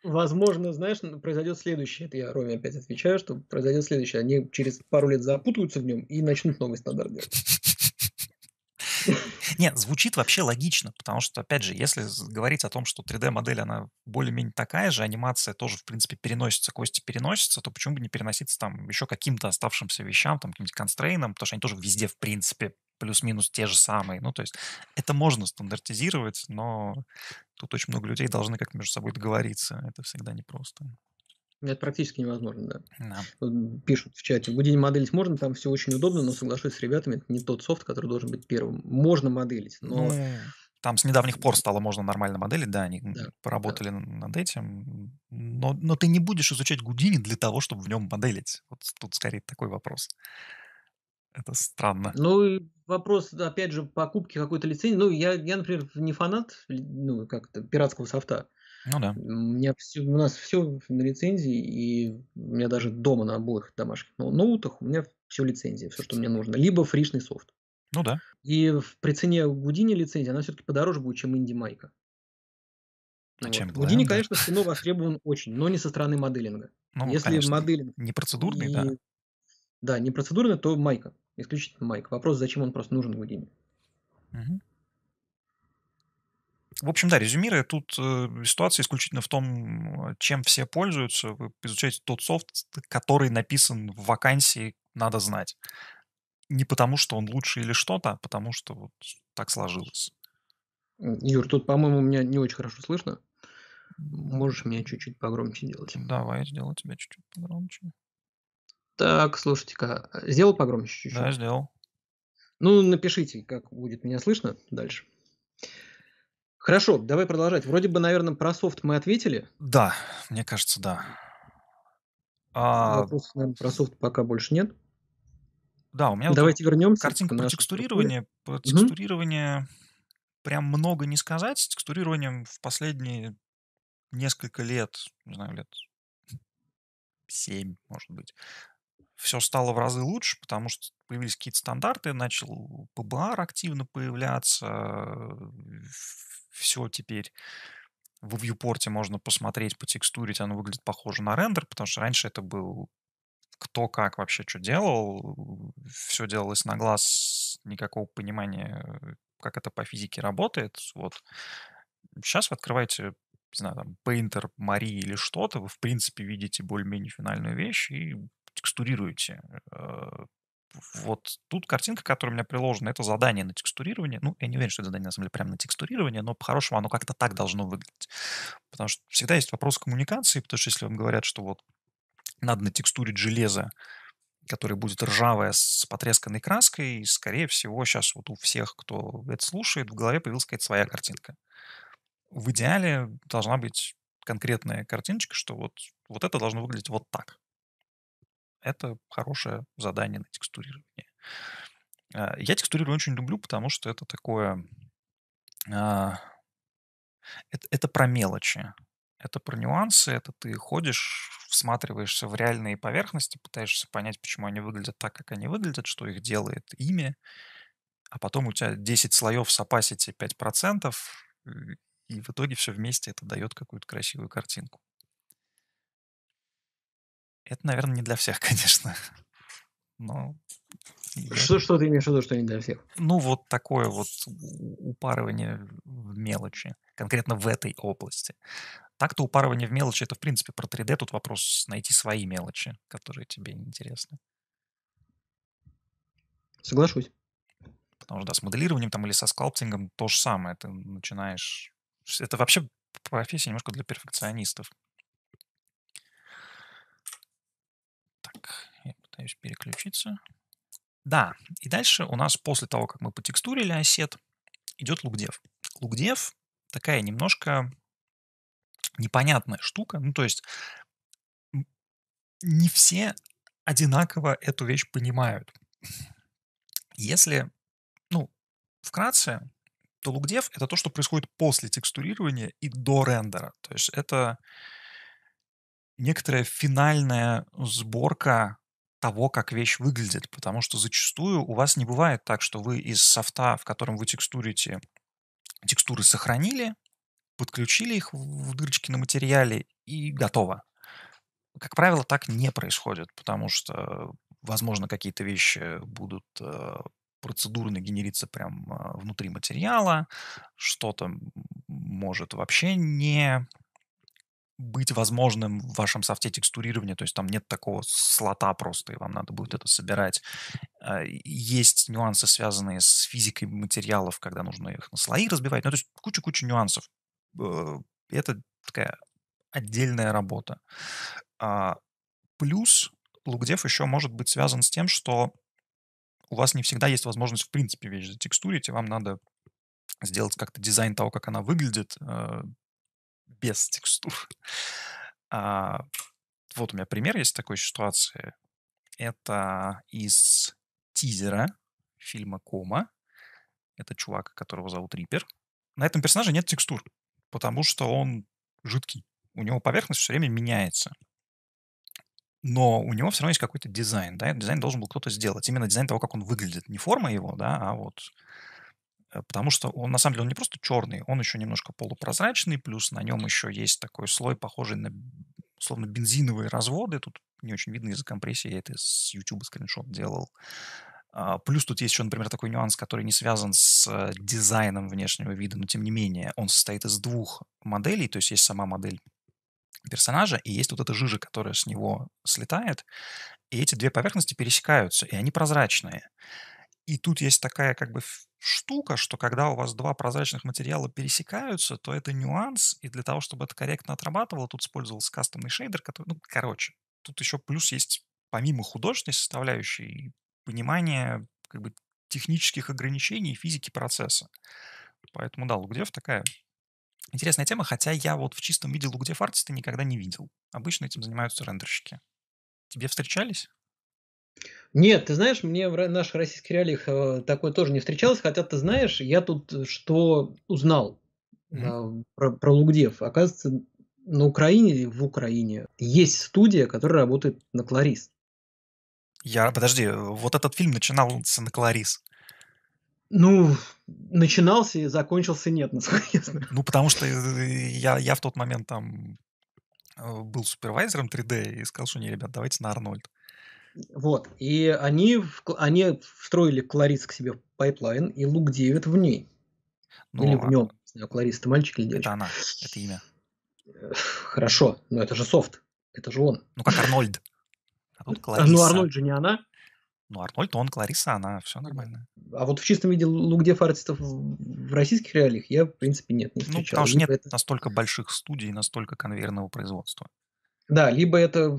Возможно, знаешь, произойдет следующее. Это я Роме опять отвечаю, что произойдет следующее. Они через пару лет запутаются в нем и начнут новый стандарт делать. Нет, звучит вообще логично, потому что, опять же, если говорить о том, что 3D-модель, она более-менее такая же, анимация тоже, в принципе, переносится, кости переносятся, то почему бы не переноситься там еще каким-то оставшимся вещам, там, каким то констрейнам, потому что они тоже везде, в принципе, плюс-минус те же самые. Ну, то есть это можно стандартизировать, но тут очень много людей должны как между собой договориться. Это всегда непросто. Ну, это практически невозможно, да. да. Пишут в чате. Гудини Houdini моделить можно, там все очень удобно, но соглашусь с ребятами, это не тот софт, который должен быть первым. Можно моделить, но... Ну, там с недавних пор стало можно нормально моделить, да, они да, поработали да. над этим. Но, но ты не будешь изучать Гудини для того, чтобы в нем моделить. Вот тут скорее такой вопрос. Это странно. Ну, вопрос, опять же, покупки какой-то лицензии. Ну, я, я, например, не фанат, ну, как-то пиратского софта. Ну да. У, меня все, у нас все на лицензии, и у меня даже дома на обоих домашних ноутах у меня все лицензия, все, что мне нужно. Либо фришный софт. Ну да. И при цене Гудини лицензия, она все-таки подороже будет, чем Инди Майка. А вот. Чем Blender? Гудини, конечно, все равно востребован очень, но не со стороны моделинга. Ну, Если конечно, моделинг... Не процедурный, и... да. Да, не процедурный, то Майка. Исключительно Майк. Вопрос, зачем он просто нужен Гудини. Угу. В общем, да, резюмируя, тут э, ситуация исключительно в том, чем все пользуются. Вы изучаете тот софт, который написан в вакансии, надо знать. Не потому, что он лучше или что-то, а потому что вот так сложилось. Юр, тут, по-моему, меня не очень хорошо слышно. Можешь меня чуть-чуть погромче делать? Давай, сделаю тебя чуть-чуть погромче. Так, слушайте-ка, а, сделал погромче чуть-чуть? Да, сделал. Ну, напишите, как будет меня слышно дальше. Хорошо, давай продолжать. Вроде бы, наверное, про софт мы ответили. Да, мне кажется, да. А... Вопросов, наверное, про софт пока больше нет. Да, у меня Давайте вот вернемся. Картинка про текстурирование. Про текстурирование угу. прям много не сказать. С текстурированием в последние несколько лет, не знаю, лет семь, может быть, все стало в разы лучше, потому что появились какие-то стандарты, начал ПБР активно появляться, все теперь в вьюпорте можно посмотреть, потекстурить, оно выглядит похоже на рендер, потому что раньше это был кто как вообще что делал, все делалось на глаз, никакого понимания, как это по физике работает, вот. Сейчас вы открываете не знаю, там, Painter, Мари или что-то, вы, в принципе, видите более-менее финальную вещь и текстурируете. Э, вот тут картинка, которая у меня приложена, это задание на текстурирование. Ну, я не уверен, что это задание, на самом деле, прямо на текстурирование, но по-хорошему оно как-то так должно выглядеть. Потому что всегда есть вопрос коммуникации, потому что если вам говорят, что вот надо натекстурить железо, которое будет ржавое с потресканной краской, и, скорее всего, сейчас вот у всех, кто это слушает, в голове появилась какая-то своя картинка. В идеале должна быть конкретная картиночка, что вот, вот это должно выглядеть вот так это хорошее задание на текстурирование. А, я текстурирование очень люблю, потому что это такое... А, это, это про мелочи. Это про нюансы, это ты ходишь, всматриваешься в реальные поверхности, пытаешься понять, почему они выглядят так, как они выглядят, что их делает имя, а потом у тебя 10 слоев с opacity 5%, и в итоге все вместе это дает какую-то красивую картинку. Это, наверное, не для всех, *laughs* конечно. Но что, я... что ты имеешь в виду, что не для всех? Ну, вот такое вот упарывание в мелочи, конкретно в этой области. Так-то упарывание в мелочи — это, в принципе, про 3D. Тут вопрос найти свои мелочи, которые тебе интересны. Соглашусь. Потому что, да, с моделированием там или со скалптингом то же самое. Ты начинаешь... Это вообще профессия немножко для перфекционистов. Пытаюсь переключиться. Да, и дальше у нас после того, как мы потекстурили осет, идет лукдев. Лукдев такая немножко непонятная штука. Ну, то есть не все одинаково эту вещь понимают. Если, ну, вкратце, то лукдев — это то, что происходит после текстурирования и до рендера. То есть это некоторая финальная сборка того, как вещь выглядит, потому что зачастую у вас не бывает так, что вы из софта, в котором вы текстурите, текстуры сохранили, подключили их в дырочки на материале и готово. Как правило, так не происходит, потому что, возможно, какие-то вещи будут э, процедурно генериться прям внутри материала, что-то может вообще не быть возможным в вашем софте текстурирования, то есть там нет такого слота просто, и вам надо будет это собирать. А, есть нюансы, связанные с физикой материалов, когда нужно их на слои разбивать, ну, то есть куча-куча нюансов. Э, это такая отдельная работа. А, плюс Лукдев еще может быть связан с тем, что у вас не всегда есть возможность в принципе вещь затекстурить, и вам надо сделать как-то дизайн того, как она выглядит, э, без текстур. *laughs* А, вот у меня пример есть такой ситуации. Это из тизера фильма «Кома». Это чувак, которого зовут Рипер. На этом персонаже нет текстур, потому что он жидкий. У него поверхность все время меняется. Но у него все равно есть какой-то дизайн, да, дизайн должен был кто-то сделать. Именно дизайн того, как он выглядит. Не форма его, да, а вот Э, потому что он, на самом деле, он не просто черный, он еще немножко полупрозрачный, плюс на нем еще есть такой слой, похожий на словно бензиновые разводы, тут не очень видно из-за компрессии, я это с YouTube скриншот делал. А, плюс тут есть еще, например, такой нюанс, который не связан с э, дизайном внешнего вида, но тем не менее он состоит из двух моделей, то есть есть сама модель персонажа, и есть вот эта жижа, которая с него слетает, и эти две поверхности пересекаются, и они прозрачные. И тут есть такая как бы штука, что когда у вас два прозрачных материала пересекаются, то это нюанс, и для того, чтобы это корректно отрабатывало, тут использовался кастомный шейдер, который, ну, короче, тут еще плюс есть помимо художественной составляющей понимание как бы технических ограничений физики процесса. Поэтому, да, Лугдев такая интересная тема, хотя я вот в чистом виде Лугдев артиста никогда не видел. Обычно этим занимаются рендерщики. Тебе встречались? Нет, ты знаешь, мне в наших российских реалиях э, такое тоже не встречалось, хотя ты знаешь, я тут э, что узнал mm-hmm. про, про Лугдев. Оказывается, на Украине, или в Украине есть студия, которая работает на Кларис. Я, подожди, э, вот этот фильм начинался на Кларис. Ну, начинался и закончился нет, *laughs* насколько я знаю. Ну, потому что я, я в тот момент там был супервайзером 3D и сказал, что не, ребят, давайте на Арнольд. Вот. И они, они встроили Кларис к себе в пайплайн, и Лук-9 в ней. Ну, или в нем. А... Кларис, ты мальчик или девочка? Это она, это имя. Э, хорошо, но это же софт. Это же он. Ну, как Арнольд. А ну, ну, Арнольд же не она. Ну, Арнольд, он, Клариса, она, все нормально. А вот в чистом виде Лук артистов в российских реалиях я, в принципе, нет, не ну, встречал. Ну, потому что нет это... настолько больших студий, настолько конвейерного производства. Да, либо это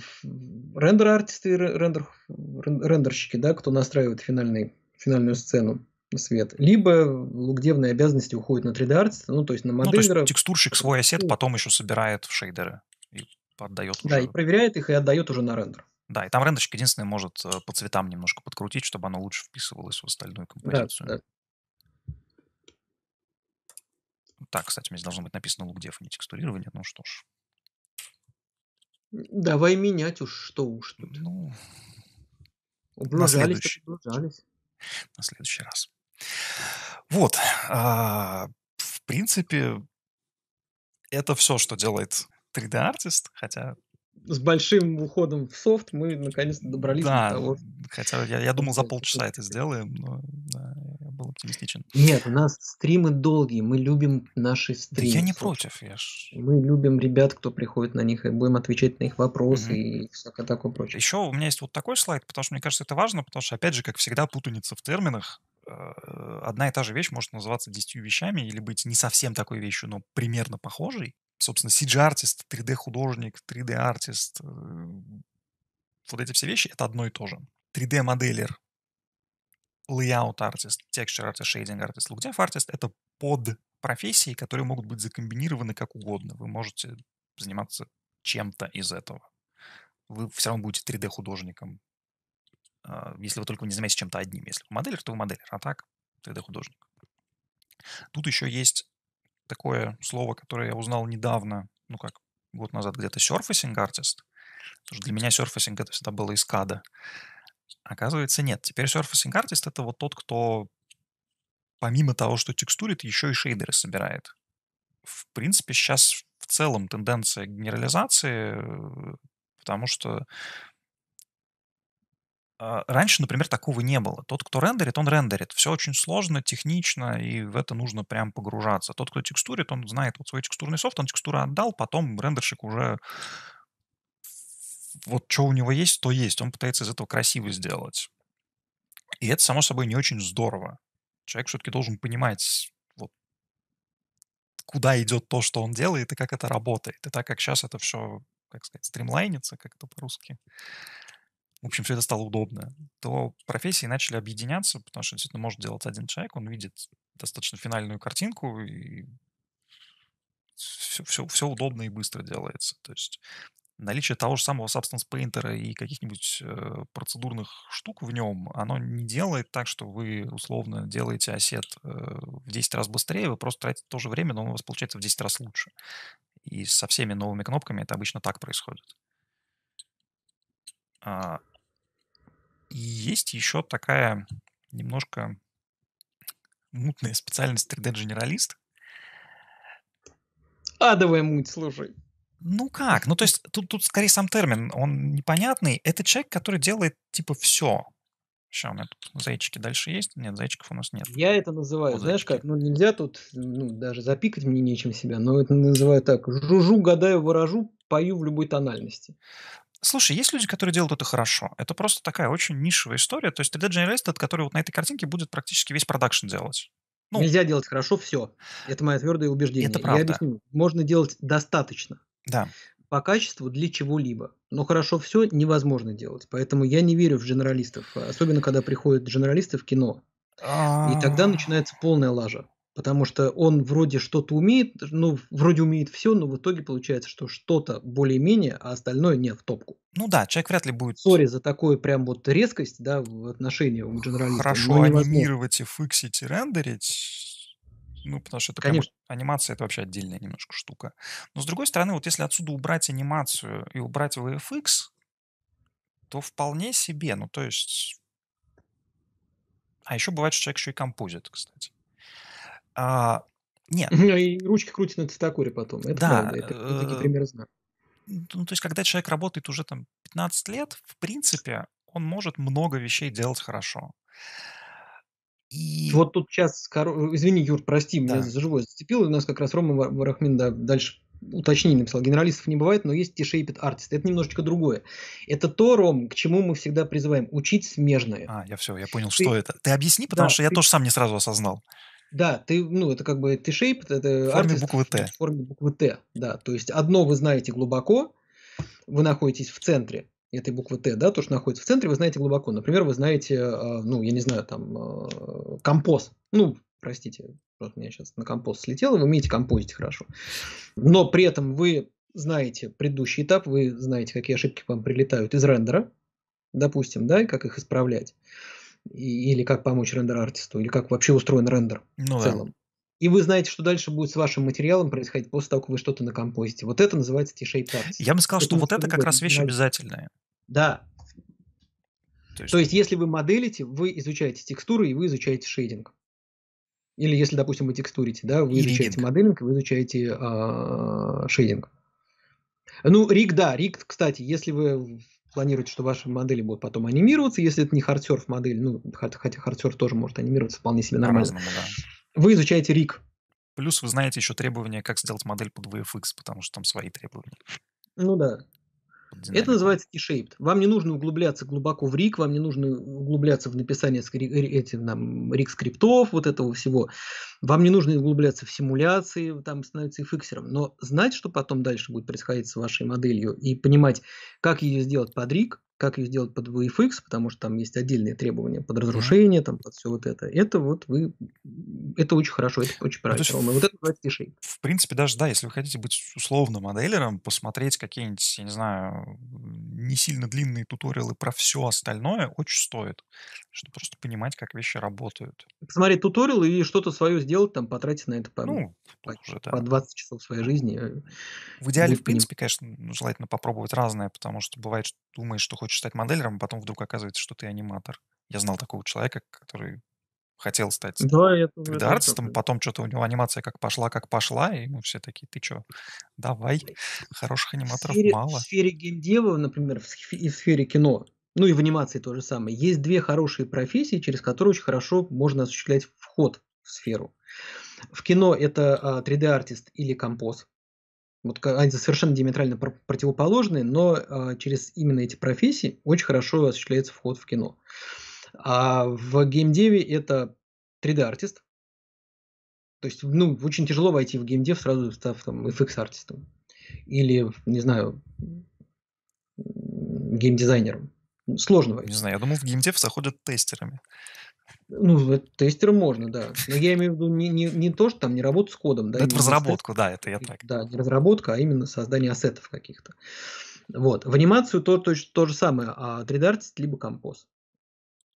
рендер-артисты, рендер, рендерщики, да, кто настраивает финальный, финальную сцену свет. Либо лукдевные обязанности уходят на 3D-артиста, ну, то есть на модельера. Ну, то есть текстурщик э, свой ассет ну потом еще собирает в шейдеры и отдает уже. Да, и проверяет их и отдает уже на рендер. Да, и там рендерщик единственный может э, по цветам немножко подкрутить, чтобы оно лучше вписывалось в остальную композицию. Да, да. Так, кстати, у меня здесь должно быть написано лук а не текстурирование. Ну что ж, Давай менять уж, что уж тут. Ну, умножались, умножались. На следующий раз. Вот. А, в принципе, это все, что делает 3D-артист, хотя с большим уходом в софт мы наконец-то добрались да, до того. Хотя я, я думал, за полчаса это сделаем, но да, я был оптимистичен. Нет, у нас стримы долгие, мы любим наши стримы. Да я не против, я ж... Мы любим ребят, кто приходит на них, и будем отвечать на их вопросы mm и всякое такое прочее. Еще у меня есть вот такой слайд, потому что мне кажется, это важно, потому что, опять же, как всегда, путаница в терминах э, одна и та же вещь может называться десятью вещами или быть не совсем такой вещью, но примерно похожей собственно, CG-артист, 3D-художник, 3D-артист, э, вот эти все вещи — это одно и то же. 3D-моделер, layout-артист, texture-артист, shading-артист, lookdev-артист — это под профессии, которые могут быть закомбинированы как угодно. Вы можете заниматься чем-то из этого. Вы все равно будете 3D-художником, а, если вы только не занимаетесь чем-то одним. Если вы моделер, то вы моделер, а так 3D-художник. Тут еще есть такое слово, которое я узнал недавно, ну как, год назад где-то, surfacing artist. Потому что для меня surfacing это всегда было из Оказывается, нет. Теперь surfacing artist это вот тот, кто помимо того, что текстурит, еще и шейдеры собирает. В принципе, сейчас в целом тенденция генерализации, э, потому что а, раньше, например, такого не было. Тот, кто рендерит, он рендерит. Все очень сложно, технично, и в это нужно прям погружаться. Тот, кто текстурит, он знает вот свой текстурный софт, он текстуру отдал, потом рендерщик уже вот что у него есть, то есть. Он пытается из этого красиво сделать. И это, само собой, не очень здорово. Человек все-таки должен понимать, вот, куда идет то, что он делает, и как это работает. И так как сейчас это все, как сказать, стримлайнится, как это по-русски, в общем, все это стало удобно, то профессии начали объединяться, потому что действительно может делать один человек, он видит достаточно финальную картинку и все, все, все удобно и быстро делается. То есть наличие того же самого Substance Painter и каких-нибудь э, процедурных штук в нем, оно не делает так, что вы условно делаете осет э, в 10 раз быстрее, вы просто тратите то же время, но он у вас получается в 10 раз лучше. И со всеми новыми кнопками это обычно так происходит. А, есть еще такая немножко мутная специальность 3D-дженералист. Адовая муть, слушай. Ну как? Ну то есть тут, тут скорее сам термин, он непонятный. Это человек, который делает типа все. Сейчас у меня тут зайчики дальше есть? Нет, зайчиков у нас нет. Я это называю, вот знаешь как, ну нельзя тут ну, даже запикать мне нечем себя, но это называю так, жужу, гадаю, ворожу, пою в любой тональности. Слушай, есть люди, которые делают это хорошо. Это просто такая очень нишевая история. То есть 3D-дженералист, это который вот на этой картинке будет практически весь продакшн делать. Ну, Нельзя делать хорошо все. Это мое твердое убеждение. Это правда. Я объясню. Можно делать достаточно. Да. По качеству для чего-либо. Но хорошо все невозможно делать. Поэтому я не верю в дженералистов. Особенно, когда приходят дженералисты в кино. И тогда а. начинается полная лажа. Потому что он вроде что-то умеет, ну, вроде умеет все, но в итоге получается, что что-то более-менее, а остальное не в топку. Ну да, человек вряд ли будет... Сори за такую прям вот резкость, да, в отношении у дженералиста. Хорошо анимировать и фиксить, и рендерить, ну, потому что это, конечно, прям, анимация это вообще отдельная немножко штука. Но с другой стороны, вот если отсюда убрать анимацию и убрать VFX, то вполне себе, ну, то есть... А еще бывает, что человек еще и композит, кстати. А, нет. Ну и ручки крутят на цитокуре потом. Это да, правда, это, э, такие Ну, то есть, когда человек работает уже там 15 лет, в принципе, он может много вещей делать хорошо. И... Вот тут сейчас, извини, Юр, прости, да. меня за живое зацепило. У нас как раз Рома Варахмин да, дальше уточнение написал. Генералистов не бывает, но есть тишейпит артист. Это немножечко другое. Это то, Ром, к чему мы всегда призываем. Учить смежное. А, я все, я понял, ты... что это. Ты объясни, потому да, что ты... я тоже сам не сразу осознал. Да, ты, ну, это как бы ты шейп, это форме artist, буквы Т. В форме буквы Т, да. То есть одно вы знаете глубоко, вы находитесь в центре этой буквы Т, да, то, что находится в центре, вы знаете глубоко. Например, вы знаете, а, ну, я не знаю, там, а, композ. Ну, простите, просто меня сейчас на композ слетело, вы умеете композить хорошо. Но при этом вы знаете предыдущий этап, вы знаете, какие ошибки к вам прилетают из рендера, допустим, да, и как их исправлять или как помочь рендер-артисту, или как вообще устроен рендер ну, в да. целом. И вы знаете, что дальше будет с вашим материалом происходить после того, как вы что-то накомпозите. Вот это называется T-shaped art. Я бы сказал, это что вот это как раз вещь обязательная. Да. То есть... То есть, если вы моделите, вы изучаете текстуры и вы изучаете шейдинг. Или если, допустим, вы текстурите, да, вы и изучаете ридинг. моделинг, вы изучаете а, шейдинг. Ну, риг да, риг кстати, если вы планируете, что ваши модели будут потом анимироваться, если это не хардсерф модель, ну, хотя хардсерф тоже может анимироваться вполне себе нормально. Разному, да. Вы изучаете RIG, Плюс вы знаете еще требования, как сделать модель под VFX, потому что там свои требования. Ну да. Это называется key-shaped. Вам не нужно углубляться глубоко в рик, вам не нужно углубляться в написание этих нам рик скриптов, вот этого всего. Вам не нужно углубляться в симуляции, там становиться и фиксером. Но знать, что потом дальше будет происходить с вашей моделью и понимать, как ее сделать под рик, как ее сделать под VFX, потому что там есть отдельные требования под разрушение, mm там под все вот это. Это вот вы, это очень хорошо, это очень ну, правильно. Ну, вот это называется фишей. В принципе, даже да, если вы хотите быть условно моделером, посмотреть какие-нибудь, я не знаю, не сильно длинные туториалы про все остальное, очень стоит чтобы просто понимать, как вещи работают. Посмотреть туториал и что-то свое сделать, там, потратить на это по, ну, по, уже, да. по 20 часов своей жизни. Э, в идеале, в принципе, конечно, ну, желательно попробовать разное, потому что бывает, что думаешь, что хочешь стать модельером, а потом вдруг оказывается, что ты аниматор. Я знал такого человека, который хотел стать да, 3D-артистом, потом что-то у него анимация как пошла, как пошла, и мы все такие, ты что, давай, хороших аниматоров в сфере, мало. В сфере геймдева, например, и в сфере кино ну и в анимации то же самое. Есть две хорошие профессии, через которые очень хорошо можно осуществлять вход в сферу. В кино это 3D-артист а, или композ. Вот они совершенно диаметрально противоположные, но а, через именно эти профессии очень хорошо осуществляется вход в кино. А в геймдеве это 3D-артист. То есть, ну, очень тяжело войти в геймдев, сразу став там FX-артистом. Или, не знаю, геймдизайнером сложного. Не знаю, я думал, в геймдев заходят тестерами. Ну, тестером можно, да. Но я имею в виду не, не, не то, что там не работу с кодом. Да, да это разработку, да, это я так. Да, не разработка, а именно создание ассетов каких-то. Вот. В анимацию то, то, то же самое, а 3D-артист либо композ.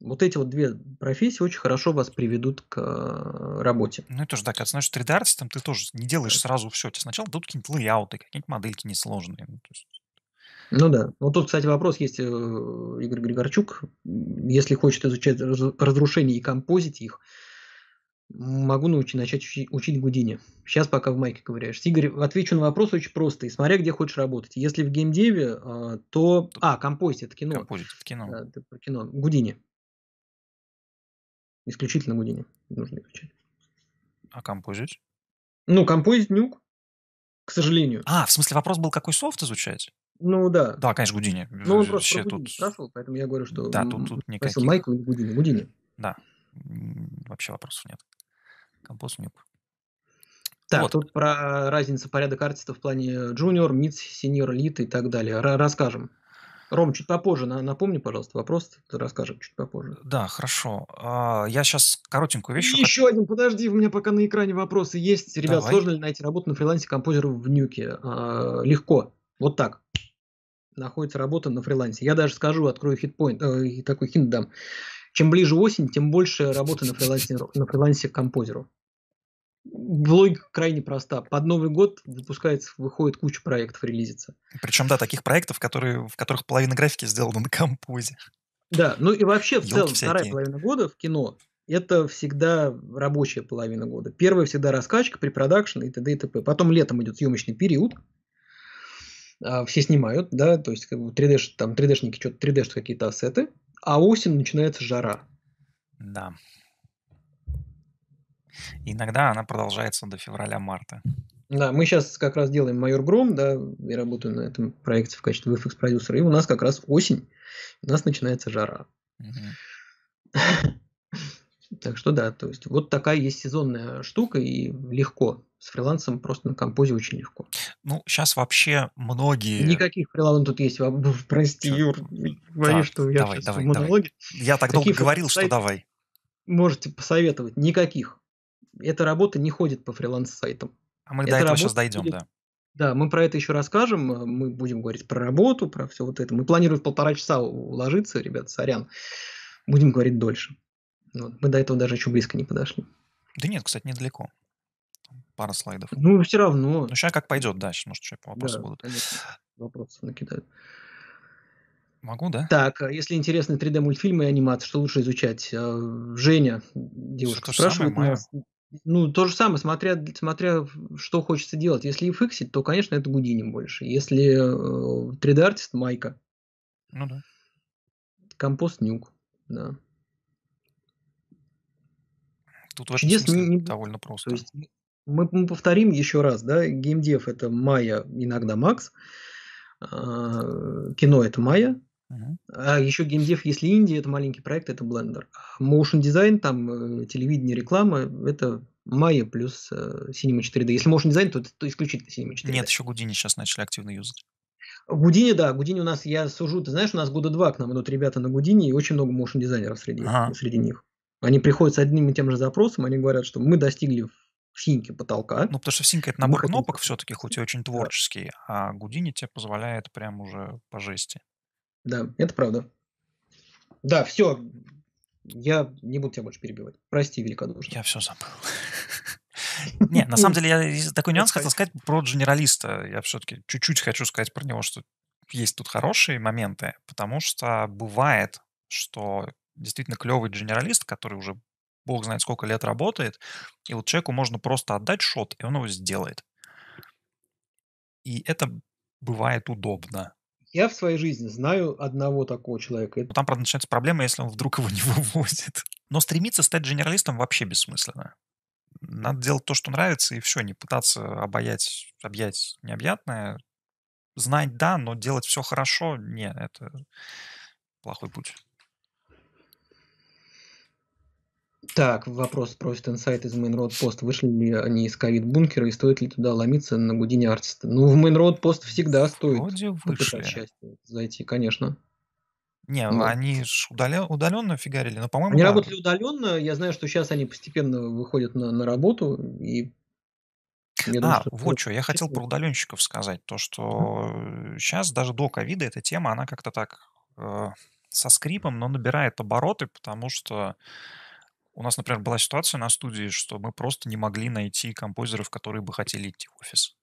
Вот эти вот две профессии очень хорошо вас приведут к э, работе. Ну, это же так, значит, 3 d там ты тоже не делаешь сразу все. Тебе сначала дадут какие-нибудь лейауты, какие-нибудь модельки несложные. Ну, есть... Ну да. Вот тут, кстати, вопрос есть э, Игорь Григорчук. Если хочет изучать разрушения и композить их, могу научить, начать учить, Гудине. Сейчас пока в майке ковыряешь. Игорь, отвечу на вопрос очень просто. И смотря, где хочешь работать. Если в геймдеве, э, то... А, композить это кино. Композить это кино. Да, это кино. Гудини. Исключительно Гудини нужно изучать. А композить? Ну, композит нюк, к сожалению. А, в смысле вопрос был, какой софт изучать? Ну да. Да, конечно, Гудини. Ну он просто про тут... спрашивал, поэтому я говорю, что... Да, тут, тут никаких... Спросил Майкл или Гудини? Гудини. Да, вообще вопросов нет. Компост нюк. Так, вот. тут про разницу порядок артистов в плане джуниор, мид, сеньор, лит и так далее. Р- расскажем. Ром, чуть попозже, напомни, пожалуйста, вопрос, ты расскажем чуть попозже. Да, хорошо. А, я сейчас коротенькую вещь... Еще один, подожди, у меня пока на экране вопросы есть. Ребят, Давай. сложно ли найти работу на фрилансе композеру в Нюке? А, легко, вот так находится работа на фрилансе. Я даже скажу, открою хитпоинт, э, такой хинт дам. Чем ближе осень, тем больше работы на фрилансе, на фрилансе композеру. Блог крайне проста. Под Новый год выпускается, выходит куча проектов, релизится. Причем, да, таких проектов, которые, в которых половина графики сделана на композе. Да, ну и вообще в Ёлки целом всякие. вторая половина года в кино это всегда рабочая половина года. Первая всегда раскачка, при продакшн и т.д. и т.п. Потом летом идет съемочный период, а, все снимают, да, то есть как бы 3D, там 3D-шники что-то 3D какие-то ассеты, а осень начинается жара. Да. Иногда она продолжается до февраля-марта. Да, мы сейчас как раз делаем «Майор Гром», да, я работаю на этом проекте в качестве VFX-продюсера, и у нас как раз осень, у нас начинается жара. Угу. *laughs* Так что да, то есть вот такая есть сезонная штука и легко. С фрилансом просто на композе очень легко. Ну, сейчас вообще многие... Никаких фрилансов тут есть. *laughs* Прости, Чё? Юр, говори, что я давай, давай, в монологе. Давай. Я так долго Таких говорил, что давай. Можете посоветовать. Никаких. Эта работа не ходит по фриланс-сайтам. А мы Эта до этого сейчас дойдем, ходит... да. Да, мы про это еще расскажем. Э, мы будем говорить про работу, про все вот это. Мы планируем полтора часа уложиться, ребят, сорян. Будем говорить дольше. Ну, вот. Мы до этого даже еще близко не подошли. Да нет, кстати, недалеко. Пара слайдов. Ну, все равно. Ну, сейчас как пойдет дальше, может, еще вопросы да, будут. Конечно. Вопросы накидают. Могу, да? Так, а если интересны 3D-мультфильмы и анимация, что лучше изучать? А, Женя, девушка, что спрашивает нас. Ну, то же самое, смотря, смотря что хочется делать. Если и то, конечно, это Гудини больше. Если 3D-артист, э, Майка. Ну да. Компост Нюк, да. Тут ваш Здесь не, не, довольно просто. То есть мы, мы повторим еще раз, да, геймдев это Майя, иногда Макс, а, кино это Майя, Uh-huh. А еще геймдев, если Индия, это маленький проект, это Blender. Motion дизайн, там э, телевидение, реклама, это Майя плюс э, Cinema 4D. Если Motion дизайн, то это то исключительно Cinema 4D. Нет, еще Гудини сейчас начали активно юзать. Гудини, да, Гудини у нас, я сужу, ты знаешь, у нас года два к нам идут ребята на Гудини, и очень много motion дизайнеров среди, ага. среди них. Они приходят с одним и тем же запросом, они говорят, что мы достигли в синьке потолка. Ну, потому что в это набор хотим... кнопок все-таки, хоть и очень творческий, да. а Гудини тебе позволяет прям уже по жести. Да, это правда. Да, все. Я не буду тебя больше перебивать. Прости, великодушно. Я все забыл. *laughs* Не, на самом деле я такой нюанс хотел сказать про генералиста. Я все-таки чуть-чуть хочу сказать про него, что есть тут хорошие моменты, потому что бывает, что действительно клевый генералист, который уже бог знает сколько лет работает, и вот человеку можно просто отдать шот, и он его сделает. И это бывает удобно. Я в своей жизни знаю одного такого человека. Там, правда, начинается проблема, если он вдруг его не *laughs* вывозит. Но стремиться стать генералистом вообще бессмысленно. Надо делать то, что нравится, и все, не пытаться обаять, объять необъятное. Знать, да, но делать все хорошо, не, это плохой путь. Так, вопрос просит инсайт из Main Road Post. Вышли ли они из ковид-бункера и стоит ли туда ломиться на гудине артиста? Ну, в Main Road Post всегда стоит Вроде вышли. счастье зайти, конечно. Не, ну, они ж удаля... удаленно фигарили, но, по-моему, Они да. работали удаленно, я знаю, что сейчас они постепенно выходят на, на работу, и я думаю, а, что вот что, я хотел про удаленщиков сказать, то, что сейчас даже до ковида эта тема, она как-то так э, со скрипом, но набирает обороты, потому что у нас, например, была ситуация на студии, что мы просто не могли найти композеров, которые бы хотели идти в офис.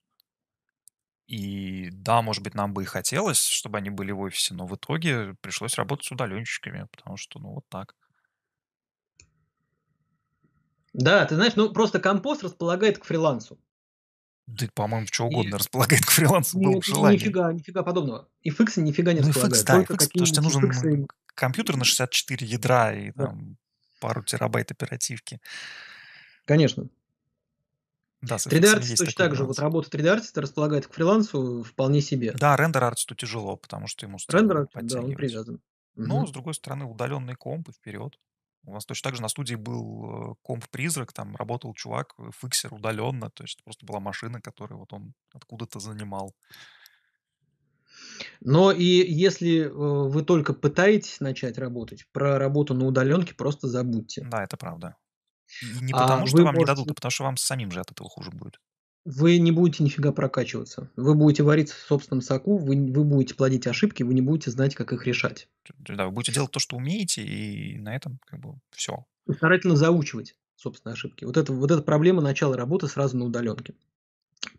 И да, может быть, нам бы и хотелось, чтобы они были в офисе, но в итоге пришлось работать с удаленщиками, потому что, ну, вот так. Да, ты знаешь, ну, просто композ располагает к фрилансу. Да, по-моему, чего угодно и... располагает к фрилансу, ни, было желание. Нифига, нифига подобного. И фиксы нифига не ну, располагают. Фикс, да, потому что тебе нужен фиксы... компьютер на 64 ядра и да. там пару терабайт оперативки. Конечно. Да, 3D-артист точно так же. Вот работа 3D-артиста располагает к фрилансу вполне себе. Да, рендер-артисту тяжело, потому что ему рендер да, он привязан. Но, угу. с другой стороны, удаленный комп и вперед. У нас точно так же на студии был э, комп-призрак, там работал чувак, э, фиксер удаленно, то есть просто была машина, которую вот он откуда-то занимал. Но и если э, вы только пытаетесь начать работать, про работу на удаленке просто забудьте. Да, это правда. И не а потому, а что вам можете... не дадут, а потому что вам самим же от этого хуже будет. Вы не будете нифига прокачиваться. Вы будете вариться в собственном соку, вы, вы будете плодить ошибки, вы не будете знать, как их решать. Да, вы будете делать то, что умеете, и на этом как бы все. И старательно заучивать собственные ошибки. Вот это, вот эта проблема начала работы сразу на удаленке.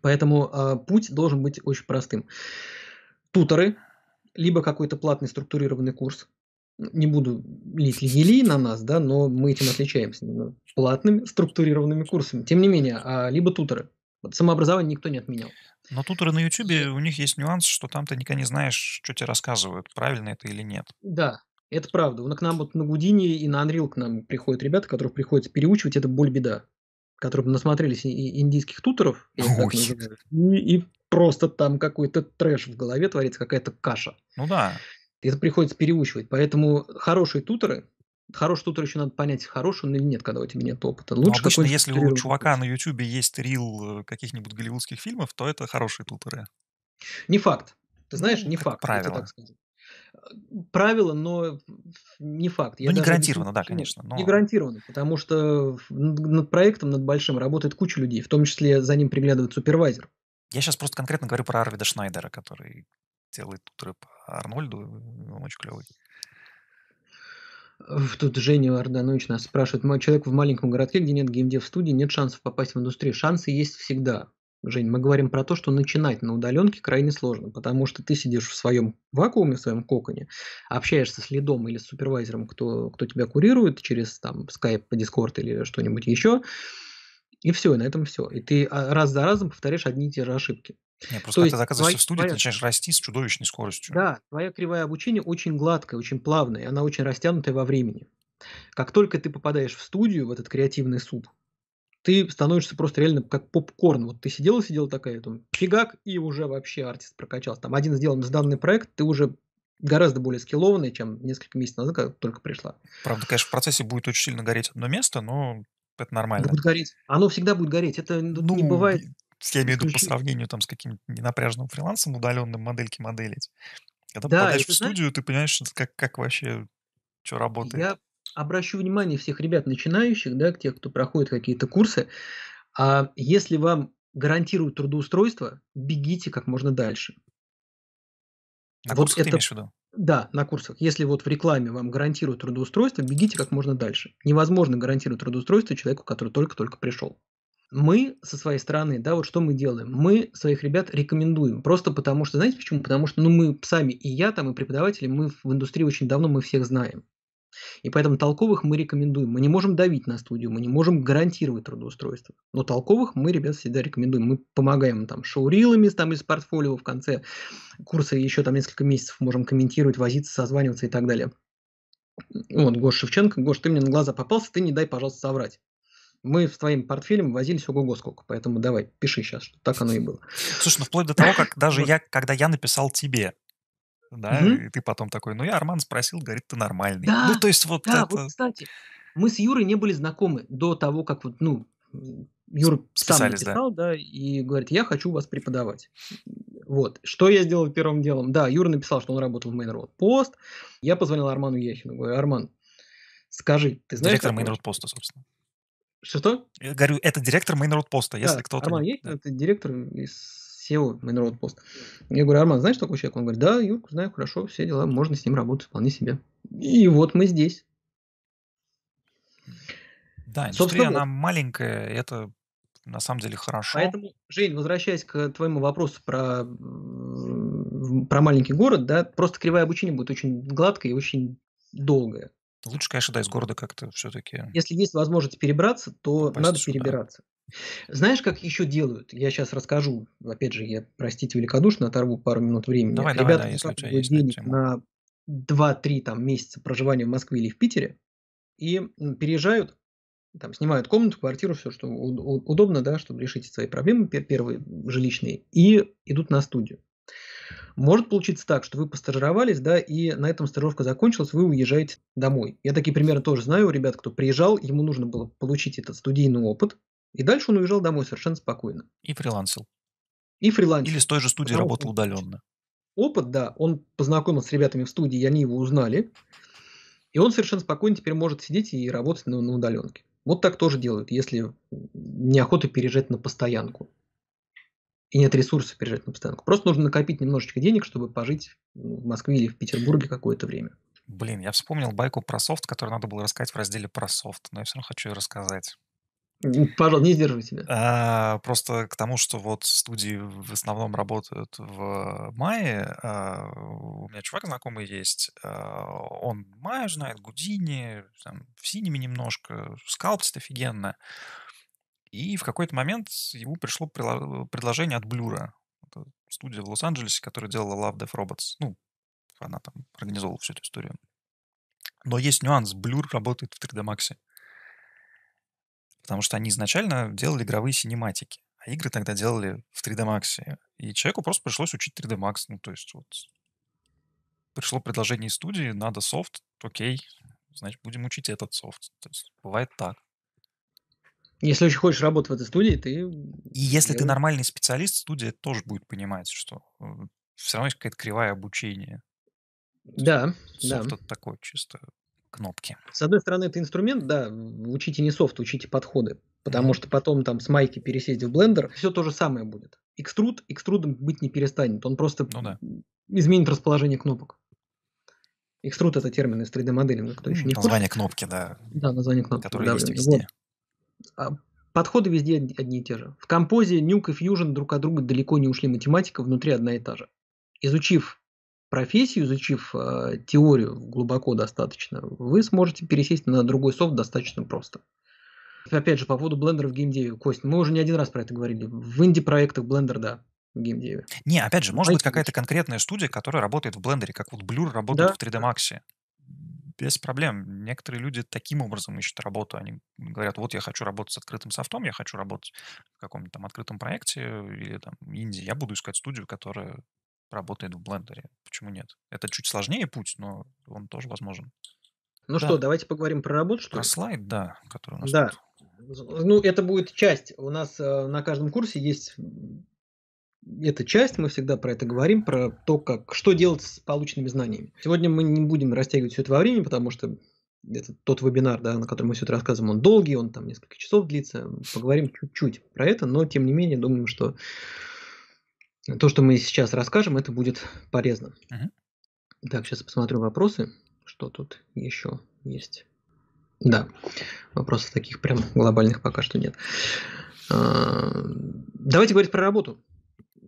Поэтому э, путь должен быть очень простым туторы, либо какой-то платный структурированный курс. Не буду лить линии на нас, да, но мы этим отличаемся ну, платными структурированными курсами. Тем не менее, а, либо туторы. Вот самообразование никто не отменял. Но туторы на Ютубе, у них есть нюанс, что там ты никогда не знаешь, что тебе рассказывают, правильно это или нет. Да, это правда. Но к нам вот на Гудине и на Unreal к нам приходят ребята, которых приходится переучивать, это боль-беда которые насмотрелись индийских тутеров, и, и просто там какой-то трэш в голове творится, какая-то каша. Ну да. это приходится переучивать. Поэтому хорошие тутеры, хороший тутер еще надо понять, хороший он или нет, когда у тебя нет опыта. Ну, Лучше обычно, если у чувака на ютубе есть рил э, каких-нибудь голливудских фильмов, то это хорошие тутеры. Не факт. Ты знаешь, ну, не как факт. Правило. так правило, но не факт. Я ну, не гарантировано, да, конечно. Но... Не гарантировано, потому что над проектом, над большим работает куча людей, в том числе за ним приглядывает супервайзер. Я сейчас просто конкретно говорю про Арвида Шнайдера, который делает тутры по Арнольду, он очень клевый. Тут Женя Орданович нас спрашивает, мой человек в маленьком городке, где нет геймдев студии, нет шансов попасть в индустрию. Шансы есть всегда. Жень, мы говорим про то, что начинать на удаленке крайне сложно, потому что ты сидишь в своем вакууме, в своем коконе, общаешься с лидом или с супервайзером, кто, кто тебя курирует через там Skype, Discord или что-нибудь еще, и все, и на этом все. И ты а, раз за разом повторяешь одни и те же ошибки. Нет, просто То когда ты оказываешься твоя, в студии, ты начинаешь расти с чудовищной скоростью. Да, твоя кривая обучения очень гладкая, очень плавная, и она очень растянутая во времени. Как только ты попадаешь в студию, в этот креативный суп ты становишься просто реально как попкорн. Вот ты сидел и сидел такая, там, фигак, и уже вообще артист прокачался. Там один сделан данный проект, ты уже гораздо более скиллованный, чем несколько месяцев назад, когда только пришла. Правда, конечно, в процессе будет очень сильно гореть одно место, но это нормально. Будет гореть. Оно всегда будет гореть. Это ну, не бывает. Я имею в виду по сравнению там, с каким-то ненапряжным фрилансом, удаленным модельки моделить. Когда да, попадаешь в студию, знаешь, ты понимаешь, как, как вообще что работает. Я обращу внимание всех ребят начинающих, да, тех, кто проходит какие-то курсы, а если вам гарантируют трудоустройство, бегите как можно дальше. На вот это, ты имеешь в виду? Да, на курсах. Если вот в рекламе вам гарантируют трудоустройство, бегите как можно дальше. Невозможно гарантировать трудоустройство человеку, который только-только пришел. Мы со своей стороны, да, вот что мы делаем? Мы своих ребят рекомендуем. Просто потому что, знаете почему? Потому что, ну, мы сами и я там, и преподаватели, мы в индустрии очень давно, мы всех знаем. И поэтому толковых мы рекомендуем. Мы не можем давить на студию, мы не можем гарантировать трудоустройство. Но толковых мы, ребят, всегда рекомендуем. Мы помогаем там шоурилами там, из портфолио в конце курса, еще там несколько месяцев можем комментировать, возиться, созваниваться и так далее. Вот, Гош Шевченко, Гош, ты мне на глаза попался, ты не дай, пожалуйста, соврать мы с твоим портфелем возились ого-го сколько, поэтому давай, пиши сейчас, что так оно и было. Слушай, ну вплоть до того, как *coughs* даже я, когда я написал тебе, да, угу. и ты потом такой, ну я Арман спросил, говорит, ты нормальный. Ну, да, ну, то есть вот да, это... вот, кстати, мы с Юрой не были знакомы до того, как вот, ну, Юра сам написал, да. да, и говорит, я хочу вас преподавать. Вот. Что я сделал первым делом? Да, Юра написал, что он работал в Main.ru Post, Я позвонил Арману Яхину, говорю, Арман, скажи, ты знаешь... Директор Main.ru поста, собственно. Что-что? Я говорю, это директор Main.ru поста, да, если кто-то... Арман Яхин, да. это директор из SEO Main.Road Post. Я говорю, Арман, знаешь такой человек? Он говорит, да, Юрку знаю, хорошо, все дела, можно с ним работать вполне себе. И вот мы здесь. Да, индустрия, Собственно, она маленькая, это на самом деле хорошо. Поэтому, Жень, возвращаясь к твоему вопросу про, про маленький город, да, просто кривое обучение будет очень гладкое и очень долгое. Лучше, конечно, да, из города как-то все-таки. Если есть возможность перебраться, то надо сюда. перебираться. Знаешь, как еще делают? Я сейчас расскажу. Опять же, я, простите великодушно, оторву пару минут времени. Давай, Ребята давай, да, зарабатывают денег на 2-3 там, месяца проживания в Москве или в Питере и переезжают, там, снимают комнату, квартиру, все, что удобно, да, чтобы решить свои проблемы первые жилищные, и идут на студию. Может получиться так, что вы постажировались, да, и на этом стажировка закончилась, вы уезжаете домой. Я такие примеры тоже знаю у ребят, кто приезжал, ему нужно было получить этот студийный опыт, и дальше он уезжал домой совершенно спокойно. И фрилансил. И фрилансил. Или с той же студии Потому работал удаленно. Опыт, да, он познакомился с ребятами в студии, и они его узнали. И он совершенно спокойно теперь может сидеть и работать на, на удаленке. Вот так тоже делают, если неохота переезжать на постоянку. И нет ресурсов переезжать на постоянку. Просто нужно накопить немножечко денег, чтобы пожить в Москве или в Петербурге какое-то время. Блин, я вспомнил байку про софт, который надо было рассказать в разделе про софт, но я все равно хочу ее рассказать. Пожалуйста, не сдерживай себя. А, просто к тому, что вот студии в основном работают в мае. А, у меня чувак знакомый есть. А, он маю знает, Гудини, там, в синими немножко, скалптит офигенно. И в какой-то момент ему пришло предложение от Блюра. студия в Лос-Анджелесе, которая делала Love Death Robots. Ну, она там организовала всю эту историю. Но есть нюанс. Блюр работает в 3D Max. Потому что они изначально делали игровые синематики, а игры тогда делали в 3D Max. И человеку просто пришлось учить 3D Max. Ну, то есть вот пришло предложение из студии, надо софт, окей, значит, будем учить этот софт. То есть бывает так. Если очень хочешь работать в этой студии, ты... И если ты нормальный специалист, студия тоже будет понимать, что э, все равно есть какая-то кривая обучение. Да, Софт да. такой чисто кнопки. С одной стороны, это инструмент, да, учите не софт, учите подходы. Потому mm-hmm. что потом там с майки пересесть в блендер, все то же самое будет. Экструд экструдом быть не перестанет. Он просто ну, да. изменит расположение кнопок. Экструд это термин из 3D-моделинга, кто ну, еще не Название хочет. кнопки, да. Да, название кнопки. Которые да, есть везде. Вот. А подходы везде одни и те же. В композе Nuke и Fusion друг от друга далеко не ушли математика, внутри одна и та же. Изучив профессию, изучив э, теорию глубоко достаточно, вы сможете пересесть на другой софт достаточно просто. Опять же, по поводу Blender в геймдеве, Кость, мы уже не один раз про это говорили. В инди-проектах Blender, да, в геймдеве. Не, опять же, может а быть какая-то конкретная студия, которая работает в Blender, как вот Blur работает да? в 3D Max. Без проблем. Некоторые люди таким образом ищут работу. Они говорят, вот я хочу работать с открытым софтом, я хочу работать в каком-нибудь там открытом проекте или там Индии. Я буду искать студию, которая работает в блендере. Почему нет? Это чуть сложнее путь, но он тоже возможен. Ну да. что, давайте поговорим про работу, что про ли? слайд, да, который у нас Да. Тут. Ну, это будет часть. У нас э, на каждом курсе есть эта часть, мы всегда про это говорим, про то, как, что делать с полученными знаниями. Сегодня мы не будем растягивать все это во времени, потому что это тот вебинар, да, на котором мы все это рассказываем, он долгий, он там несколько часов длится. Поговорим чуть-чуть про это, но тем не менее думаем, что то, что мы сейчас расскажем, это будет полезно. Угу. Так, сейчас посмотрю вопросы, что тут еще есть. Да, вопросов таких прям глобальных пока что нет. А, давайте говорить про работу.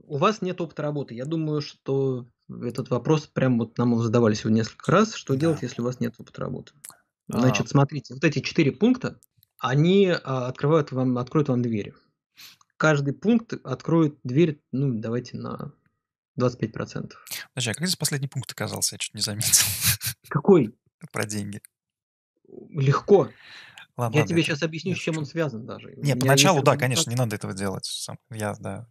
У вас нет опыта работы. Я думаю, что этот вопрос прям вот нам задавали сегодня несколько раз. Что делать, если у вас нет опыта работы? А. Значит, смотрите, вот эти четыре пункта, они а, открывают вам, откроют вам двери каждый пункт откроет дверь, ну, давайте на 25%. Подожди, а как здесь последний пункт оказался? Я чуть не заметил. *laughs* Какой? Про деньги. Легко. Ладно, я ладно, тебе сейчас объясню, с чем он связан даже. Не, поначалу, да, конечно, не надо этого делать. Сам, я, да.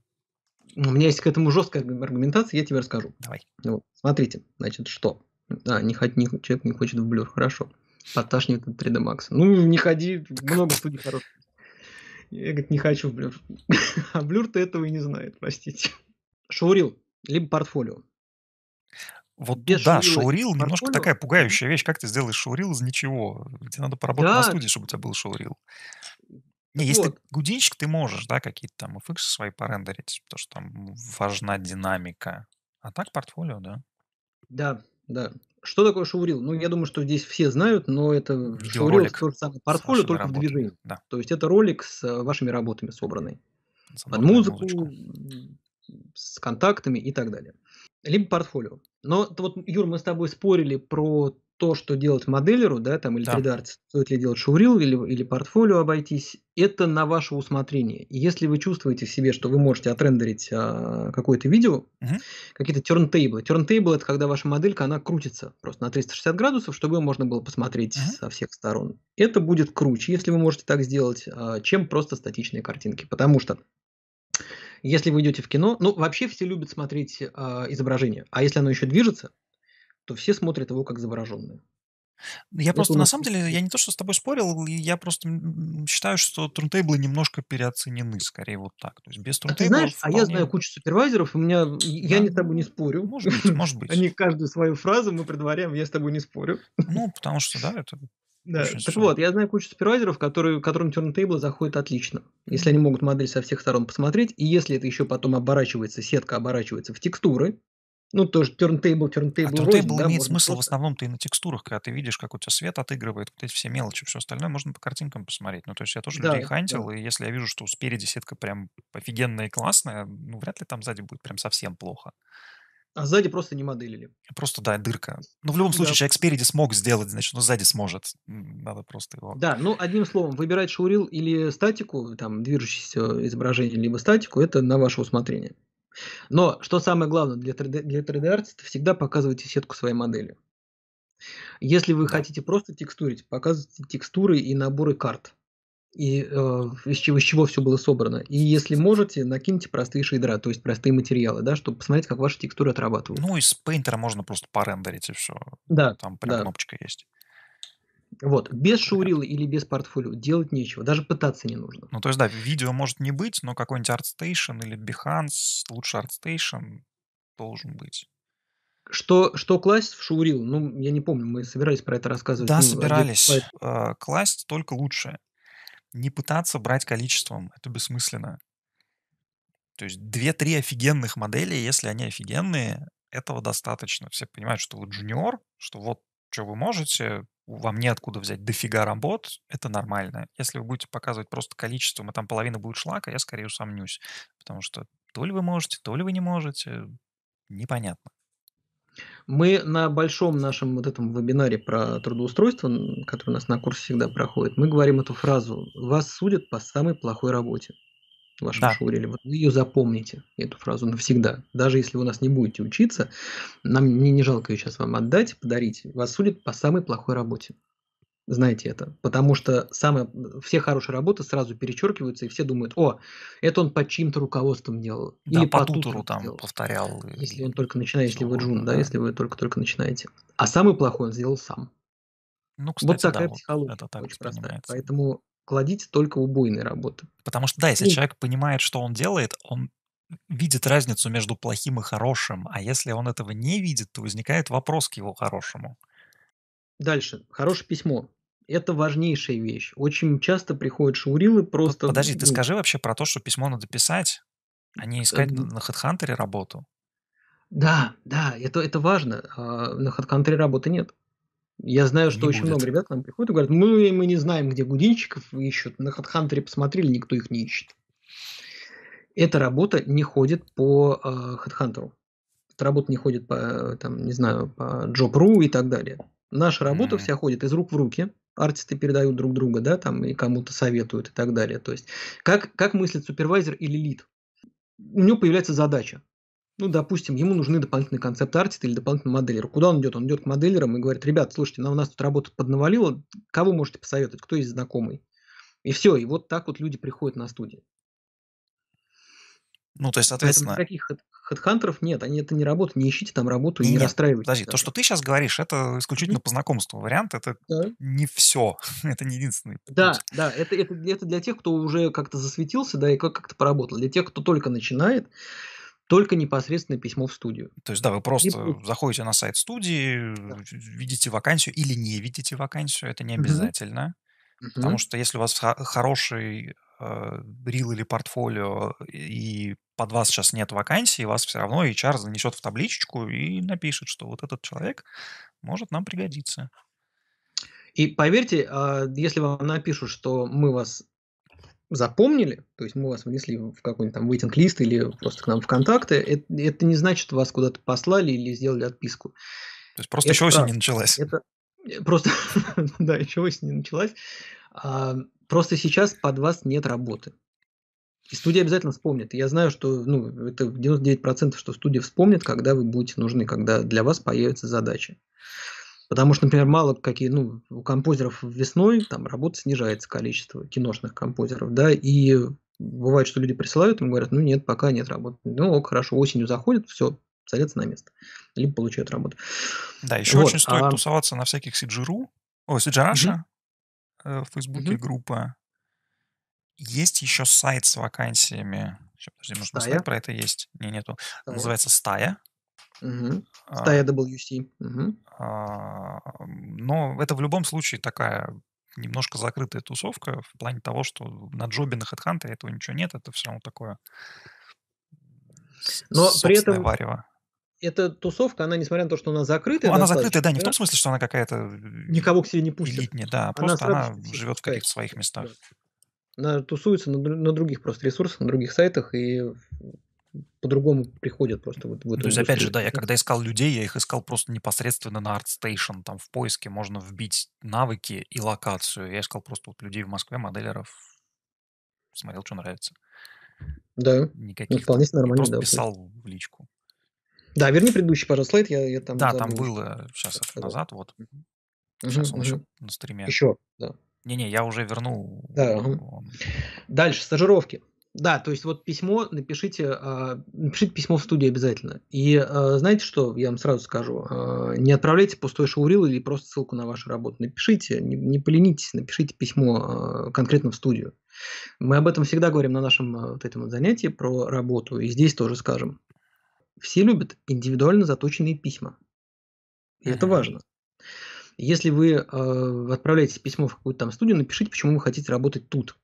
У меня есть к этому жесткая аргументация, я тебе расскажу. Давай. Вот, ну, смотрите, значит, что? Да, не, не, человек не хочет в блюр, хорошо. Подташнивает от 3D Max. Ну, не ходи, много студий хороших. Я, говорит, не хочу в блюр. *laughs* а блюр-то этого и не знает, простите. Шаурил, либо портфолио. Вот Без да, шаурил, шаурил немножко такая пугающая вещь. Как ты сделаешь шаурил из ничего? Тебе надо поработать да. на студии, чтобы у тебя был шаурил. Не, если вот. гудинчик, ты можешь, да, какие-то там фиксы свои порендерить, потому что там важна динамика. А так портфолио, да? Да, да. Что такое шоурил? Ну, я думаю, что здесь все знают, но это шоурил то же самое портфолио, только работами. в движении. Да. То есть это ролик с э, вашими работами собранный. Под музыку, музычка. с контактами и так далее. Либо портфолио. Но вот, Юр, мы с тобой спорили про то, что делать моделеру, да, там, или да. 3 d стоит ли делать шоурил или, или портфолио обойтись, это на ваше усмотрение. И если вы чувствуете в себе, что вы можете отрендерить а, какое-то видео, угу. какие-то тернтейблы. Тернтейбл – это когда ваша моделька, она крутится просто на 360 градусов, чтобы ее можно было посмотреть угу. со всех сторон. Это будет круче, если вы можете так сделать, а, чем просто статичные картинки. Потому что если вы идете в кино, ну, вообще все любят смотреть э, изображение. А если оно еще движется, то все смотрят его как завороженные. Я Это просто, на самом деле, я не то, что с тобой спорил, я просто считаю, что трунтейблы немножко переоценены, скорее вот так. То есть без А ты знаешь, вполне... а я знаю кучу супервайзеров, у меня, да. я не с тобой не спорю. Может быть, может быть. Они каждую свою фразу мы предваряем, я с тобой не спорю. Ну, потому что, да, это да. так вот, я знаю кучу супервайзеров, которые, которым turntable заходит отлично, если они могут модель со всех сторон посмотреть, и если это еще потом оборачивается, сетка оборачивается в текстуры, ну, тоже turntable, turntable. А turntable да, имеет смысл просто... в основном-то и на текстурах, когда ты видишь, как у тебя свет отыгрывает, вот эти все мелочи, все остальное можно по картинкам посмотреть. Ну, то есть я тоже да, людей хантил, да. и если я вижу, что спереди сетка прям офигенная и классная, ну, вряд ли там сзади будет прям совсем плохо. А сзади просто не моделили. Просто, да, дырка. Ну, в любом случае, да. человек спереди смог сделать, значит, ну, сзади сможет. Надо просто его... Да, ну, одним словом, выбирать шаурил или статику, там, движущееся изображение, либо статику, это на ваше усмотрение. Но, что самое главное, для 3D, для 3D-артиста всегда показывайте сетку своей модели. Если вы хотите просто текстурить, показывайте текстуры и наборы карт, и, э, из, чего, из чего все было собрано. И если можете, накиньте простые шейдера, то есть простые материалы, да, чтобы посмотреть, как ваши текстуры отрабатывают. Ну, из Painter можно просто порендерить и все. Да. Там прям да. кнопочка есть. Вот, без шаурила или без портфолио делать нечего, даже пытаться не нужно. Ну, то есть, да, видео может не быть, но какой-нибудь ArtStation или Behance, лучше ArtStation должен быть. Что, что класть в шаурил? Ну, я не помню, мы собирались про это рассказывать. Да, ну, а собирались. Э, класть только лучшее. Не пытаться брать количеством, это бессмысленно. То есть две-три офигенных модели, если они офигенные, этого достаточно. Все понимают, что вы джуниор, что вот что вы можете, вам неоткуда взять дофига работ, это нормально. Если вы будете показывать просто количеством, и там половина будет шлака, я скорее усомнюсь. Потому что то ли вы можете, то ли вы не можете, непонятно. Мы на большом нашем вот этом вебинаре про трудоустройство, который у нас на курсе всегда проходит, мы говорим эту фразу «Вас судят по самой плохой работе» в нашем да. шоу Вот вы ее запомните, эту фразу, навсегда. Даже если вы у нас не будете учиться, нам мне не жалко ее сейчас вам отдать, подарить. Вас судят по самой плохой работе. Знаете это. Потому что самые, все хорошие работы сразу перечеркиваются, и все думают, о, это он под чьим-то руководством делал. Да, или по, по тутеру, тутеру там делал. повторял. Если он только начинает, если вы джун, да, да, если вы только-только начинаете. А самый плохой он сделал сам. Ну, кстати, вот такая да, психология это так очень простая. Поэтому кладите только убойные работы. Потому что, да, если и... человек понимает, что он делает, он видит разницу между плохим и хорошим, а если он этого не видит, то возникает вопрос к его хорошему. Дальше. Хорошее письмо. Это важнейшая вещь. Очень часто приходят шаурилы просто... Подожди, ты ну, скажи вообще про то, что письмо надо писать, а не э, искать на HeadHunter работу. Да, да, это, это важно. А, на HeadHunter работы нет. Я знаю, что не очень будет. много ребят к нам приходят и говорят, мы, мы не знаем, где гудинчиков ищут. На HeadHunter посмотрели, никто их не ищет. Эта работа не ходит по э, HeadHunter. Эта работа не ходит по, э, там, не знаю, по Job.ru и так далее. Наша работа mm-hmm. вся ходит из рук в руки. Артисты передают друг друга, да, там, и кому-то советуют и так далее. То есть, как, как мыслит супервайзер или лид? У него появляется задача ну, допустим, ему нужны дополнительные концепт-артисты или дополнительный моделлер. Куда он идет? Он идет к моделлерам и говорит, ребят, слушайте, нам у нас тут работа поднавалила, кого можете посоветовать, кто есть знакомый? И все, и вот так вот люди приходят на студию. Ну, то есть, соответственно... Поэтому никаких хедхантеров нет, они это не работают, не ищите там работу и не, не расстраивайтесь. Подожди, то, что ты сейчас говоришь, это исключительно по знакомству вариант, это да. не все, *laughs* это не единственный. Да, да, это, это, это для тех, кто уже как-то засветился, да, и как-то поработал. Для тех, кто только начинает, только непосредственно письмо в студию. То есть, да, вы просто и... заходите на сайт студии, да. видите вакансию или не видите вакансию, это не обязательно. Угу. Потому что если у вас хороший э, рил или портфолио, и под вас сейчас нет вакансии, вас все равно HR занесет в табличечку и напишет, что вот этот человек может нам пригодиться. И поверьте, а, если вам напишут, что мы вас запомнили, то есть мы вас внесли в какой-нибудь там вейтинг-лист или просто к нам в контакты, это, это не значит, вас куда-то послали или сделали отписку. То есть просто это еще осень не началась. Это *laughs* просто, да, еще осень не началась. А, просто сейчас под вас нет работы. И студия обязательно вспомнит. Я знаю, что ну, это 99%, что студия вспомнит, когда вы будете нужны, когда для вас появятся задачи. Потому что, например, мало какие, ну, у композеров весной там работа снижается количество киношных композеров, да, и бывает, что люди присылают, им говорят, ну нет, пока нет работы. Ну, ок, хорошо, осенью заходит, все, садятся на место, либо получают работу. Да, еще вот, очень стоит а... тусоваться на всяких CGRU, о, CGRasha, в Фейсбуке группа. Есть еще сайт с вакансиями. Сейчас, подожди, может, сайт про это есть? Не, нету. Стая. Называется «Стая». Угу. Стая WC. Угу. А, но это в любом случае такая немножко закрытая тусовка в плане того, что на джобе на HeadHunter этого ничего нет, это все равно такое Но при этом варево. Эта тусовка, она, несмотря на то, что она закрытая... Ну, она закрытая, да, не в том смысле, что она какая-то... Э, Никого к себе не пустит. Элитнее, да, а просто она, она живет в каких-то своих местах. Да. Она тусуется на, на других просто ресурсах, на других сайтах, и по-другому приходят просто вот в эту То есть, опять же, да, я когда искал людей, я их искал просто непосредственно на ArtStation, там в поиске можно вбить навыки и локацию. Я искал просто вот людей в Москве, моделеров, смотрел, что нравится. Да, ну, Никаких ну, вполне нормально. просто да, писал в личку. Да, верни предыдущий, пожалуйста, слайд, я, я там... Да, забыл, там было сейчас назад, вот. Сейчас угу, он угу. еще на стриме. Еще, да. Не-не, я уже вернул. Да, угу. Дальше, стажировки. Да, то есть вот письмо напишите, а, напишите письмо в студию обязательно. И а, знаете что, я вам сразу скажу, а, не отправляйте пустой шаурил или просто ссылку на вашу работу. Напишите, не, не поленитесь, напишите письмо конкретно в студию. Мы об этом всегда говорим на нашем вот этом вот занятии про работу, и здесь тоже скажем. Все любят индивидуально заточенные письма. И это важно. Если вы э, отправляете письмо в какую-то там студию, напишите, почему вы хотите работать тут.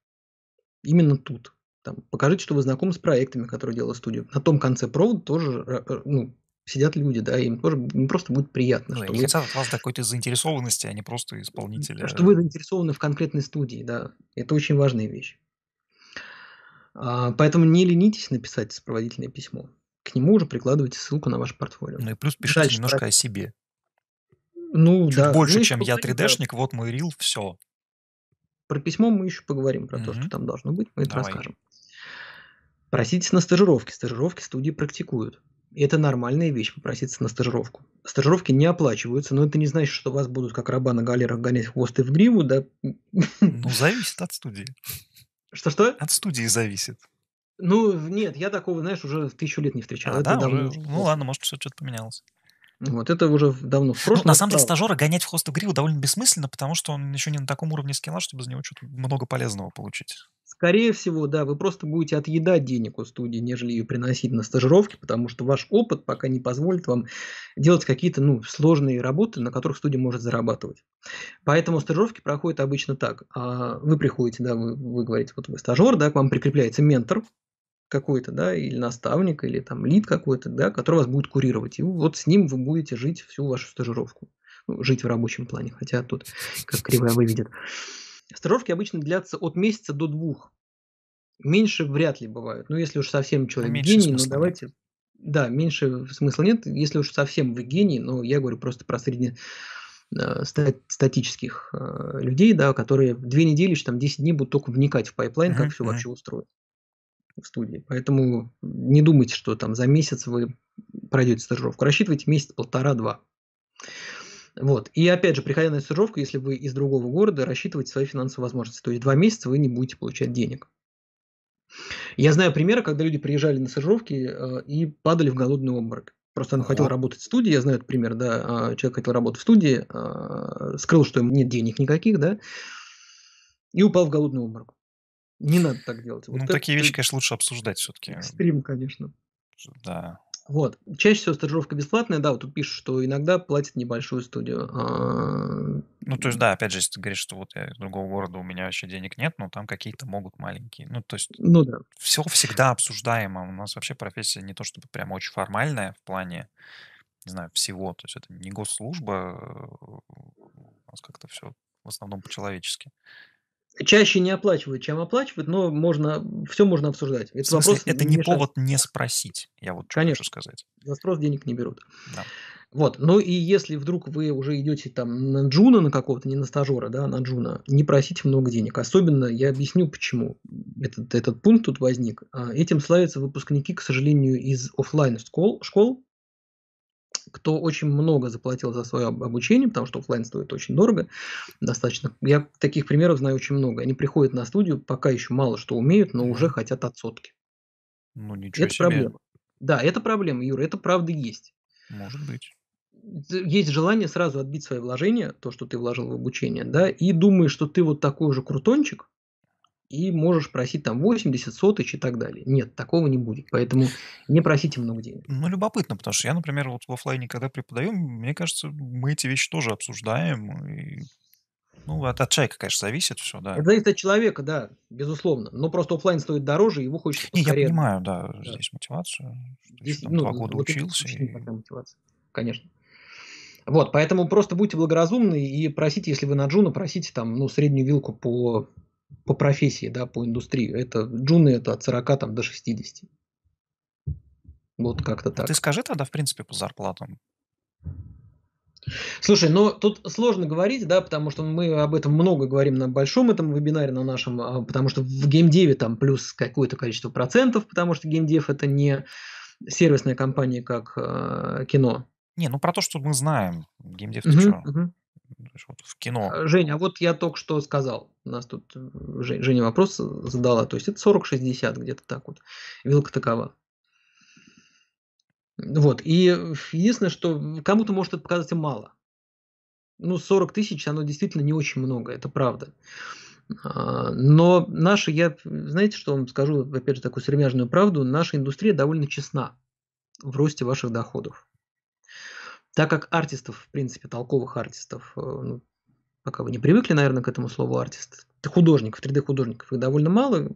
Именно тут там, покажите, что вы знакомы с проектами, которые делала студия. На том конце провода тоже э, э, ну, сидят люди, да, им тоже им просто будет приятно. Ну, что они вы... хотят от вас какой-то заинтересованности, а не просто исполнителя. Что вы заинтересованы в конкретной студии, да. Это очень важная вещь. А, поэтому не ленитесь написать сопроводительное письмо. К нему уже прикладывайте ссылку на ваше портфолио. Ну и плюс пишите Дальше немножко про... о себе. Ну, Чуть да. больше, ну, чем я 3D-шник, да. вот мой рил, все. Про письмо мы еще поговорим, про mm-hmm. то, что там должно быть, мы Давай. это расскажем. Проситесь на стажировки. Стажировки студии практикуют. И это нормальная вещь, попроситься на стажировку. Стажировки не оплачиваются, но это не значит, что вас будут как раба на галерах гонять в хвост в гриву, да? Ну, зависит от студии. Что-что? От студии зависит. Ну, нет, я такого, знаешь, уже тысячу лет не встречал. А, это да, давно уже, ну ладно, может, все что-то поменялось. Вот это уже давно в ну, прошлом. Ну, на самом деле, стажера гонять в хост гриву довольно бессмысленно, потому что он еще не на таком уровне скилла, чтобы за него что-то много полезного получить. Скорее всего, да, вы просто будете отъедать денег у студии, нежели ее приносить на стажировки, потому что ваш опыт пока не позволит вам делать какие-то ну, сложные работы, на которых студия может зарабатывать. Поэтому стажировки проходят обычно так. А, вы приходите, да, вы, вы говорите, вот вы стажер, да, к вам прикрепляется ментор, какой-то, да, или наставник, или там лид какой-то, да, который вас будет курировать. И вот с ним вы будете жить всю вашу стажировку. Ну, жить в рабочем плане, хотя тут как кривая выведет. Стажировки обычно длятся от месяца до двух. Меньше вряд ли бывают. Ну, если уж совсем а человек меньше гений, ну давайте. Нет. Да, меньше смысла нет, если уж совсем вы гений, но я говорю просто про средне э, статических э, людей, да, которые две недели, там 10 дней будут только вникать в пайплайн, uh-huh, как все вообще устроить в студии. Поэтому не думайте, что там за месяц вы пройдете стажировку. Рассчитывайте месяц, полтора, два. Вот. И опять же, приходя на стажировку, если вы из другого города, рассчитывайте свои финансовые возможности. То есть два месяца вы не будете получать денег. Я знаю примеры, когда люди приезжали на стажировки э, и падали в голодный обморок. Просто он хотел работать в студии, я знаю этот пример, да, а, человек хотел работать в студии, э, скрыл, что ему нет денег никаких, да, и упал в голодный обморок. Не надо так делать. Вот ну, такие вещи, конечно, лучше обсуждать все-таки. Экстрим, конечно да. Вот. Чаще всего стажировка бесплатная, да, вот тут пишут, что иногда платят небольшую студию. А, ну, то есть, да, опять же, если ты говоришь, что вот я из другого города, у меня вообще денег нет, но там какие-то могут маленькие. Ну, то есть, ну, да. все всегда обсуждаемо. У нас вообще профессия не то чтобы прям очень формальная в плане, не знаю, всего. То есть это не госслужба, э, у нас как-то все в основном по-человечески чаще не оплачивают, чем оплачивают, но можно, все можно обсуждать. Этот в смысле, вопрос это не мешает. повод не спросить, я вот что Конечно, хочу сказать. За спрос денег не берут. Да. Вот, ну и если вдруг вы уже идете там на Джуна, на какого-то, не на стажера, да, на Джуна, не просите много денег. Особенно я объясню, почему этот, этот пункт тут возник. А, этим славятся выпускники, к сожалению, из офлайн школ, школ кто очень много заплатил за свое обучение, потому что офлайн стоит очень дорого, достаточно. Я таких примеров знаю очень много. Они приходят на студию, пока еще мало что умеют, но уже хотят отсотки. Ну, ничего это себе. проблема. Да, это проблема, Юра, это правда есть. Может быть есть желание сразу отбить свои вложения, то, что ты вложил в обучение, да, и думаешь, что ты вот такой же крутончик, и можешь просить там 80, сотыч и так далее. Нет, такого не будет. Поэтому не просите много денег. Ну, любопытно, потому что я, например, вот в офлайне, когда преподаю, мне кажется, мы эти вещи тоже обсуждаем. И... Ну, от, от человека, конечно, зависит все, да. Это зависит от человека, да, безусловно. Но просто офлайн стоит дороже, его хочется поскорее. Не, я понимаю, да, да. здесь мотивацию. Здесь, там ну, два года вот учился. И... Мотивация, конечно. Вот, поэтому просто будьте благоразумны и просите, если вы на Джуна, просите там, ну, среднюю вилку по по профессии, да, по индустрии. Это джуны это от 40 там, до 60. Вот как-то а так. Ты скажи тогда, в принципе, по зарплатам. Слушай, но тут сложно говорить, да, потому что мы об этом много говорим на большом этом вебинаре на нашем, а, потому что в геймдеве там плюс какое-то количество процентов, потому что геймдев это не сервисная компания, как э, кино. Не, ну про то, что мы знаем, геймдев, ты угу, что? Угу вот в кино. Э, Женя, а вот я только что сказал, у нас тут э, Женя вопрос задала, то есть это 40-60 где-то так вот, вилка такова. Вот, и э, единственное, что кому-то может это показаться мало. Ну, 40 тысяч, оно действительно не очень много, это правда. А, но наша, я, знаете, что вам скажу, опять же, такую сермяжную правду, наша индустрия довольно честна в росте ваших доходов. Так как артистов, в принципе, толковых артистов, э, ну, пока вы не привыкли, наверное, к этому слову артист, художников, 3D-художников, их довольно мало,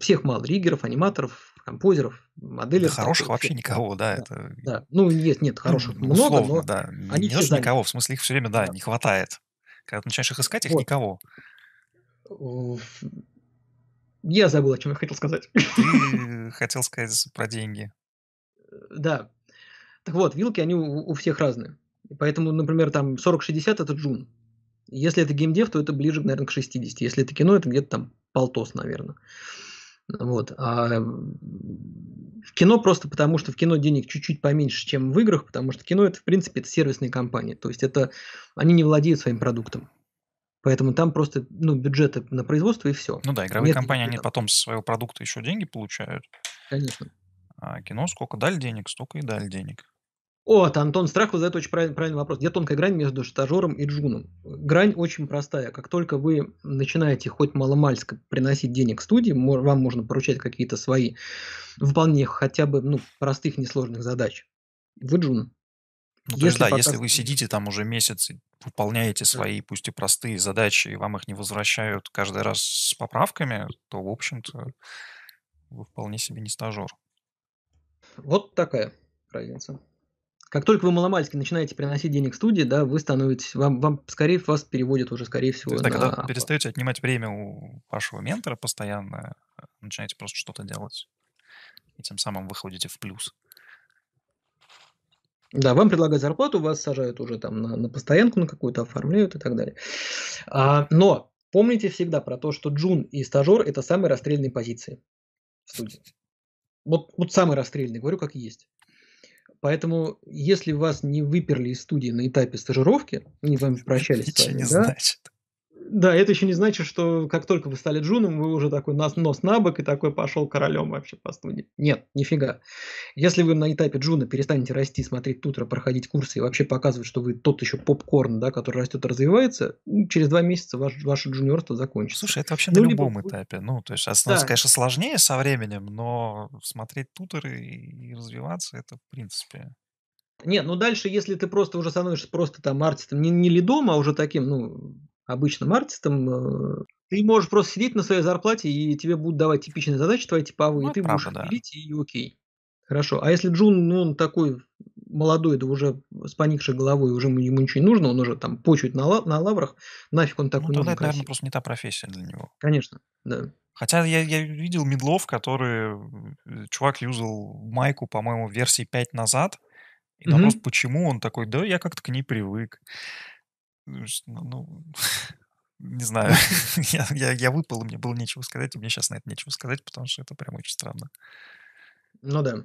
всех мало, риггеров, аниматоров, композеров, моделей. Да хороших вообще всех. никого, да, да, это... да. Ну, есть, нет, ну, хороших ну, много, условно, но... Да. Они не то, никого, в смысле их все время, да, да, не хватает. Когда ты начинаешь их искать, их вот. никого. Я забыл, о чем я хотел сказать. Ты *laughs* хотел сказать про деньги. Э, да, так вот, вилки, они у, у всех разные. Поэтому, например, там 40-60 это джун. Если это геймдев, то это ближе, наверное, к 60. Если это кино, это где-то там полтос, наверное. Вот. А в кино просто потому, что в кино денег чуть-чуть поменьше, чем в играх, потому что кино это, в принципе, это сервисные компании. То есть это они не владеют своим продуктом. Поэтому там просто ну, бюджеты на производство и все. Ну да, игровые Нет компании, они там. потом со своего продукта еще деньги получают. Конечно. А кино сколько дали денег, столько и дали денег. Вот, Антон Страхов задает очень правильный, правильный вопрос. Где тонкая грань между стажером и джуном? Грань очень простая. Как только вы начинаете хоть маломальско приносить денег студии, вам можно поручать какие-то свои, вполне хотя бы ну, простых, несложных задач. Вы джун. Ну, если, да, пока... если вы сидите там уже месяц и выполняете свои, да. пусть и простые задачи, и вам их не возвращают каждый раз с поправками, то, в общем-то, вы вполне себе не стажер. Вот такая разница. Как только вы маломальски начинаете приносить денег студии, да, вы становитесь, вам, вам скорее вас переводят уже, скорее всего. То есть, на... да, когда перестаете отнимать время у вашего ментора постоянно, начинаете просто что-то делать, и тем самым выходите в плюс. Да, вам предлагают зарплату, вас сажают уже там на, на постоянку на какую-то, оформляют и так далее. А, но помните всегда про то, что джун и стажер – это самые расстрельные позиции в студии. Вот, вот самые расстрельные, говорю, как есть. Поэтому, если вас не выперли из студии на этапе стажировки, не вам прощались, с вами, не да, значит. Да, это еще не значит, что как только вы стали Джуном, вы уже такой нас нос на бок и такой пошел королем вообще по студии. Нет, нифига. Если вы на этапе Джуна перестанете расти, смотреть тутро, проходить курсы и вообще показывать, что вы тот еще попкорн, да, который растет и развивается, ну, через два месяца ваш, ваше джуниорство закончится. Слушай, это вообще ну, на любом либо... этапе. Ну, то есть становится, да. конечно, сложнее со временем, но смотреть тутеры и развиваться, это в принципе нет, ну дальше, если ты просто уже становишься просто там артистом, не, не лидом, а уже таким, ну, обычным артистом, э, ты можешь просто сидеть на своей зарплате, и тебе будут давать типичные задачи твои типовые, ну, и ты правда, будешь да. пилить, и окей. Хорошо. А если Джун, ну, он такой молодой, да уже с поникшей головой, уже ему ничего не нужно, он уже там почует на, лав- на лаврах, нафиг он ну, такой ну, нужен. это, красивый. наверное, просто не та профессия для него. Конечно, да. Хотя я, я видел медлов, который э, чувак юзал майку, по-моему, версии 5 назад, и угу. вопрос, почему он такой, да я как-то к ней привык. Ну, ну, ну *laughs* не знаю, *laughs* я, я, я выпал, и мне было нечего сказать, и мне сейчас на это нечего сказать, потому что это прям очень странно. Ну да.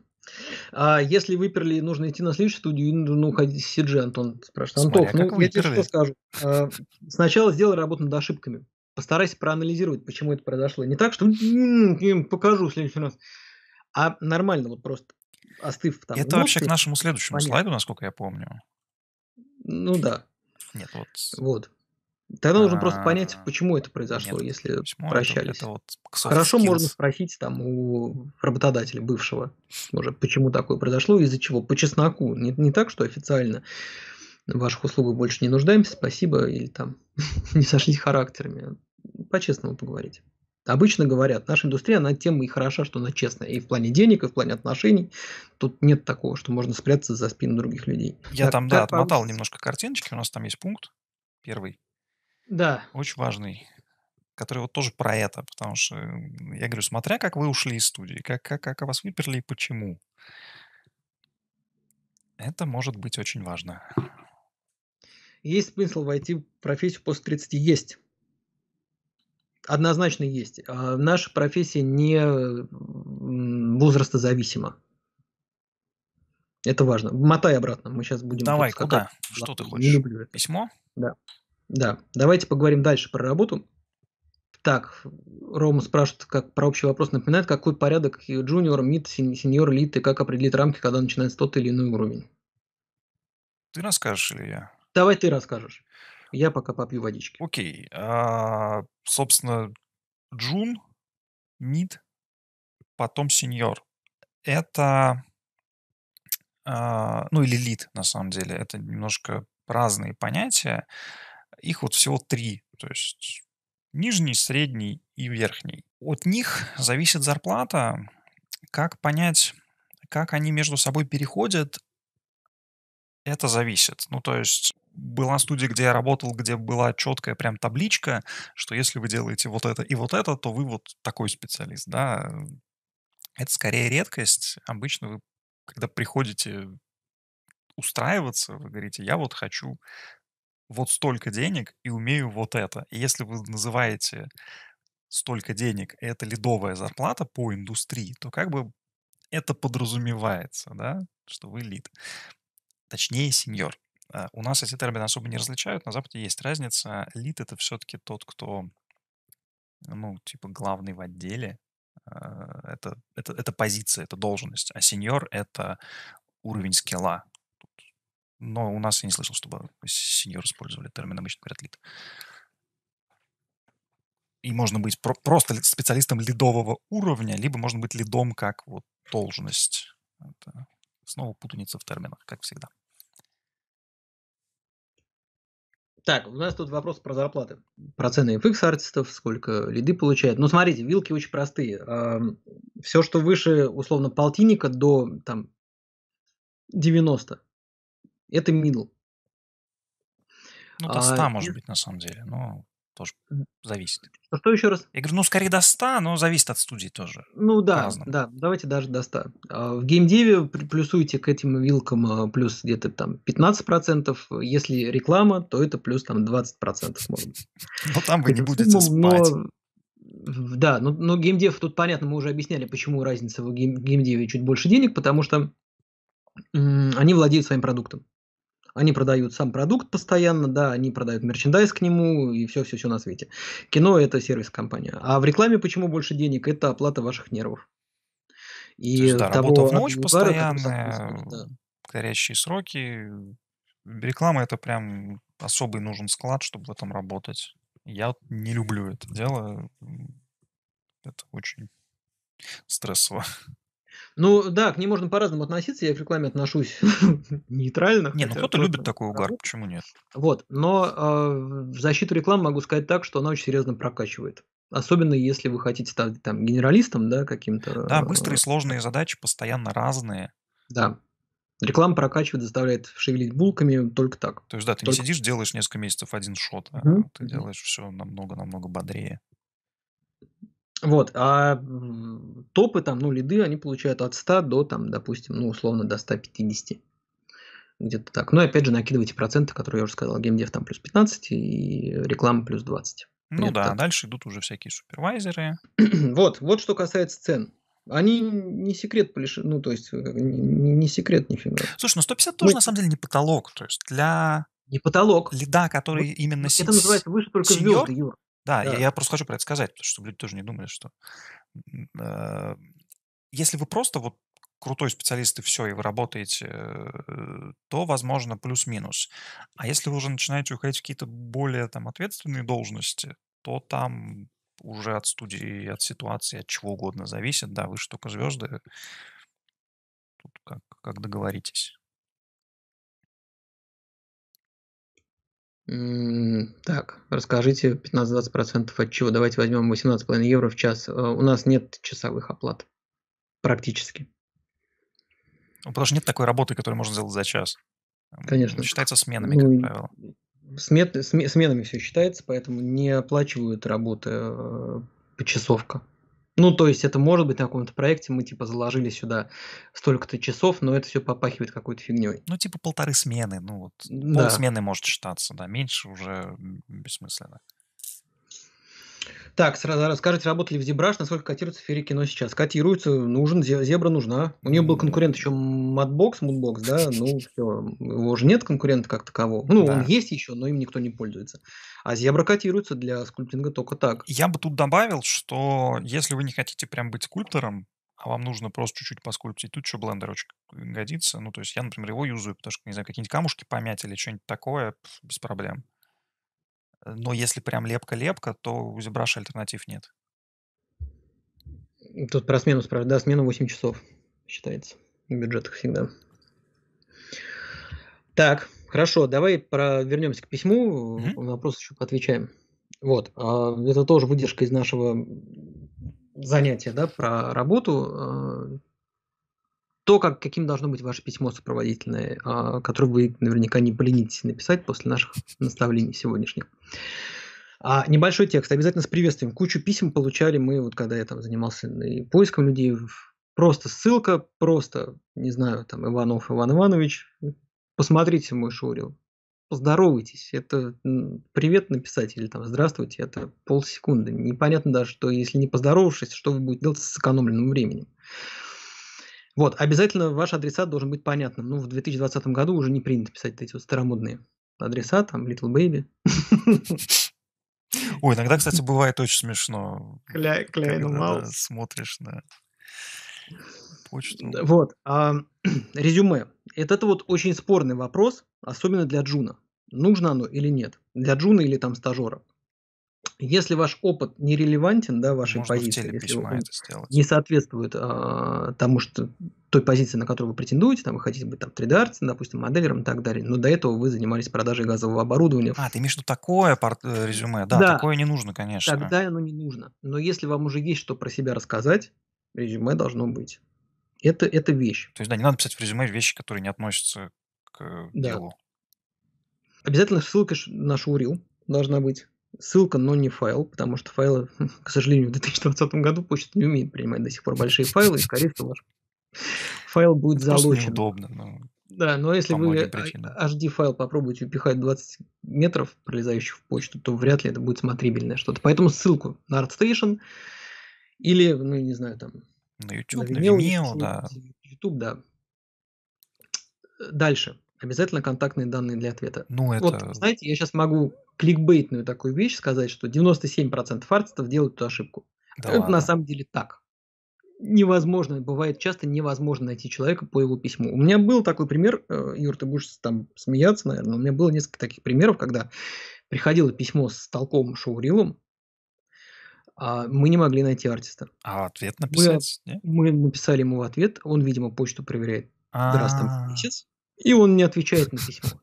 А если выперли, нужно идти на следующую студию, ну, ну, ходить с CG, Антон спрашивает. А Антох, Смотря, ну, я тебе что скажу. А, сначала сделай работу над ошибками. Постарайся проанализировать, почему это произошло. Не так, что м-м, покажу в следующий раз, а нормально, вот просто остыв там. Это эмоции, вообще к нашему следующему понятно. слайду, насколько я помню. Ну да. Нет, вот. Вот. Тогда нужно просто понять, а, почему это произошло, Нет, если прощались. Это, это вот Хорошо skills. можно спросить там у работодателя бывшего, может, почему такое произошло, из-за чего, по чесноку. Не, не так, что официально в ваших услугах больше не нуждаемся, спасибо, или там *laughs* не сошлись характерами. По-честному поговорить. Обычно говорят, наша индустрия, она тем и хороша, что она честная. И в плане денег, и в плане отношений. Тут нет такого, что можно спрятаться за спину других людей. Я так, там, да, отмотал получится? немножко картиночки. У нас там есть пункт первый. Да. Очень важный который вот тоже про это, потому что я говорю, смотря как вы ушли из студии, как, как, как вас выперли и почему. Это может быть очень важно. Есть смысл войти в профессию после 30? Есть однозначно есть. А, наша профессия не возраста зависима. Это важно. Мотай обратно, мы сейчас будем... Давай, куда? Что ты хочешь? Не люблю это. Письмо? Да. Да. Давайте поговорим дальше про работу. Так, Рома спрашивает, как про общий вопрос напоминает, какой порядок джуниор, мид, сеньор, лид и как определить рамки, когда начинается тот или иной уровень. Ты расскажешь или я? Давай ты расскажешь. Я пока попью водички. Окей. А, собственно, Джун, Мид, потом Сеньор. Это... А, ну, или лид, на самом деле. Это немножко разные понятия. Их вот всего три. То есть нижний, средний и верхний. От них зависит зарплата. Как понять, как они между собой переходят, это зависит. Ну, то есть была студия, где я работал, где была четкая прям табличка, что если вы делаете вот это и вот это, то вы вот такой специалист, да. Это скорее редкость. Обычно вы, когда приходите устраиваться, вы говорите, я вот хочу вот столько денег и умею вот это. И если вы называете столько денег, и это лидовая зарплата по индустрии, то как бы это подразумевается, да, что вы лид. Точнее, сеньор. Э, у нас эти термины особо не различают, на Западе есть разница. Лид — это все-таки тот, кто, ну, типа, главный в отделе. Э, это, это, это позиция, это должность. А сеньор — это уровень скилла. Но у нас я не слышал, чтобы сеньор использовали термин, обычно говорят лид. И можно быть про- просто специалистом лидового уровня, либо можно быть лидом как вот должность. Это снова путаница в терминах, как всегда. Так, у нас тут вопрос про зарплаты. Про цены FX артистов, сколько лиды получают. Ну, смотрите, вилки очень простые. Все, что выше, условно, полтинника до там 90, это мидл. Ну, до 100, а, может быть, на самом деле. Но тоже зависит. Что, еще раз? Я говорю, ну, скорее до 100, но зависит от студии тоже. Ну, да, да, давайте даже до 100. А, в геймдеве плюсуйте к этим вилкам а, плюс где-то там 15%, если реклама, то это плюс там 20% может быть. *laughs* Но ну, там вы не будете ну, спать. Да, но, но геймдев тут понятно, мы уже объясняли, почему разница в геймдеве чуть больше денег, потому что они владеют своим продуктом. Они продают сам продукт постоянно, да, они продают мерчендайз к нему и все-все-все на свете. Кино – это сервис-компания. А в рекламе почему больше денег? Это оплата ваших нервов. И То есть, да, того работа в ночь удара, постоянная, да. горящие сроки. Реклама – это прям особый нужен склад, чтобы в этом работать. Я не люблю это дело. Это очень стрессово. Ну да, к ней можно по-разному относиться, я к рекламе отношусь *laughs* нейтрально. Не, ну кто-то любит такой угар, почему нет? Вот, но э, в защиту рекламы могу сказать так, что она очень серьезно прокачивает. Особенно если вы хотите стать там генералистом, да, каким-то. Да, э, быстрые сложные задачи постоянно разные. Да. Реклама прокачивает, заставляет шевелить булками только так. То есть, да, ты только... не сидишь, делаешь несколько месяцев один шот, а mm ты делаешь все намного-намного бодрее. Вот, а топы там, ну, лиды, они получают от 100 до, там, допустим, ну, условно, до 150. Где-то так. Ну, и опять же, накидывайте проценты, которые я уже сказал. Геймдев там плюс 15 и реклама плюс 20. Ну да, так. дальше идут уже всякие супервайзеры. *clears throat* вот, вот что касается цен. Они не секрет, ну, то есть, не, не секрет нифига. Слушай, ну 150 тоже, Мы... Ну, на самом деле, не потолок. То есть, для... Не потолок. Лида, который вот, именно... Это с... называется выше только сеньор? звезды, Юр. Да, да. Я, я просто хочу про это сказать, потому что люди тоже не думали, что э, если вы просто вот крутой специалист и все, и вы работаете, э, то, возможно, плюс-минус. А если вы уже начинаете уходить в какие-то более там ответственные должности, то там уже от студии, от ситуации, от чего угодно зависит. Да, вы же только звезды. Тут как, как договоритесь. Так, расскажите 15-20% от чего. Давайте возьмем 18,5 евро в час. Э, у нас нет часовых оплат. Практически. Ну, потому что нет такой работы, которую можно сделать за час. Конечно. Считается сменами, как ну, правило. Смет, сме, сменами все считается, поэтому не оплачивают работы э, почасовка. Ну, то есть это может быть на каком-то проекте, мы типа заложили сюда столько-то часов, но это все попахивает какой-то фигней. Ну, типа полторы смены, ну вот да. полсмены может считаться, да, меньше уже бессмысленно. Так, сразу расскажите, работали в Зебраш, насколько котируется в сфере кино сейчас? Котируется, нужен, зебра нужна. У нее был конкурент еще Матбокс, Мудбокс, да, ну все, его же нет конкурента как такового. Ну, да. он есть еще, но им никто не пользуется. А зебра котируется для скульптинга только так. Я бы тут добавил, что если вы не хотите прям быть скульптором, а вам нужно просто чуть-чуть поскульптить, тут еще блендер очень годится. Ну, то есть я, например, его юзаю, потому что, не знаю, какие-нибудь камушки помять или что-нибудь такое, без проблем. Но если прям лепка-лепка, то у ZBrush альтернатив нет. Тут про смену спрашивают. Да, смена 8 часов считается в бюджетах всегда. Так, хорошо, давай про... вернемся к письму, mm-hmm. вопрос еще поотвечаем. Вот, а, это тоже выдержка из нашего занятия, да, про работу. А, то, как, каким должно быть ваше письмо сопроводительное, а, которое вы наверняка не поленитесь написать после наших наставлений сегодняшних. А небольшой текст, обязательно с приветствием. Кучу писем получали мы, вот когда я там занимался ну, и поиском людей, просто ссылка, просто, не знаю, там, Иванов Иван Иванович, посмотрите мой шоурил, поздоровайтесь, это привет написать или там здравствуйте, это полсекунды. Непонятно даже, что если не поздоровавшись, что вы будете делать с сэкономленным временем. Вот, обязательно ваш адресат должен быть понятным. Ну, в 2020 году уже не принято писать эти вот старомодные адреса, там, Little Baby. *laughs* Ой, иногда, кстати, бывает очень смешно. Кля Кляйн Смотришь на почту. Вот. А, *clears throat* резюме. Это, это вот очень спорный вопрос, особенно для Джуна. Нужно оно или нет? Для Джуна или там стажера. Если ваш опыт нерелевантен, да, вашей Можно позиции, если он не соответствует а, тому, что той позиции, на которую вы претендуете, там вы хотите быть там 3D-арт, допустим, моделером и так далее, но до этого вы занимались продажей газового оборудования. А, ты имеешь в виду такое э, резюме? Да, да, такое не нужно, конечно. Тогда оно не нужно. Но если вам уже есть что про себя рассказать, резюме должно быть. Это, это вещь. То есть, да, не надо писать в резюме вещи, которые не относятся к да. делу. Обязательно ссылка на шурил должна быть ссылка, но не файл, потому что файлы, *laughs* к сожалению, в 2020 году почта не умеет принимать до сих пор большие *laughs* файлы, и, скорее всего, ваш файл будет Это залочен. удобно. Но... Да, но если вы HD-файл попробуете упихать 20 метров, пролезающих в почту, то вряд ли это будет смотрибельное что-то. Поэтому ссылку на ArtStation или, ну, не знаю, там... На YouTube, на Vimeo, на Vimeo да. YouTube, да. Дальше. Обязательно контактные данные для ответа. Ну, это... Вот, знаете, я сейчас могу кликбейтную такую вещь сказать, что 97% артистов делают эту ошибку. Да это ладно. на самом деле так. Невозможно, бывает часто невозможно найти человека по его письму. У меня был такой пример, э, Юр, ты будешь там смеяться, наверное, у меня было несколько таких примеров, когда приходило письмо с толковым шоурилом, а мы не могли найти артиста. А ответ написать? Мы, мы написали ему ответ, он, видимо, почту проверяет раз там в месяц, и он не отвечает на *laughs* письмо.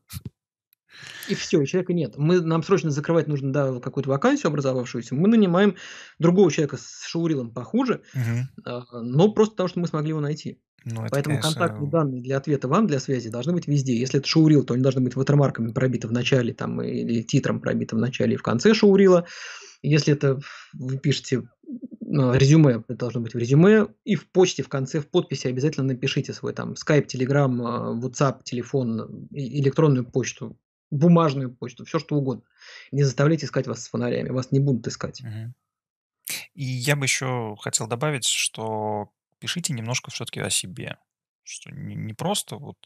И все, человека нет. Мы, нам срочно закрывать нужно да, какую-то вакансию образовавшуюся. Мы нанимаем другого человека с шаурилом похуже, угу. но просто потому, что мы смогли его найти. Ну, это, Поэтому конечно... контактные данные для ответа вам, для связи, должны быть везде. Если это шаурил, то они должны быть ватермарками пробиты в начале там, или титром пробиты в начале и в конце шаурила. Если это вы пишете а, резюме, это должно быть в резюме, и в почте в конце, в подписи обязательно напишите свой там Skype, Telegram, а, WhatsApp, телефон, электронную почту, бумажную почту, все что угодно. Не заставляйте искать вас с фонарями, вас не будут искать. Угу. И я бы еще хотел добавить, что пишите немножко все-таки о себе. Что не, не просто вот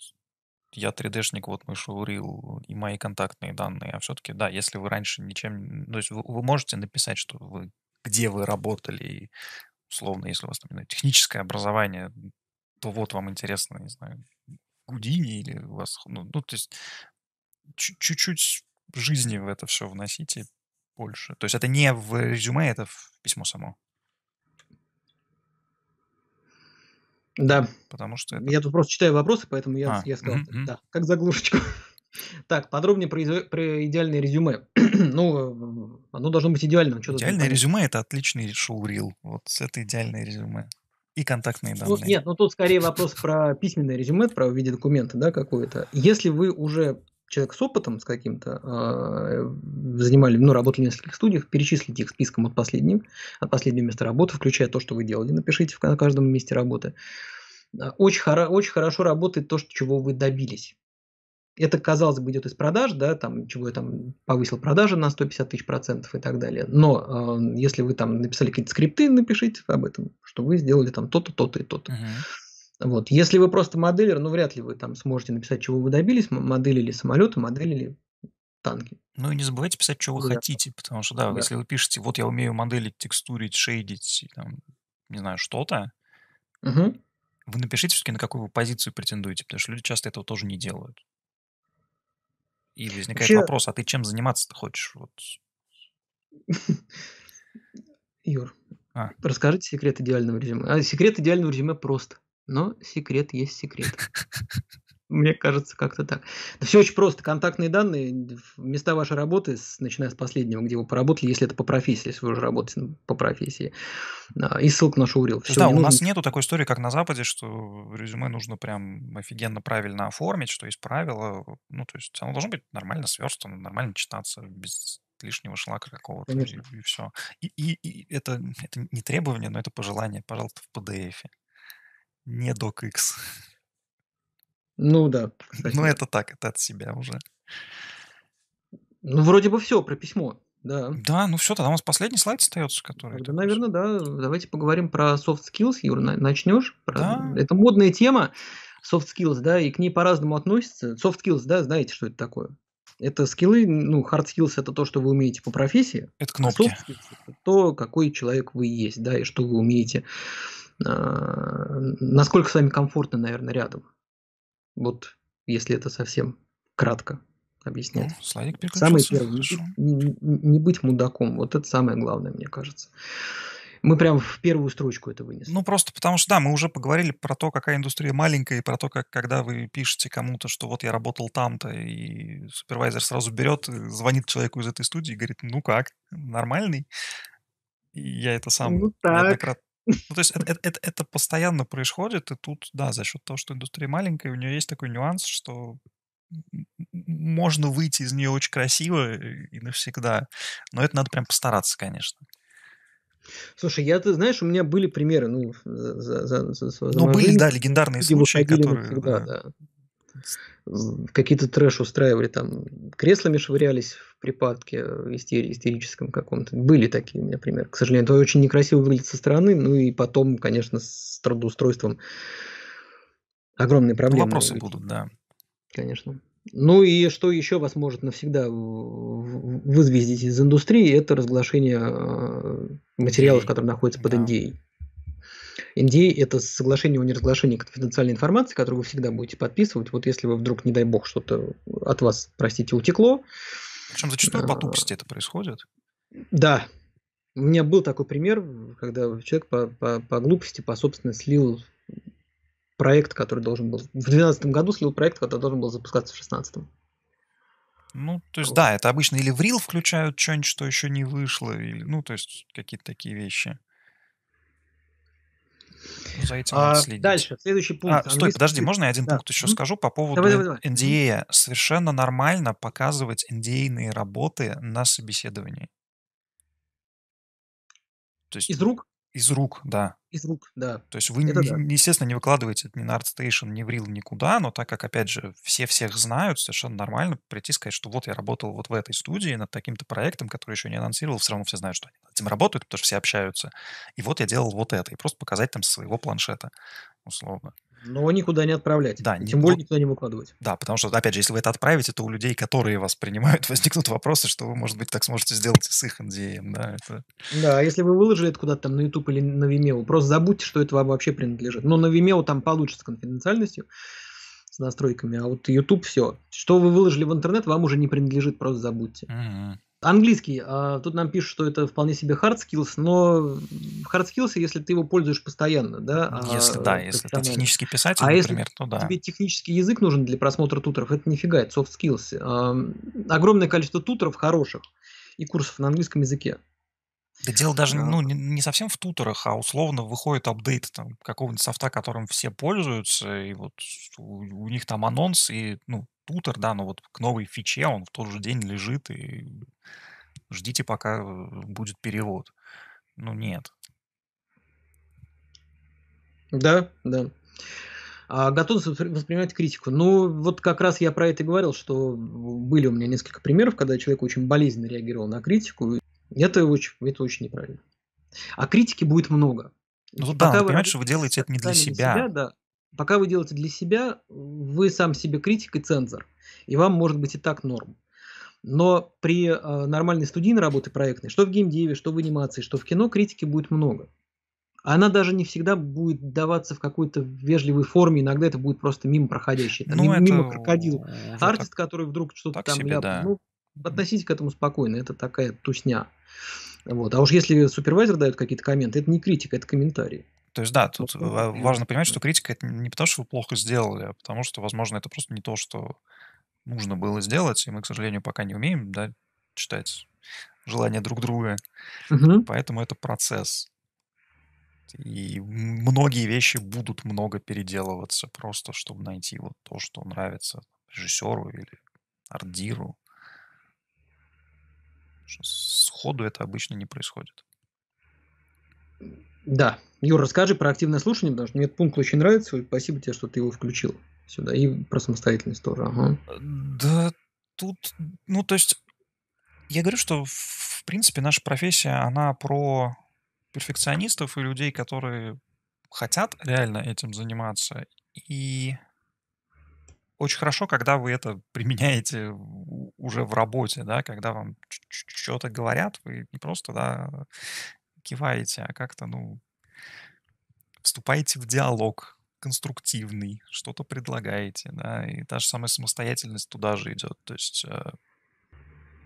я 3D-шник, вот мой шоурил и мои контактные данные, а все-таки, да, если вы раньше ничем... Ну, то есть вы, вы можете написать, что вы где вы работали, и, условно, если у вас там, техническое образование, то вот вам интересно, не знаю, Гудини или у вас, ну, ну то есть чуть-чуть жизни в это все вносите больше. То есть это не в резюме, это в письмо само. Да. Потому что это... Я тут просто читаю вопросы, поэтому я, а. я сказал, угу, да, как заглушечку. Так, подробнее про, про идеальное резюме. *clears throat* ну, э, оно должно быть идеальным. Что идеальное резюме – это отличный шоу шоурил. Вот это идеальное резюме. И контактные ну, данные. Ну, нет, ну тут скорее вопрос про письменное резюме, про в виде документа, да, какое-то. Если вы уже человек с опытом, с каким-то, а, э, занимали, ну, работали в нескольких студиях, перечислите их списком от последнего, от последнего места работы, включая то, что вы делали, напишите в, каждом месте работы. Э, очень, хоро, очень хорошо работает то, что, чего вы добились это, казалось бы, идет из продаж, да, там, чего я там повысил продажи на 150 тысяч процентов и так далее. Но э, если вы там написали какие-то скрипты, напишите об этом, что вы сделали там то-то, то-то и то-то. Uh-huh. Вот. Если вы просто моделлер, ну, вряд ли вы там сможете написать, чего вы добились, моделили самолеты, моделили танки. Ну и не забывайте писать, что вы да. хотите, потому что, да, да, если вы пишете, вот я умею моделить, текстурить, шейдить, там, не знаю, что-то, Uh-huh. вы напишите все-таки, на какую вы позицию претендуете, потому что люди часто этого тоже не делают. И возникает Вообще... вопрос, а ты чем заниматься-то хочешь? Вот. *laughs* Юр, а. расскажите секрет идеального резюме. А, секрет идеального резюме прост, но секрет есть секрет. *laughs* Мне кажется, как-то так. Да все очень просто. Контактные данные, места вашей работы, начиная с последнего, где вы поработали, если это по профессии, если вы уже работаете по профессии. А, и ссылка на шоурил. Все, да, у нужно... нас нету такой истории, как на Западе, что резюме нужно прям офигенно правильно оформить, что есть правила. Ну, то есть оно должно быть нормально сверстано, нормально читаться, без лишнего шлака какого-то, и, и все. И, и, и это, это не требование, но это пожелание. Пожалуйста, в PDF. Не DocX. Ну да. Кстати. Ну это так, это от себя уже. Ну вроде бы все про письмо, да. Да, ну все, тогда у нас последний слайд остается, который... Тогда, наверное, да. Давайте поговорим про soft skills, Юр, начнешь? Про... Да. Это модная тема, soft skills, да, и к ней по-разному относятся. Soft skills, да, знаете, что это такое? Это скиллы, ну, hard skills это то, что вы умеете по профессии. Это а кнопки. soft skills это то, какой человек вы есть, да, и что вы умеете. А, насколько с вами комфортно, наверное, рядом. Вот если это совсем кратко объяснять. Ну, слайдик самый первый. Не, не быть мудаком. Вот это самое главное, мне кажется. Мы прям в первую строчку это вынесли. Ну, просто потому что, да, мы уже поговорили про то, какая индустрия маленькая, и про то, как когда вы пишете кому-то, что вот я работал там-то, и супервайзер сразу берет, э, звонит человеку из этой студии и говорит, ну как, нормальный? И я это сам ну, так. неоднократно ну, то есть это, это, это постоянно происходит, и тут, да, за счет того, что индустрия маленькая, у нее есть такой нюанс, что можно выйти из нее очень красиво и навсегда. Но это надо прям постараться, конечно. Слушай, я, ты знаешь, у меня были примеры, ну, за, за, за, за Ну, были, жизнь, да, легендарные случаи, которые... Навсегда, да. Да какие-то трэш устраивали, там креслами швырялись в припадке э, истери- истерическом каком-то. Были такие у меня примеры. К сожалению, это очень некрасиво выглядит со стороны, ну и потом, конечно, с трудоустройством огромные проблемы. Вопросы выглядят. будут, да. Конечно. Ну и что еще вас может навсегда вызвездить из индустрии, это разглашение э, материалов, которые находятся под да. NDA. NDA – это соглашение о неразглашении конфиденциальной информации, которую вы всегда будете подписывать. Вот если вы вдруг, не дай бог, что-то от вас, простите, утекло. Причем зачастую по э, тупости это происходит. Да. У меня был такой пример, когда человек по, по, по глупости, по собственно, слил проект, который должен был... В 2012 году слил проект, который должен был запускаться в 2016. Ну, то есть, да, это обычно или в Рил включают что-нибудь, что еще не вышло, или, ну, то есть, какие-то такие вещи. Ну, за этим а, следить. Дальше, следующий пункт. А, Стой, подожди, можно я один да. пункт еще да. скажу по поводу давай, давай, давай. NDA? Совершенно нормально показывать NDA-ные работы на собеседовании. То есть... Из рук? Из рук, да. Из рук, да. То есть вы, это не, да. естественно, не выкладываете это ни на ArtStation, ни в Reel, никуда, но так как, опять же, все всех знают, совершенно нормально прийти и сказать, что вот я работал вот в этой студии над таким-то проектом, который еще не анонсировал, все равно все знают, что они над этим работают, потому что все общаются. И вот я делал вот это, и просто показать там со своего планшета, условно. Но никуда не отправлять. Да, Тем не, более никуда не выкладывать. Да, потому что, опять же, если вы это отправите, то у людей, которые вас принимают, *laughs* возникнут вопросы, что вы, может быть, так сможете сделать с их NDA. Да, это... да а если вы выложили это куда-то там на YouTube или на Vimeo, просто забудьте, что это вам вообще принадлежит. Но на Vimeo там получится конфиденциальностью, с настройками, а вот YouTube все. Что вы выложили в интернет, вам уже не принадлежит, просто забудьте. Mm-hmm. Английский. А, тут нам пишут, что это вполне себе hard skills, но hard skills, если ты его пользуешь постоянно, да? А, если а, да, если ты технический писатель, а например, если то да. Тебе технический язык нужен для просмотра тутеров, это нифига, это soft skills. А, огромное количество тутеров хороших и курсов на английском языке. Да дело даже а. ну, не, не совсем в тутерах, а условно выходит апдейт там, какого-нибудь софта, которым все пользуются, и вот у, у них там анонс, и ну, компьютер, да, но вот к новой фиче он в тот же день лежит, и ждите, пока э, будет перевод. Ну, нет. Да, да. А готовность воспринимать критику. Ну, вот как раз я про это говорил, что были у меня несколько примеров, когда человек очень болезненно реагировал на критику. Это очень, это очень неправильно. А критики будет много. Ну да, пока ну, вы что вы делаете это не для себя. себя да. Пока вы делаете для себя, вы сам себе критик и цензор. И вам может быть и так норм. Но при э, нормальной студийной работе проектной, что в геймдеве, что в анимации, что в кино, критики будет много. Она даже не всегда будет даваться в какой-то вежливой форме, иногда это будет просто мимо проходящий, ну, мимо, мимо крокодила. Артист, так, который вдруг что-то там себе, ляп, да. ну, относитесь к этому спокойно, это такая тусня. Вот. А уж если супервайзер дает какие-то комменты, это не критика, это комментарий. То есть, да, тут э, важно понимать, что критика это не потому, что вы плохо сделали, а потому что, возможно, это просто не то, что нужно было сделать, и мы, к сожалению, пока не умеем да, читать желания друг друга. Угу. Поэтому это процесс. И многие вещи будут много переделываться, просто чтобы найти вот то, что нравится режиссеру или ардиру. Сходу это обычно не происходит. Да, Юр, расскажи про активное слушание, потому что мне этот пункт очень нравится. И спасибо тебе, что ты его включил сюда. И про самостоятельность тоже. Ага. Да, тут, ну, то есть, я говорю, что, в принципе, наша профессия, она про перфекционистов и людей, которые хотят реально этим заниматься. И очень хорошо, когда вы это применяете уже в работе, да, когда вам что-то говорят, вы не просто, да, киваете, а как-то, ну, вступаете в диалог конструктивный, что-то предлагаете, да, и та же самая самостоятельность туда же идет. То есть э,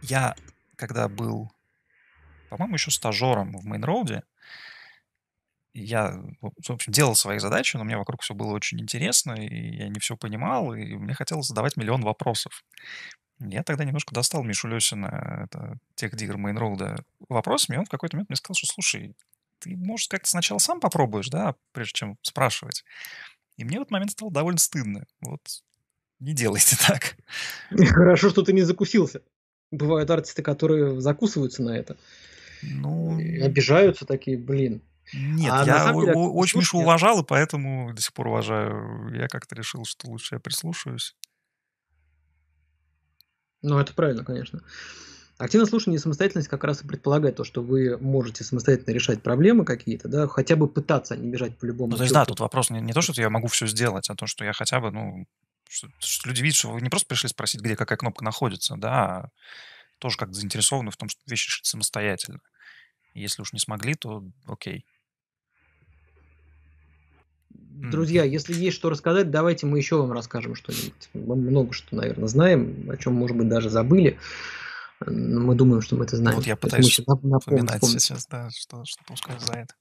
я, когда был, по-моему, еще стажером в Мейнроуде, я, в общем, делал свои задачи, но мне вокруг все было очень интересно, и я не все понимал, и мне хотелось задавать миллион вопросов. Я тогда немножко достал Мишу Лесина, э, это техдигр Мейнроуда, вопросами, и он в какой-то момент мне сказал, что, слушай, ты, может, как-то сначала сам попробуешь, да, прежде чем спрашивать. И мне в этот момент стало довольно стыдно. Вот не делайте *laughs* так. *laughs* Хорошо, что ты не закусился. Бывают артисты, которые закусываются на это. Ну... И обижаются такие, блин. Нет, а я деле, о- очень Мишу уважал, и поэтому до сих пор уважаю. Я как-то решил, что лучше я прислушаюсь. Ну, это правильно, конечно. Активное слушание и самостоятельность как раз и предполагает то, что вы можете самостоятельно решать проблемы какие-то, да, хотя бы пытаться, а не бежать по любому. Ну, то есть, да, тут вопрос не, не то, что я могу все сделать, а то, что я хотя бы, ну, что, что люди видят, что вы не просто пришли спросить, где какая кнопка находится, да, а тоже как-то заинтересованы в том, что вещи решить самостоятельно. Если уж не смогли, то окей. Друзья, если есть что рассказать, давайте мы еще вам расскажем что-нибудь. Мы много что, наверное, знаем, о чем, может быть, даже забыли мы думаем, что мы это ну знаем. Вот я пытаюсь напомнить вспоминать помню. сейчас, да, что, что пускай за это.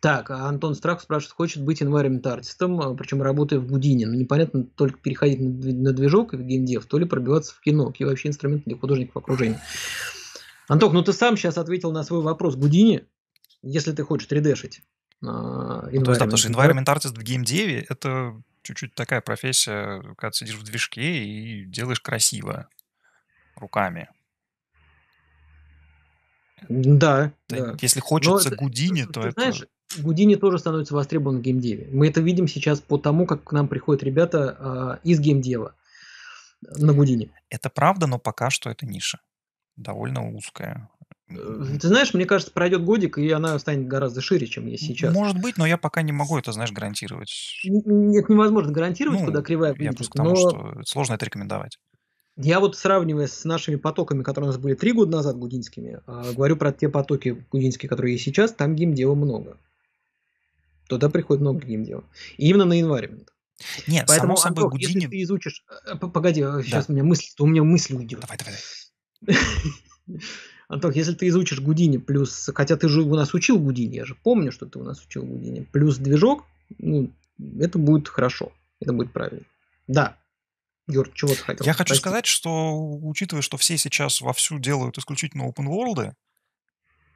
Так, а Антон Страх спрашивает, хочет быть environment-артистом, а, причем работая в Гудине. Но ну, непонятно, только переходить на, движок и в геймдев, то ли пробиваться в кино. Какие вообще инструменты для художников окружения? Антох, ну ты сам сейчас ответил на свой вопрос Гудине, если ты хочешь 3D-шить. Uh, а, ну, то есть, да, потому что environment артист в геймдеве — это чуть-чуть такая профессия, когда ты сидишь в движке и делаешь красиво руками. Да. да. Если хочется Но Гудини, э, то ты это... Знаешь, Гудини тоже становится востребован в геймдеве. Мы это видим сейчас по тому, как к нам приходят ребята э, из геймдева на Гудини. Это правда, но пока что это ниша. Довольно узкая. Э, ты знаешь, мне кажется, пройдет годик, и она станет гораздо шире, чем есть сейчас. Может быть, но я пока не могу это, знаешь, гарантировать. Нет, невозможно гарантировать, ну, куда кривая Я просто к тому, но... что сложно это рекомендовать. Я вот сравнивая с нашими потоками, которые у нас были три года назад гудинскими, а, говорю про те потоки гудинские, которые есть сейчас, там геймдева много. Туда приходит много геймдева. И именно на environment. Нет, Поэтому, само собой, Антох, Гудини... если ты изучишь... Э, погоди, э, да. сейчас у меня мысль, то у меня мысль уйдет. Давай, давай. *laughs* Антох, если ты изучишь Гудини плюс... Хотя ты же у нас учил Гудини, я же помню, что ты у нас учил Гудини. Плюс движок, ну, это будет хорошо. Это будет правильно. Да, Юр, чего ты хотел? Я хочу Прости. сказать, что учитывая, что все сейчас вовсю делают исключительно open world,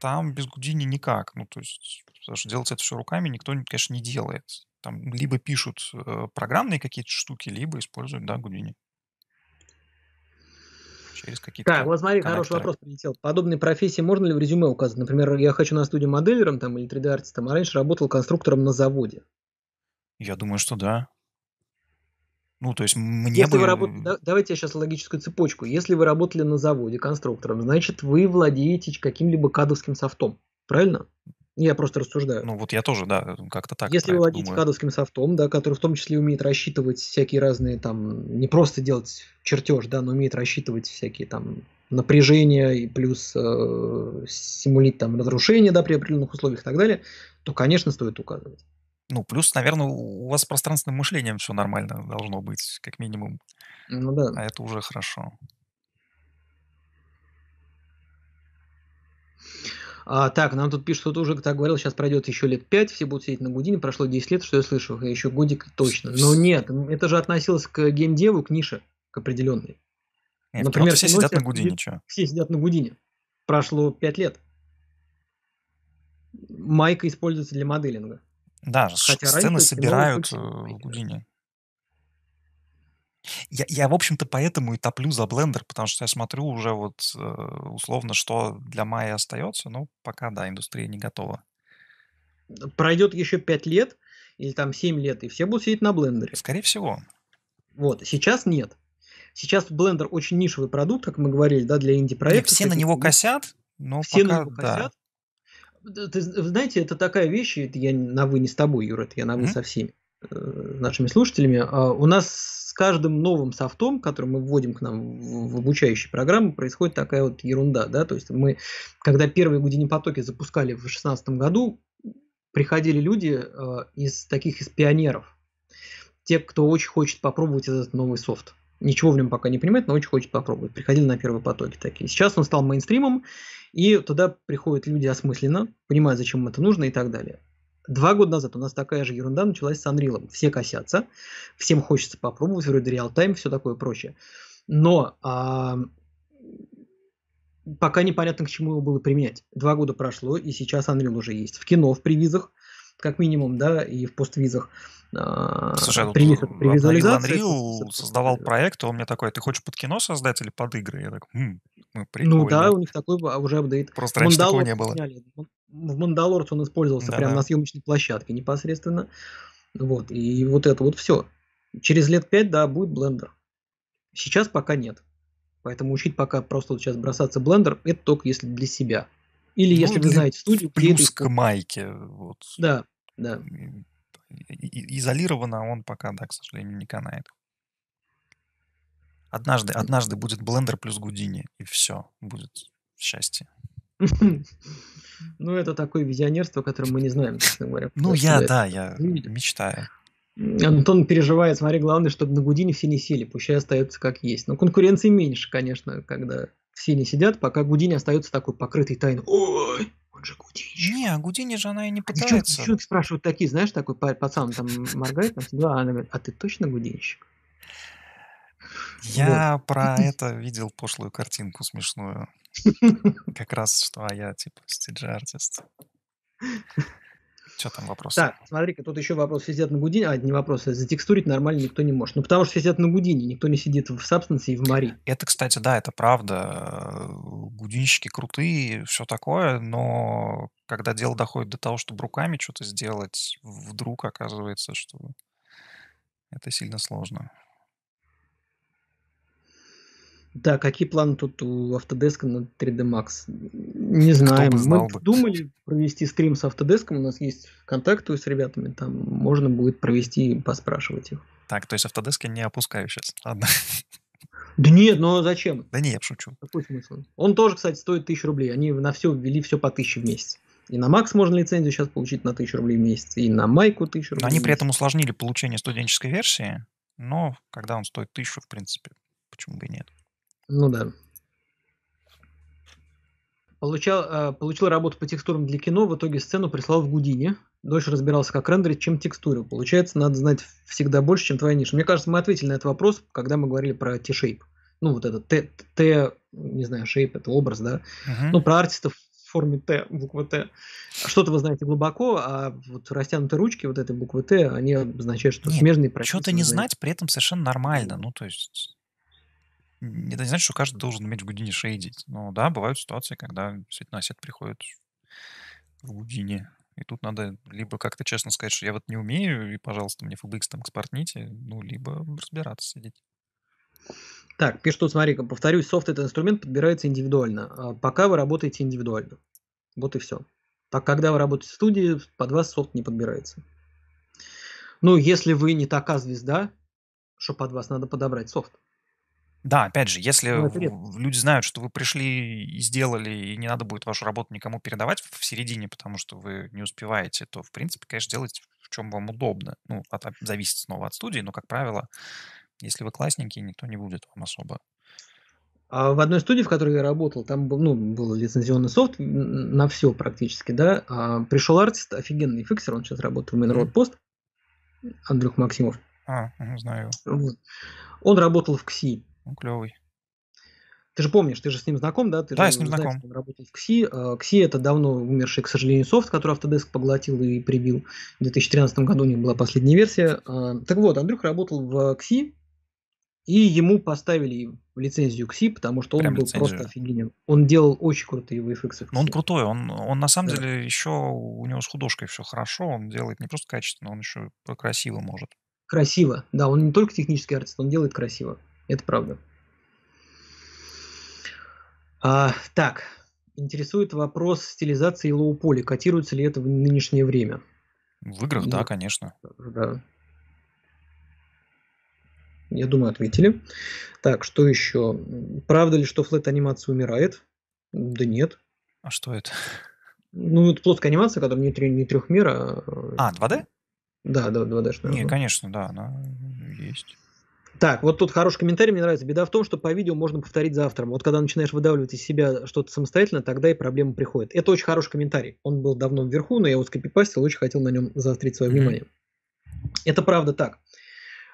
там без Гудини никак. Ну, то есть, потому что делать это все руками никто, конечно, не делает. Там либо пишут э, программные какие-то штуки, либо используют, да, Гудини. Через какие-то... Так, вот смотри, коннекторы. хороший вопрос прилетел. Подобные профессии можно ли в резюме указать? Например, я хочу на студию моделером там, или 3D-артистом, а раньше работал конструктором на заводе. Я думаю, что да. Ну, то есть мне Если бы... вы работ... Давайте я сейчас логическую цепочку. Если вы работали на заводе конструктором, значит, вы владеете каким-либо кадовским софтом. Правильно? Я просто рассуждаю. Ну, вот я тоже, да, э, как-то так. Если вы владеете думаю. кадовским софтом, да, который в том числе умеет рассчитывать всякие разные там, не просто делать чертеж, да, но умеет рассчитывать всякие там напряжения и плюс э, симулить там разрушение, да, при определенных условиях и так далее, то, конечно, стоит указывать. Ну, плюс, наверное, у вас с пространственным мышлением все нормально должно быть, как минимум. Ну да. А это уже хорошо. А, так, нам тут пишут, что ты уже так говорил, сейчас пройдет еще лет пять, все будут сидеть на Гудине, прошло 10 лет, что я слышу, еще годик точно. Но нет, это же относилось к геймдеву, к нише, к определенной. Нет, Например, все сидят на Гудине, что? Все сидят на Гудине. Прошло 5 лет. Майка используется для моделинга. Да, Хотя сцены собирают в э, Гудине. Я, я, в общем-то, поэтому и топлю за Blender, потому что я смотрю уже вот э, условно, что для мая остается, но пока, да, индустрия не готова. Пройдет еще 5 лет или там 7 лет, и все будут сидеть на блендере. Скорее всего. Вот, сейчас нет. Сейчас Blender очень нишевый продукт, как мы говорили, да, для инди-проектов. Все на него косят, но все пока, на него да. Ты, знаете, это такая вещь, это я на вы не с тобой, Юра, это я на вы mm-hmm. со всеми э, нашими слушателями. А у нас с каждым новым софтом, который мы вводим к нам в обучающие программы, происходит такая вот ерунда. Да? То есть мы, когда первые Гудини потоки запускали в 2016 году, приходили люди э, из таких, из пионеров. Те, кто очень хочет попробовать этот новый софт. Ничего в нем пока не понимает, но очень хочет попробовать. Приходили на первые потоки такие. Сейчас он стал мейнстримом, и туда приходят люди осмысленно, понимают, зачем им это нужно и так далее. Два года назад у нас такая же ерунда началась с Unreal. Все косятся, всем хочется попробовать, вроде реал-тайм, все такое прочее. Но а, пока непонятно, к чему его было применять. Два года прошло, и сейчас Unreal уже есть в кино, в привизах, как минимум, да, и в поствизах. А, Слушай, при, при визуализации... Unreal создавал проект, он мне такой, ты хочешь под кино создать или под игры? Я так, хм, ну, прикольно. Ну да, у них такой а, уже апдейт. Просто раньше такого не было. Сняли. В Мандалорце он использовался да, прямо да. на съемочной площадке непосредственно. Вот, и вот это вот все. Через лет пять, да, будет блендер. Сейчас пока нет. Поэтому учить пока просто вот сейчас бросаться блендер, это только если для себя. Или ну, если вы знаете студию, плюс где это... к майке. Вот. Да, да. Изолированно он пока, да, к сожалению, не канает. Однажды, однажды будет блендер плюс Гудини, и все, будет счастье. *laughs* Ну, это такое визионерство, которое мы не знаем, честно говоря. Ну, я, да, я мечтаю. Антон переживает, смотри, главное, чтобы на Гудини все не сели, пусть остается как есть. Но конкуренции меньше, конечно, когда все не сидят, пока Гудини остается такой покрытый тайной. Ой, он же Гудини. Не, Гудини же она и не пытается. А девчонки, девчонки спрашивают такие, знаешь, такой пацан там моргает, там, да, она говорит, а ты точно Гудинич? Я вот. про это видел пошлую картинку смешную. Как раз, что а я типа стиджи-артист. Что там вопрос? Так, смотри-ка, тут еще вопрос сидят на Гудине. А, не вопрос, а затекстурить нормально никто не может. Ну, потому что сидят на Гудине, никто не сидит в Substance и в Мари. Это, кстати, да, это правда гудинщики крутые, все такое, но когда дело доходит до того, чтобы руками что-то сделать, вдруг оказывается, что это сильно сложно. Да, какие планы тут у Autodesk на 3D Max? Не знаю. Мы думали провести стрим с Autodesk. У нас есть контакты с ребятами. Там можно будет провести, поспрашивать их. Так, то есть Autodesk я не опускаю сейчас. Ладно. *laughs* Да нет, ну зачем? Да не, я шучу. Какой смысл? Он тоже, кстати, стоит 1000 рублей. Они на все ввели все по 1000 в месяц. И на Макс можно лицензию сейчас получить на 1000 рублей в месяц, и на Майку 1000 рублей. Но они при этом усложнили получение студенческой версии, но когда он стоит 1000, в принципе, почему бы и нет. Ну да. Получал, э, получил работу по текстурам для кино, в итоге сцену прислал в Гудине дольше разбирался, как рендерить, чем текстуру. Получается, надо знать всегда больше, чем твоя ниша. Мне кажется, мы ответили на этот вопрос, когда мы говорили про T-shape. Ну, вот это Т, не знаю, shape это образ, да. Uh-huh. Ну, про артистов в форме Т, буква Т. Что-то вы знаете глубоко, а вот растянутые ручки вот этой буквы Т, они обозначают, что Нет, смежные Что-то не знать при этом совершенно нормально. Ну, то есть это не значит, что каждый должен уметь в Гудине шейдить. Но да, бывают ситуации, когда действительно осет приходит в Гудине. И тут надо либо как-то честно сказать, что я вот не умею, и, пожалуйста, мне FBX там экспортните, ну, либо разбираться, сидеть. Так, пишут, тут, смотри, повторюсь, софт этот инструмент подбирается индивидуально. А пока вы работаете индивидуально. Вот и все. Так, когда вы работаете в студии, под вас софт не подбирается. Ну, если вы не такая звезда, что под вас надо подобрать софт. Да, опять же, если ну, люди знают, что вы пришли и сделали, и не надо будет вашу работу никому передавать в середине, потому что вы не успеваете, то, в принципе, конечно, делайте в чем вам удобно. Ну, от, зависит снова от студии, но, как правило, если вы классненькие, никто не будет вам особо. А в одной студии, в которой я работал, там был, ну, был лицензионный софт на все практически, да. А пришел артист, офигенный фиксер, он сейчас работает в Mainroad Post, Андрюх Максимов. А, знаю. Вот. Он работал в КСИ. Он ну, клевый. Ты же помнишь, ты же с ним знаком, да? Ты да, же, я с ним знаешь, знаком. Он работал в КСИ. Э, КСИ это давно умерший, к сожалению, софт, который Autodesk поглотил и прибил. В 2013 году у них была последняя версия. Э, так вот, Андрюх работал в КСИ, и ему поставили лицензию Кси, потому что он Прям был лицензию. просто офигенен. Он делал очень крутые VFX. Но ну, он крутой, он, он на самом да. деле еще, у него с художкой все хорошо, он делает не просто качественно, он еще красиво может. Красиво, да, он не только технический артист, он делает красиво. Это правда. А, так, интересует вопрос стилизации лоу-поли. Котируется ли это в нынешнее время? В играх, да, да ну, конечно. Да. Я думаю, ответили. Так, что еще? Правда ли, что флет-анимация умирает? Да нет. А что это? Ну, это плоская анимация, когда не, не трехмера. А, 2D? А, да, да, 2D. Что не, конечно, да, она есть. Так, вот тут хороший комментарий, мне нравится. Беда в том, что по видео можно повторить за автором. Вот когда начинаешь выдавливать из себя что-то самостоятельно, тогда и проблема приходит. Это очень хороший комментарий. Он был давно вверху, но я его скопипастил, очень хотел на нем заострить свое внимание. Это правда так.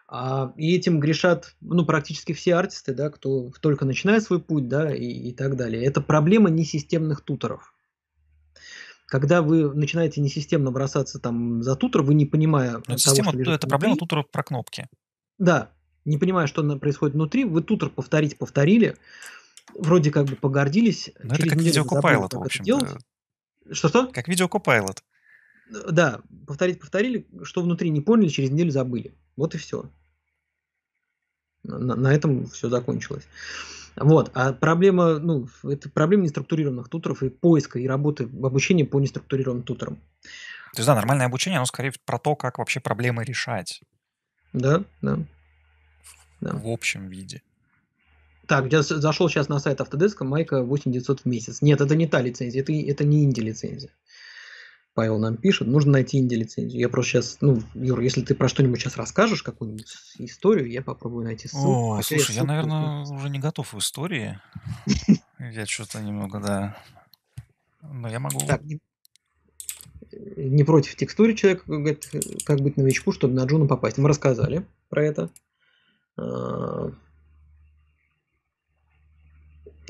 А, и этим грешат ну, практически все артисты, да, кто только начинает свой путь да, и, и так далее. Это проблема несистемных туторов. Когда вы начинаете несистемно бросаться там за тутор, вы не понимая... Но того, система, что это проблема туторов про кнопки. Да, не понимая, что происходит внутри, вы тутер повторить повторили, вроде как бы погордились. Ну, это как видеокопайлот, в общем Что-что? Как видеокопайлот. Да, повторить повторили, что внутри не поняли, через неделю забыли. Вот и все. На, на этом все закончилось. Вот. А проблема, ну, это проблема неструктурированных туторов и поиска, и работы, обучения по неструктурированным туторам. То есть, да, нормальное обучение, оно скорее про то, как вообще проблемы решать. Да, да. Да. В общем виде. Так, я зашел сейчас на сайт Автодеска, майка 8900 в месяц. Нет, это не та лицензия, это, это не инди-лицензия. Павел нам пишет, нужно найти инди-лицензию. Я просто сейчас, ну, Юр, если ты про что-нибудь сейчас расскажешь, какую-нибудь историю, я попробую найти ссылку. О, Хотя слушай, я, я, наверное, уже не готов в истории. *laughs* Я что-то немного, да. Но я могу... Так, не против текстуры человек, как быть новичку, чтобы на Джуна попасть. Мы рассказали про это. А,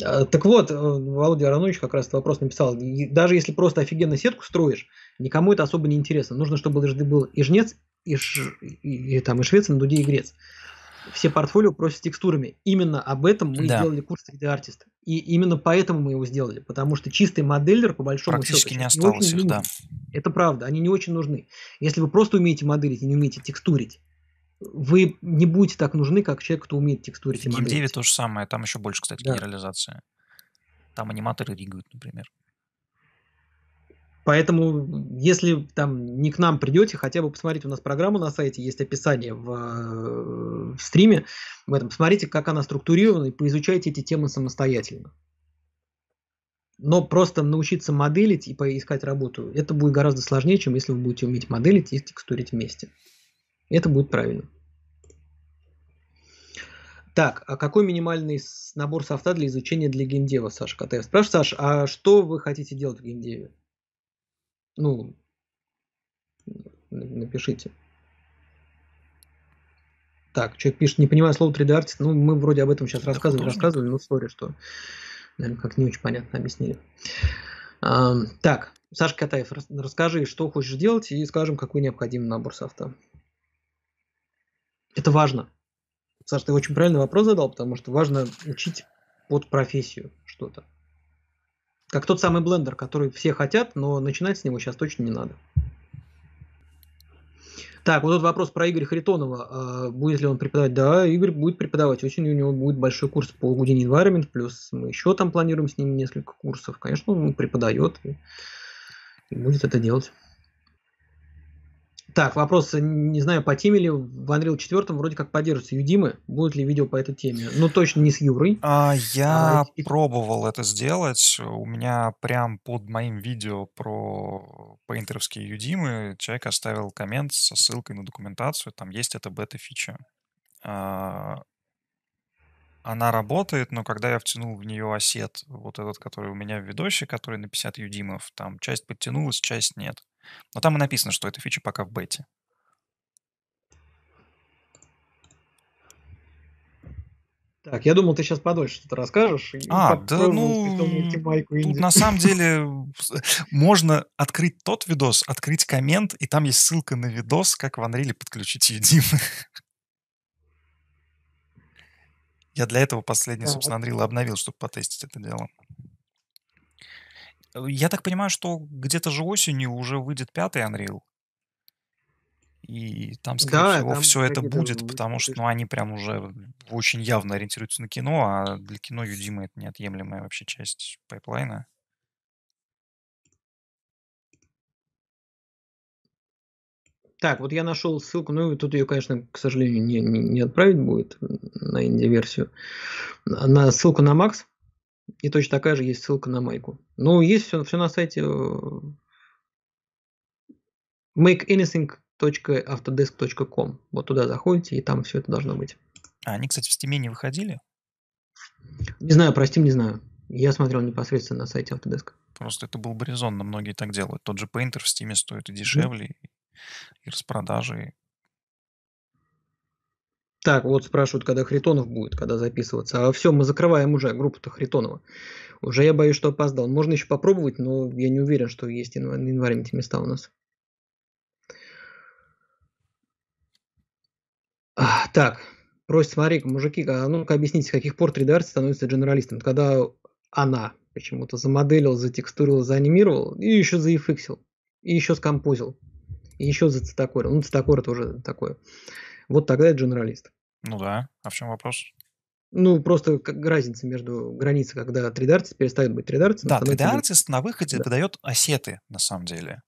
а, так вот, э, Володя Аронович как раз этот вопрос написал. Даже если просто офигенно сетку строишь, никому это особо не интересно. Нужно, чтобы был и жнец, и, ш... и, и, там, и швец, и на дуде, и грец. Все портфолио просят текстурами. Именно об этом мы да. сделали курс 3D артиста. И именно поэтому мы его сделали. Потому что чистый моделлер, по большому счету, не осталось не их, нужен. да. Это правда, они не очень нужны. Если вы просто умеете моделить и не умеете текстурить, вы не будете так нужны, как человек, кто умеет текстурить и моделить. В 9 то же самое, там еще больше, кстати, да. генерализация. Там аниматоры ригают, например. Поэтому, если там не к нам придете, хотя бы посмотрите, у нас программа на сайте, есть описание в, э, в стриме в этом. Посмотрите, как она структурирована, и поизучайте эти темы самостоятельно. Но просто научиться моделить и поискать работу, это будет гораздо сложнее, чем если вы будете уметь моделить и текстурить вместе. Это будет правильно. Так, а какой минимальный набор софта для изучения для геймдева, Саша Катаев? Спрашивает, Саш, а что вы хотите делать в геймдеве? Ну, напишите. Так, человек пишет, не понимаю слово 3D Artist. Ну, мы вроде об этом сейчас Это рассказывали, художник. рассказывали, но сори, что, наверное, как не очень понятно объяснили. А, так, Саша Катаев, расскажи, что хочешь делать, и скажем, какой необходим набор софта. Это важно. Саш, ты очень правильный вопрос задал, потому что важно учить под профессию что-то. Как тот самый блендер, который все хотят, но начинать с него сейчас точно не надо. Так, вот этот вопрос про Игоря Харитонова. А, будет ли он преподавать? Да, Игорь будет преподавать. очень у него будет большой курс по Houdini Environment, плюс мы еще там планируем с ним несколько курсов. Конечно, он преподает и будет это делать. Так, вопрос, э, не знаю, по теме ли в Unreal 4 вроде как поддерживается Юдимы. Будет ли видео по этой теме? Ну, точно не с Юрой. А, я а, и... пробовал это сделать. У меня прям под моим видео про пейнтеровские Юдимы человек оставил коммент со ссылкой на документацию. Там есть эта бета-фича. А, она работает, но когда я втянул в нее осет, вот этот, который у меня в видосе, который на 50 юдимов, там часть подтянулась, часть нет. Но там и написано, что эта фича пока в бете. Так, я думал, ты сейчас подольше что-то расскажешь. А, да, ну, тут на самом деле *laughs* можно открыть тот видос, открыть коммент, и там есть ссылка на видос, как в Unreal подключить UDIM. *laughs* Я для этого последний, собственно, Unreal обновил, чтобы потестить это дело. Я так понимаю, что где-то же осенью уже выйдет пятый Unreal. И там, скорее да, всего, там все это будет, будет, потому что ну, они прям уже очень явно ориентируются на кино, а для кино Юдима это неотъемлемая вообще часть пайплайна. Так, вот я нашел ссылку, ну и тут ее, конечно, к сожалению, не, не, не отправить будет на инди-версию. На ссылку на Макс. И точно такая же есть ссылка на майку. Ну, есть все, все на сайте э, makeanything.autodesk.com. Вот туда заходите, и там все это должно быть. А они, кстати, в стиме не выходили? Не знаю, про не знаю. Я смотрел непосредственно на сайте Autodesk. Просто это был бы резонно, многие так делают. Тот же Painter в Steam стоит и дешевле, mm-hmm. и распродажи. Так, вот спрашивают, когда Хритонов будет, когда записываться. А все, мы закрываем уже группу-то Хритонова. Уже я боюсь, что опоздал. Можно еще попробовать, но я не уверен, что есть инв- на эти места у нас. А, так, просит, смотри мужики, а ну-ка объясните, с каких пор 3D арт становится дженералистом? Когда она почему-то замоделил, затекстурил, заанимировал и еще заэфиксил, и еще скомпозил, и еще зацитокорил. Ну, цитокор это уже такое. Вот тогда это дженералист. Ну да, а в чем вопрос? Ну, просто как разница между границей, когда 3D-артист перестает быть 3D-артистом. Да, 3D-артист на выходе да. подает осеты, на самом деле.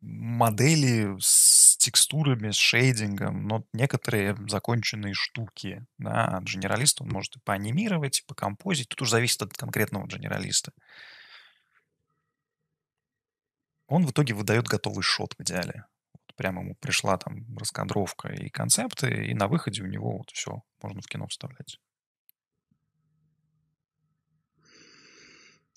Модели с текстурами, с шейдингом, но некоторые законченные штуки. Да, от он может и поанимировать, и покомпозить. Тут уже зависит от конкретного генералиста. Он в итоге выдает готовый шот в идеале прям ему пришла там раскадровка и концепты, и на выходе у него вот все, можно в кино вставлять.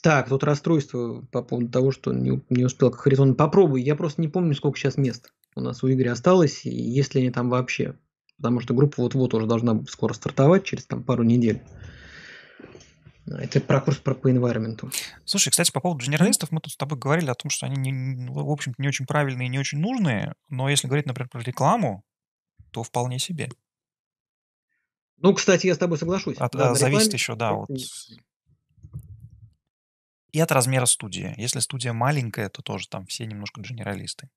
Так, тут расстройство по поводу того, что не, не успел как хоризонт. Попробуй, я просто не помню, сколько сейчас мест у нас у Игоря осталось, и есть ли они там вообще. Потому что группа вот-вот уже должна скоро стартовать, через там пару недель. Это про курс про, по environment. Слушай, кстати, по поводу генералистов, мы тут с тобой говорили о том, что они, не, в общем-то, не очень правильные и не очень нужные, но если говорить, например, про рекламу, то вполне себе. Ну, кстати, я с тобой соглашусь. От, да, а, зависит рекламе. еще, да, вот. И от размера студии. Если студия маленькая, то тоже там все немножко генералисты.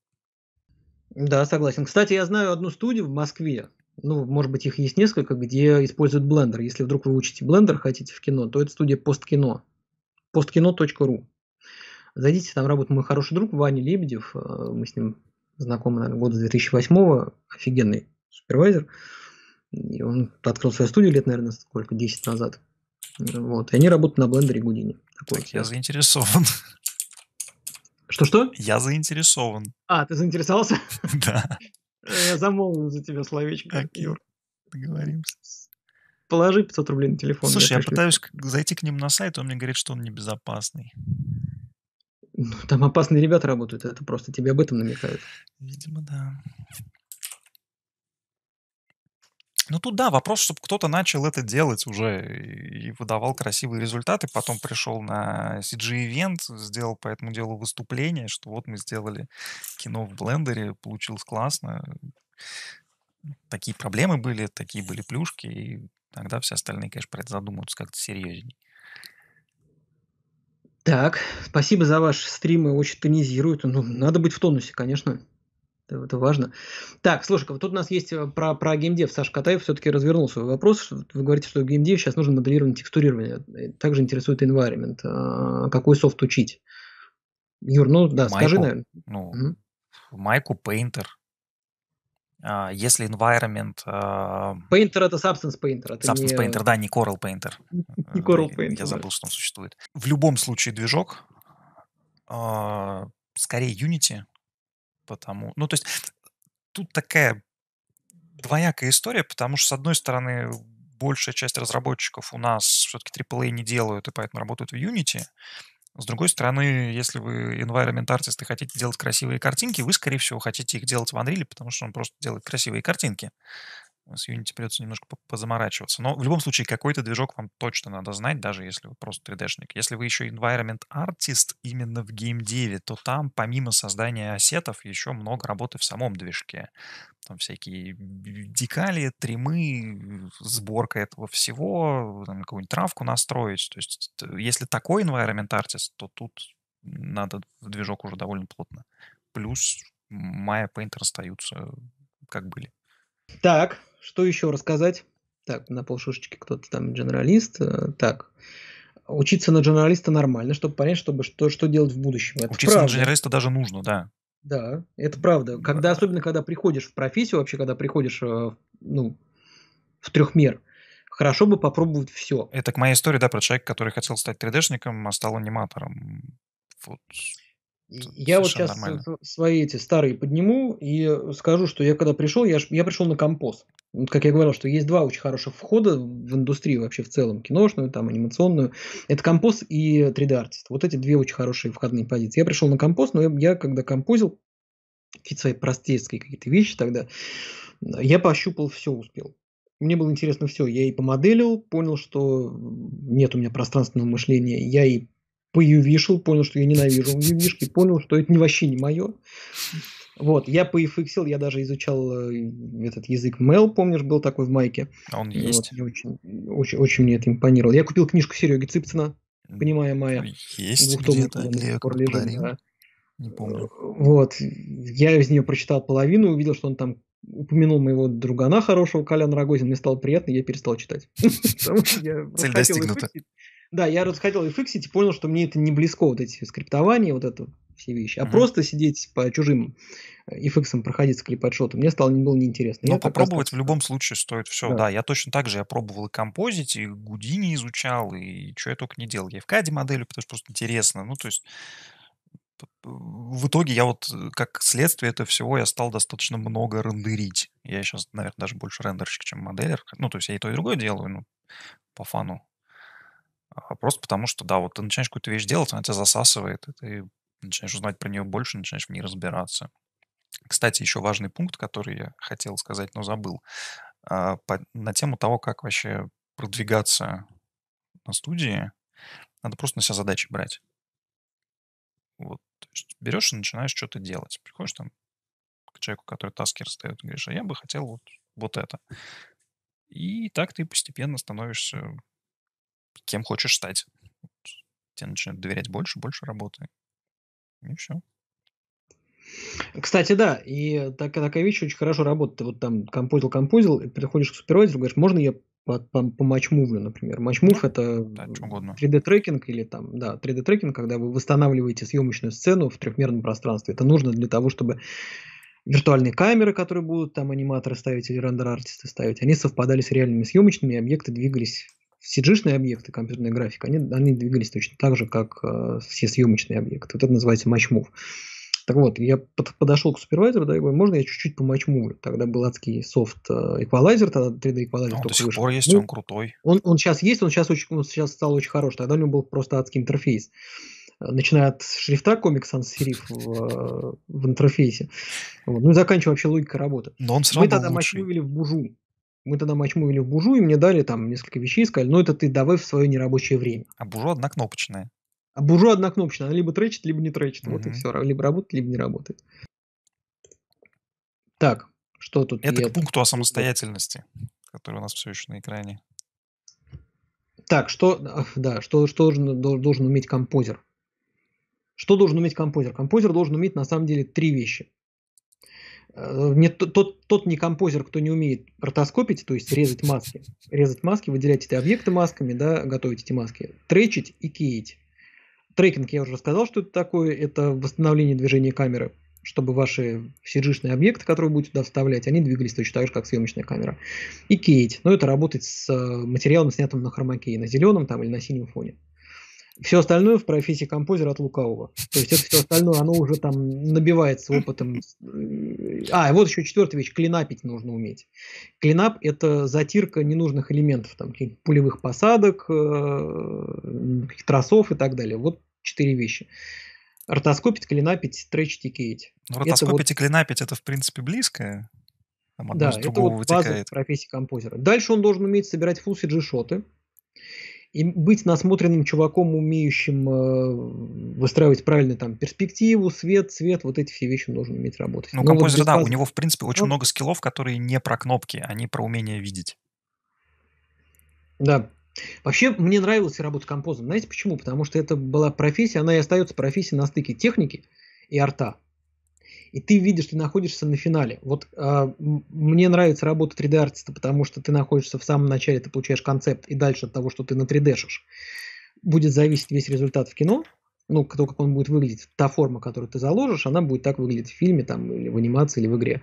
Да, согласен. Кстати, я знаю одну студию в Москве, ну, может быть, их есть несколько, где используют Blender. Если вдруг вы учите Blender, хотите в кино, то это студия посткино, посткино.ру. Зайдите, там работает мой хороший друг Ваня Лебедев, э, мы с ним знакомы, наверное, года 2008 го офигенный супервайзер. И он открыл свою студию лет, наверное, сколько, 10 назад. Вот. И они работают на Blender и Гудине. так, я заинтересован. Что-что? Я заинтересован. А, ты заинтересовался? *laughs* Да. Э, я замолвил за тебя словечко. Так, договоримся. Положи 500 рублей на телефон. Слушай, я, я пытаюсь зайти к ним на сайт, он мне говорит, что он небезопасный. Ну, там опасные ребята работают, это просто тебе об этом намекают. Видимо, да. Ну тут да, вопрос, чтобы кто-то начал это делать уже и выдавал красивые результаты, потом пришел на CG-ивент, сделал по этому делу выступление, что вот мы сделали кино в блендере, получилось классно. Такие проблемы были, такие были плюшки, и тогда все остальные, конечно, про это задумаются как-то серьезнее. Так, спасибо за ваши стримы, очень тонизируют. Ну, надо быть в тонусе, конечно это важно. Так, слушай, вот тут у нас есть э, про, про геймдев. Саша Катаев все-таки развернул свой вопрос. Вы говорите, что геймдев сейчас нужно моделирование текстурирования. Также интересует environment. А какой софт учить? Юр, ну да, майку, скажи, наверное. Ну, угу. Майку Painter. А, если environment... А... Painter это Substance Painter. Это Substance не... Painter, да, не Coral Painter. *laughs* не э, Coral Painter. Я забыл, что он существует. В любом случае движок, а, скорее Unity, потому... Ну, то есть тут такая двоякая история, потому что, с одной стороны, большая часть разработчиков у нас все-таки AAA не делают и поэтому работают в Unity. С другой стороны, если вы environment artist и хотите делать красивые картинки, вы, скорее всего, хотите их делать в Unreal, потому что он просто делает красивые картинки с Unity придется немножко позаморачиваться. Но в любом случае какой-то движок вам точно надо знать, даже если вы просто 3D-шник. Если вы еще environment artist именно в геймдеве, то там помимо создания ассетов еще много работы в самом движке. Там всякие декали, тримы, сборка этого всего, там какую-нибудь травку настроить. То есть если такой environment artist, то тут надо в движок уже довольно плотно. Плюс Maya Painter остаются как были. Так, что еще рассказать? Так, на полшушечки кто-то там дженералист. Э, так, учиться на дженералиста нормально, чтобы понять, чтобы, что, что делать в будущем. Это учиться правда. на дженералиста даже нужно, да. Да, это правда. Когда, э, э. Особенно, когда приходишь в профессию, вообще, когда приходишь ну, в трехмер, хорошо бы попробовать все. Это к моей истории, да, про человека, который хотел стать 3D-шником, а стал аниматором. Вот. Я вот сейчас нормально. свои эти старые подниму и э, скажу, что я когда пришел, я, я пришел на композ. Вот как я говорил, что есть два очень хороших входа в индустрию вообще в целом, киношную, там, анимационную. Это композ и 3D-артист. Вот эти две очень хорошие входные позиции. Я пришел на композ, но я, я когда композил, какие-то свои простецкие какие-то вещи тогда, э, я пощупал все, успел мне было интересно все. Я и помоделил, понял, что нет у меня пространственного мышления. Я и поювишил, понял, что я ненавижу *laughs* ювишки, понял, что это вообще не мое. Вот, я поификсил, я даже изучал э, этот язык Мел, помнишь, был такой в майке. А он есть. очень, очень, очень мне это импонировало. Я купил книжку Сереги Цыпцина, понимая моя. Есть где-то, где я лежит, да. Не помню. Э, вот, я из нее прочитал половину, увидел, что он там упомянул моего другана хорошего, Колян Рогозин, мне стало приятно, я перестал читать. *laughs* Цель достигнута. Да, я хотел и фиксить, и понял, что мне это не близко, вот эти скриптования, вот это все вещи. А mm-hmm. просто сидеть по чужим эфиксам проходиться клипотшотом мне стало не было неинтересно. Ну, попробовать раз... в любом случае стоит все. Да. да, я точно так же, я пробовал и композить, и Гудини изучал, и что я только не делал. Я в каде моделю, потому что просто интересно. Ну, то есть в итоге я вот э, как следствие этого всего я стал достаточно много рендерить. Я сейчас, наверное, даже больше рендерщик, чем моделер. Ну, то есть я и то, и другое делаю, ну, по фану а, просто потому, что, да, вот ты начинаешь какую-то вещь делать, она тебя засасывает, и ты начинаешь узнать про нее больше, начинаешь в ней разбираться. Кстати, еще важный пункт, который я хотел сказать, но забыл, а, на тему того, как вообще продвигаться на студии, надо просто на себя задачи брать. Вот. То есть берешь и начинаешь что-то делать. Приходишь там к человеку, который таски расстает, и говоришь, а я бы хотел вот, вот это. И так ты постепенно становишься кем хочешь стать. Тебе начинают доверять больше, больше работы. И все. Кстати, да, и такая такая вещь очень хорошо работает. Ты вот там композил, композил, и приходишь к супервайзеру, говоришь, можно я по, по, по матчмувлю, например. Матчмув да, это да, 3D-трекинг или там, да, 3D-трекинг, когда вы восстанавливаете съемочную сцену в трехмерном пространстве. Это нужно для того, чтобы виртуальные камеры, которые будут там аниматоры ставить или рендер-артисты ставить, они совпадали с реальными съемочными, и объекты двигались cg объекты, компьютерная графика, они, они двигались точно так же, как э, все съемочные объекты. Вот это называется матч Так вот, я под, подошел к супервайзеру, да, и говорю, можно я чуть-чуть по помочмурю? Тогда был адский софт э, эквалайзер, тогда 3D эквалайзер. А он до сих вышел. пор есть, ну, он крутой. Он, он сейчас есть, он сейчас, очень, он сейчас стал очень хорош. Тогда у него был просто адский интерфейс. Э, начиная от шрифта Comic Sans Serif в, э, в интерфейсе. Вот. Ну и заканчивая вообще логикой работы. Но он все равно Мы тогда матч в бужу. Мы тогда матч в Бужу, и мне дали там несколько вещей, сказали, ну это ты давай в свое нерабочее время. А Бужу однокнопочная. А Бужу однокнопочная, она либо тречит, либо не тречит. Угу. Вот и все, либо работает, либо не работает. Так, что тут? Это я... к пункту о самостоятельности, который у нас все еще на экране. Так, что, да, что, что должен, должен уметь композер? Что должен уметь композер? Композер должен уметь на самом деле три вещи. Э, не, тот, тот не композер, кто не умеет ротоскопить, то есть резать маски, резать маски, выделять эти объекты масками, да, готовить эти маски, тречить и кеить. Трекинг я уже рассказал, что это такое, это восстановление движения камеры, чтобы ваши cg объекты, которые вы будете туда вставлять, они двигались точно так же, как съемочная камера. И кейт, но ну, это работать с э, материалом, снятым на хромакей, на зеленом там или на синем фоне. Все остальное в профессии композера от лукавого. То есть это все остальное, оно уже там набивается опытом. А, и вот еще четвертая вещь, клинапить нужно уметь. Клинап – это затирка ненужных элементов, там, пулевых посадок, э, тросов и так далее. Вот четыре вещи. Ротоскопить, клинапить, тречить и кеять. Ну, ротоскопить вот... и клинапить – это, в принципе, близкое. Там одно да, из это вот вытекает. профессии композера. Дальше он должен уметь собирать фулл и джишоты. И быть насмотренным чуваком, умеющим э, выстраивать правильно там перспективу, свет, свет, вот эти все вещи нужно уметь работать. Ну, Но ну, композитор, вот да, у него, в принципе, очень ну, много скиллов, которые не про кнопки, они а про умение видеть. Да. Вообще, мне нравилась работа композом. Знаете почему? Потому что это была профессия, она и остается профессией на стыке техники и арта и ты видишь, ты находишься на финале. Вот э, мне нравится работа 3D-артиста, потому что ты находишься в самом начале, ты получаешь концепт, и дальше от того, что ты на 3D-шишь, будет зависеть весь результат в кино, ну, то, как он будет выглядеть, та форма, которую ты заложишь, она будет так выглядеть в фильме, там, или в анимации, или в игре.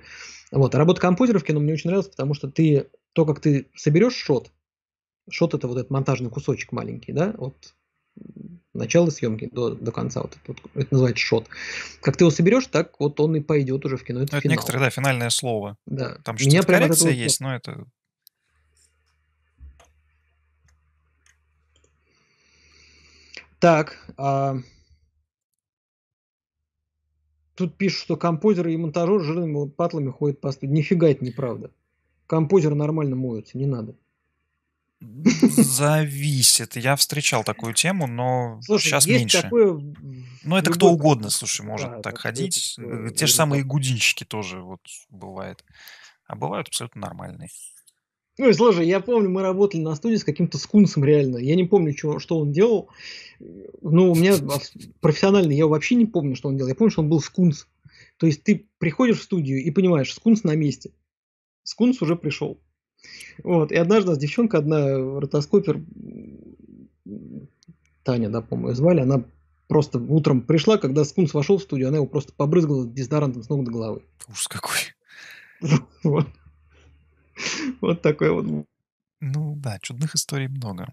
Вот. А работа компьютера в кино мне очень нравится, потому что ты, то, как ты соберешь шот, шот это вот этот монтажный кусочек маленький, да, вот начала съемки до, до конца, вот это, вот, это называется шот. Как ты его соберешь, так вот он и пойдет уже в кино. Это, ну, это финал. некоторое, да, финальное слово. Да. Там что-то коррекция этого... есть, но это Так. А... Тут пишут, что композеры и монтажер жирными патлами ходят по студии. Нифига это неправда. Композеры нормально моются, не надо. Зависит. Я встречал такую тему, но слушай, сейчас меньше. Такое... Ну, это любой... кто угодно, слушай, может да, так ходить. Такое... Э, э, те же самые гудильщики тоже вот бывает. А бывают абсолютно нормальные. Ну и слушай, я помню, мы работали на студии с каким-то скунсом реально. Я не помню, чего, что он делал. Ну, у меня профессионально я вообще не помню, что он делал. Я помню, что он был скунс. То есть ты приходишь в студию и понимаешь, скунс на месте. Скунс уже пришел. Вот. И однажды девчонка одна, ротоскопер, Таня, да, по-моему, звали, она просто утром пришла, когда Скунс вошел в студию, она его просто побрызгала дезодорантом с ног до головы. Ужас какой. *laughs* Вот. Вот такой вот. Ну да, чудных историй много.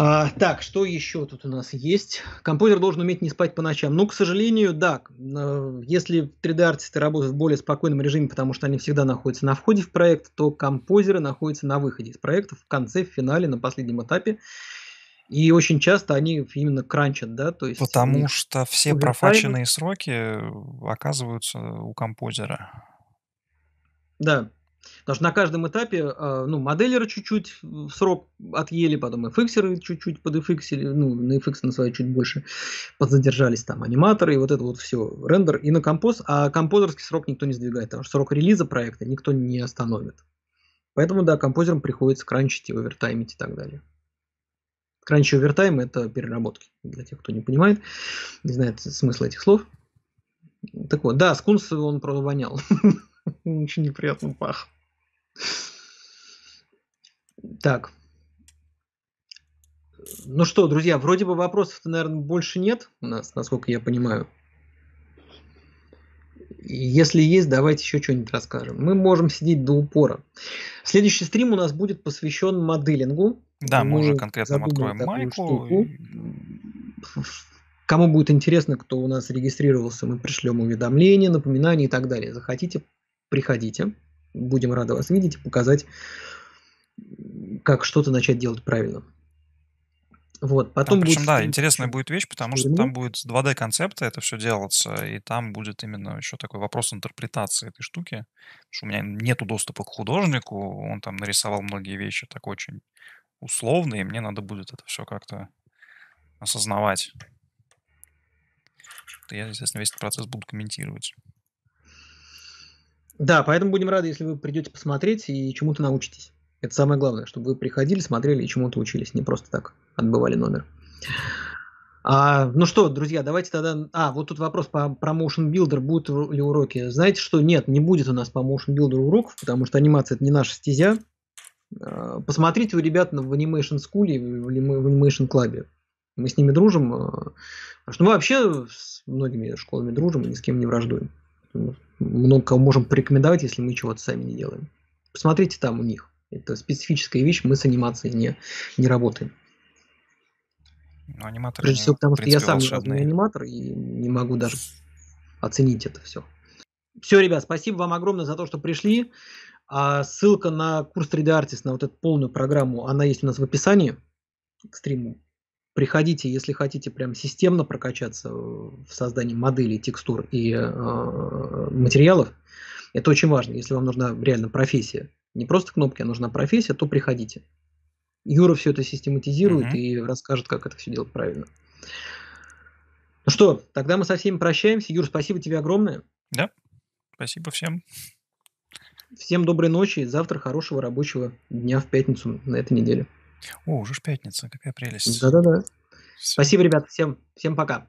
А, так, что еще тут у нас есть? Композер должен уметь не спать по ночам. Ну, к сожалению, да. Э, если 3D-артисты работают в более спокойном режиме, потому что они всегда находятся на входе в проект, то композеры находятся на выходе из проекта в конце, в финале, на последнем этапе. И очень часто они именно кранчат, да, то есть... Потому что все профаченные сроки э, оказываются у композера. Да, Потому что на каждом этапе, а, ну, модельеры чуть-чуть срок отъели, потом и фиксеры чуть-чуть подэфиксили, ну, на FX на свои чуть больше подзадержались, там, аниматоры, и вот это вот все, рендер, и на композ, а композерский срок никто не сдвигает, потому что срок релиза проекта никто не остановит. Поэтому, да, композерам приходится кранчить и овертаймить и так далее. Кранч и овертайм – это переработки, для тех, кто не понимает, не знает смысла этих слов. Так вот, да, скунс он провонял. *laughs* Очень неприятно пах. Так. Ну что, друзья, вроде бы вопросов-то, наверное, больше нет у нас, насколько я понимаю. Если есть, давайте еще что-нибудь расскажем. Мы можем сидеть до упора. Следующий стрим у нас будет посвящен моделингу. Да, мы, мы уже конкретно откроем майку. Штуку. Кому будет интересно, кто у нас регистрировался, мы пришлем уведомления, напоминания и так далее. Захотите, приходите будем рады вас видеть и показать, как что-то начать делать правильно. Вот, потом там, причем, будет... да, интересная будет вещь, потому что там будет 2D-концепты, это все делаться, и там будет именно еще такой вопрос интерпретации этой штуки, потому что у меня нету доступа к художнику, он там нарисовал многие вещи так очень условно, и мне надо будет это все как-то осознавать. Я, естественно, весь этот процесс буду комментировать. Да, поэтому будем рады, если вы придете посмотреть и чему-то научитесь. Это самое главное, чтобы вы приходили, смотрели и чему-то учились, не просто так отбывали номер. А, ну что, друзья, давайте тогда... А, вот тут вопрос по, про Motion Builder, будут ли уроки. Знаете что? Нет, не будет у нас по Motion Builder уроков, потому что анимация – это не наша стезя. А, посмотрите у ребят в Animation School и в Animation Club. Мы с ними дружим. А, потому что мы вообще с многими школами дружим и ни с кем не враждуем много кого можем порекомендовать, если мы чего-то сами не делаем. Посмотрите там у них. Это специфическая вещь, мы с анимацией не, не работаем. Но ну, аниматоры Прежде всего потому, что я сам не аниматор и не могу даже оценить это все. Все, ребят, спасибо вам огромное за то, что пришли. А ссылка на курс 3D Artist, на вот эту полную программу, она есть у нас в описании к стриму приходите, если хотите прям системно прокачаться в создании моделей, текстур и э, материалов. Это очень важно, если вам нужна реально профессия. Не просто кнопки, а нужна профессия, то приходите. Юра все это систематизирует mm-hmm. и расскажет, как это все делать правильно. Ну что, тогда мы со всеми прощаемся. Юр, спасибо тебе огромное. Да, спасибо всем. Всем доброй ночи, и завтра хорошего рабочего дня в пятницу на этой неделе. О, уже ж пятница, какая прелесть. Да-да-да. Спасибо, ребят, всем, всем пока.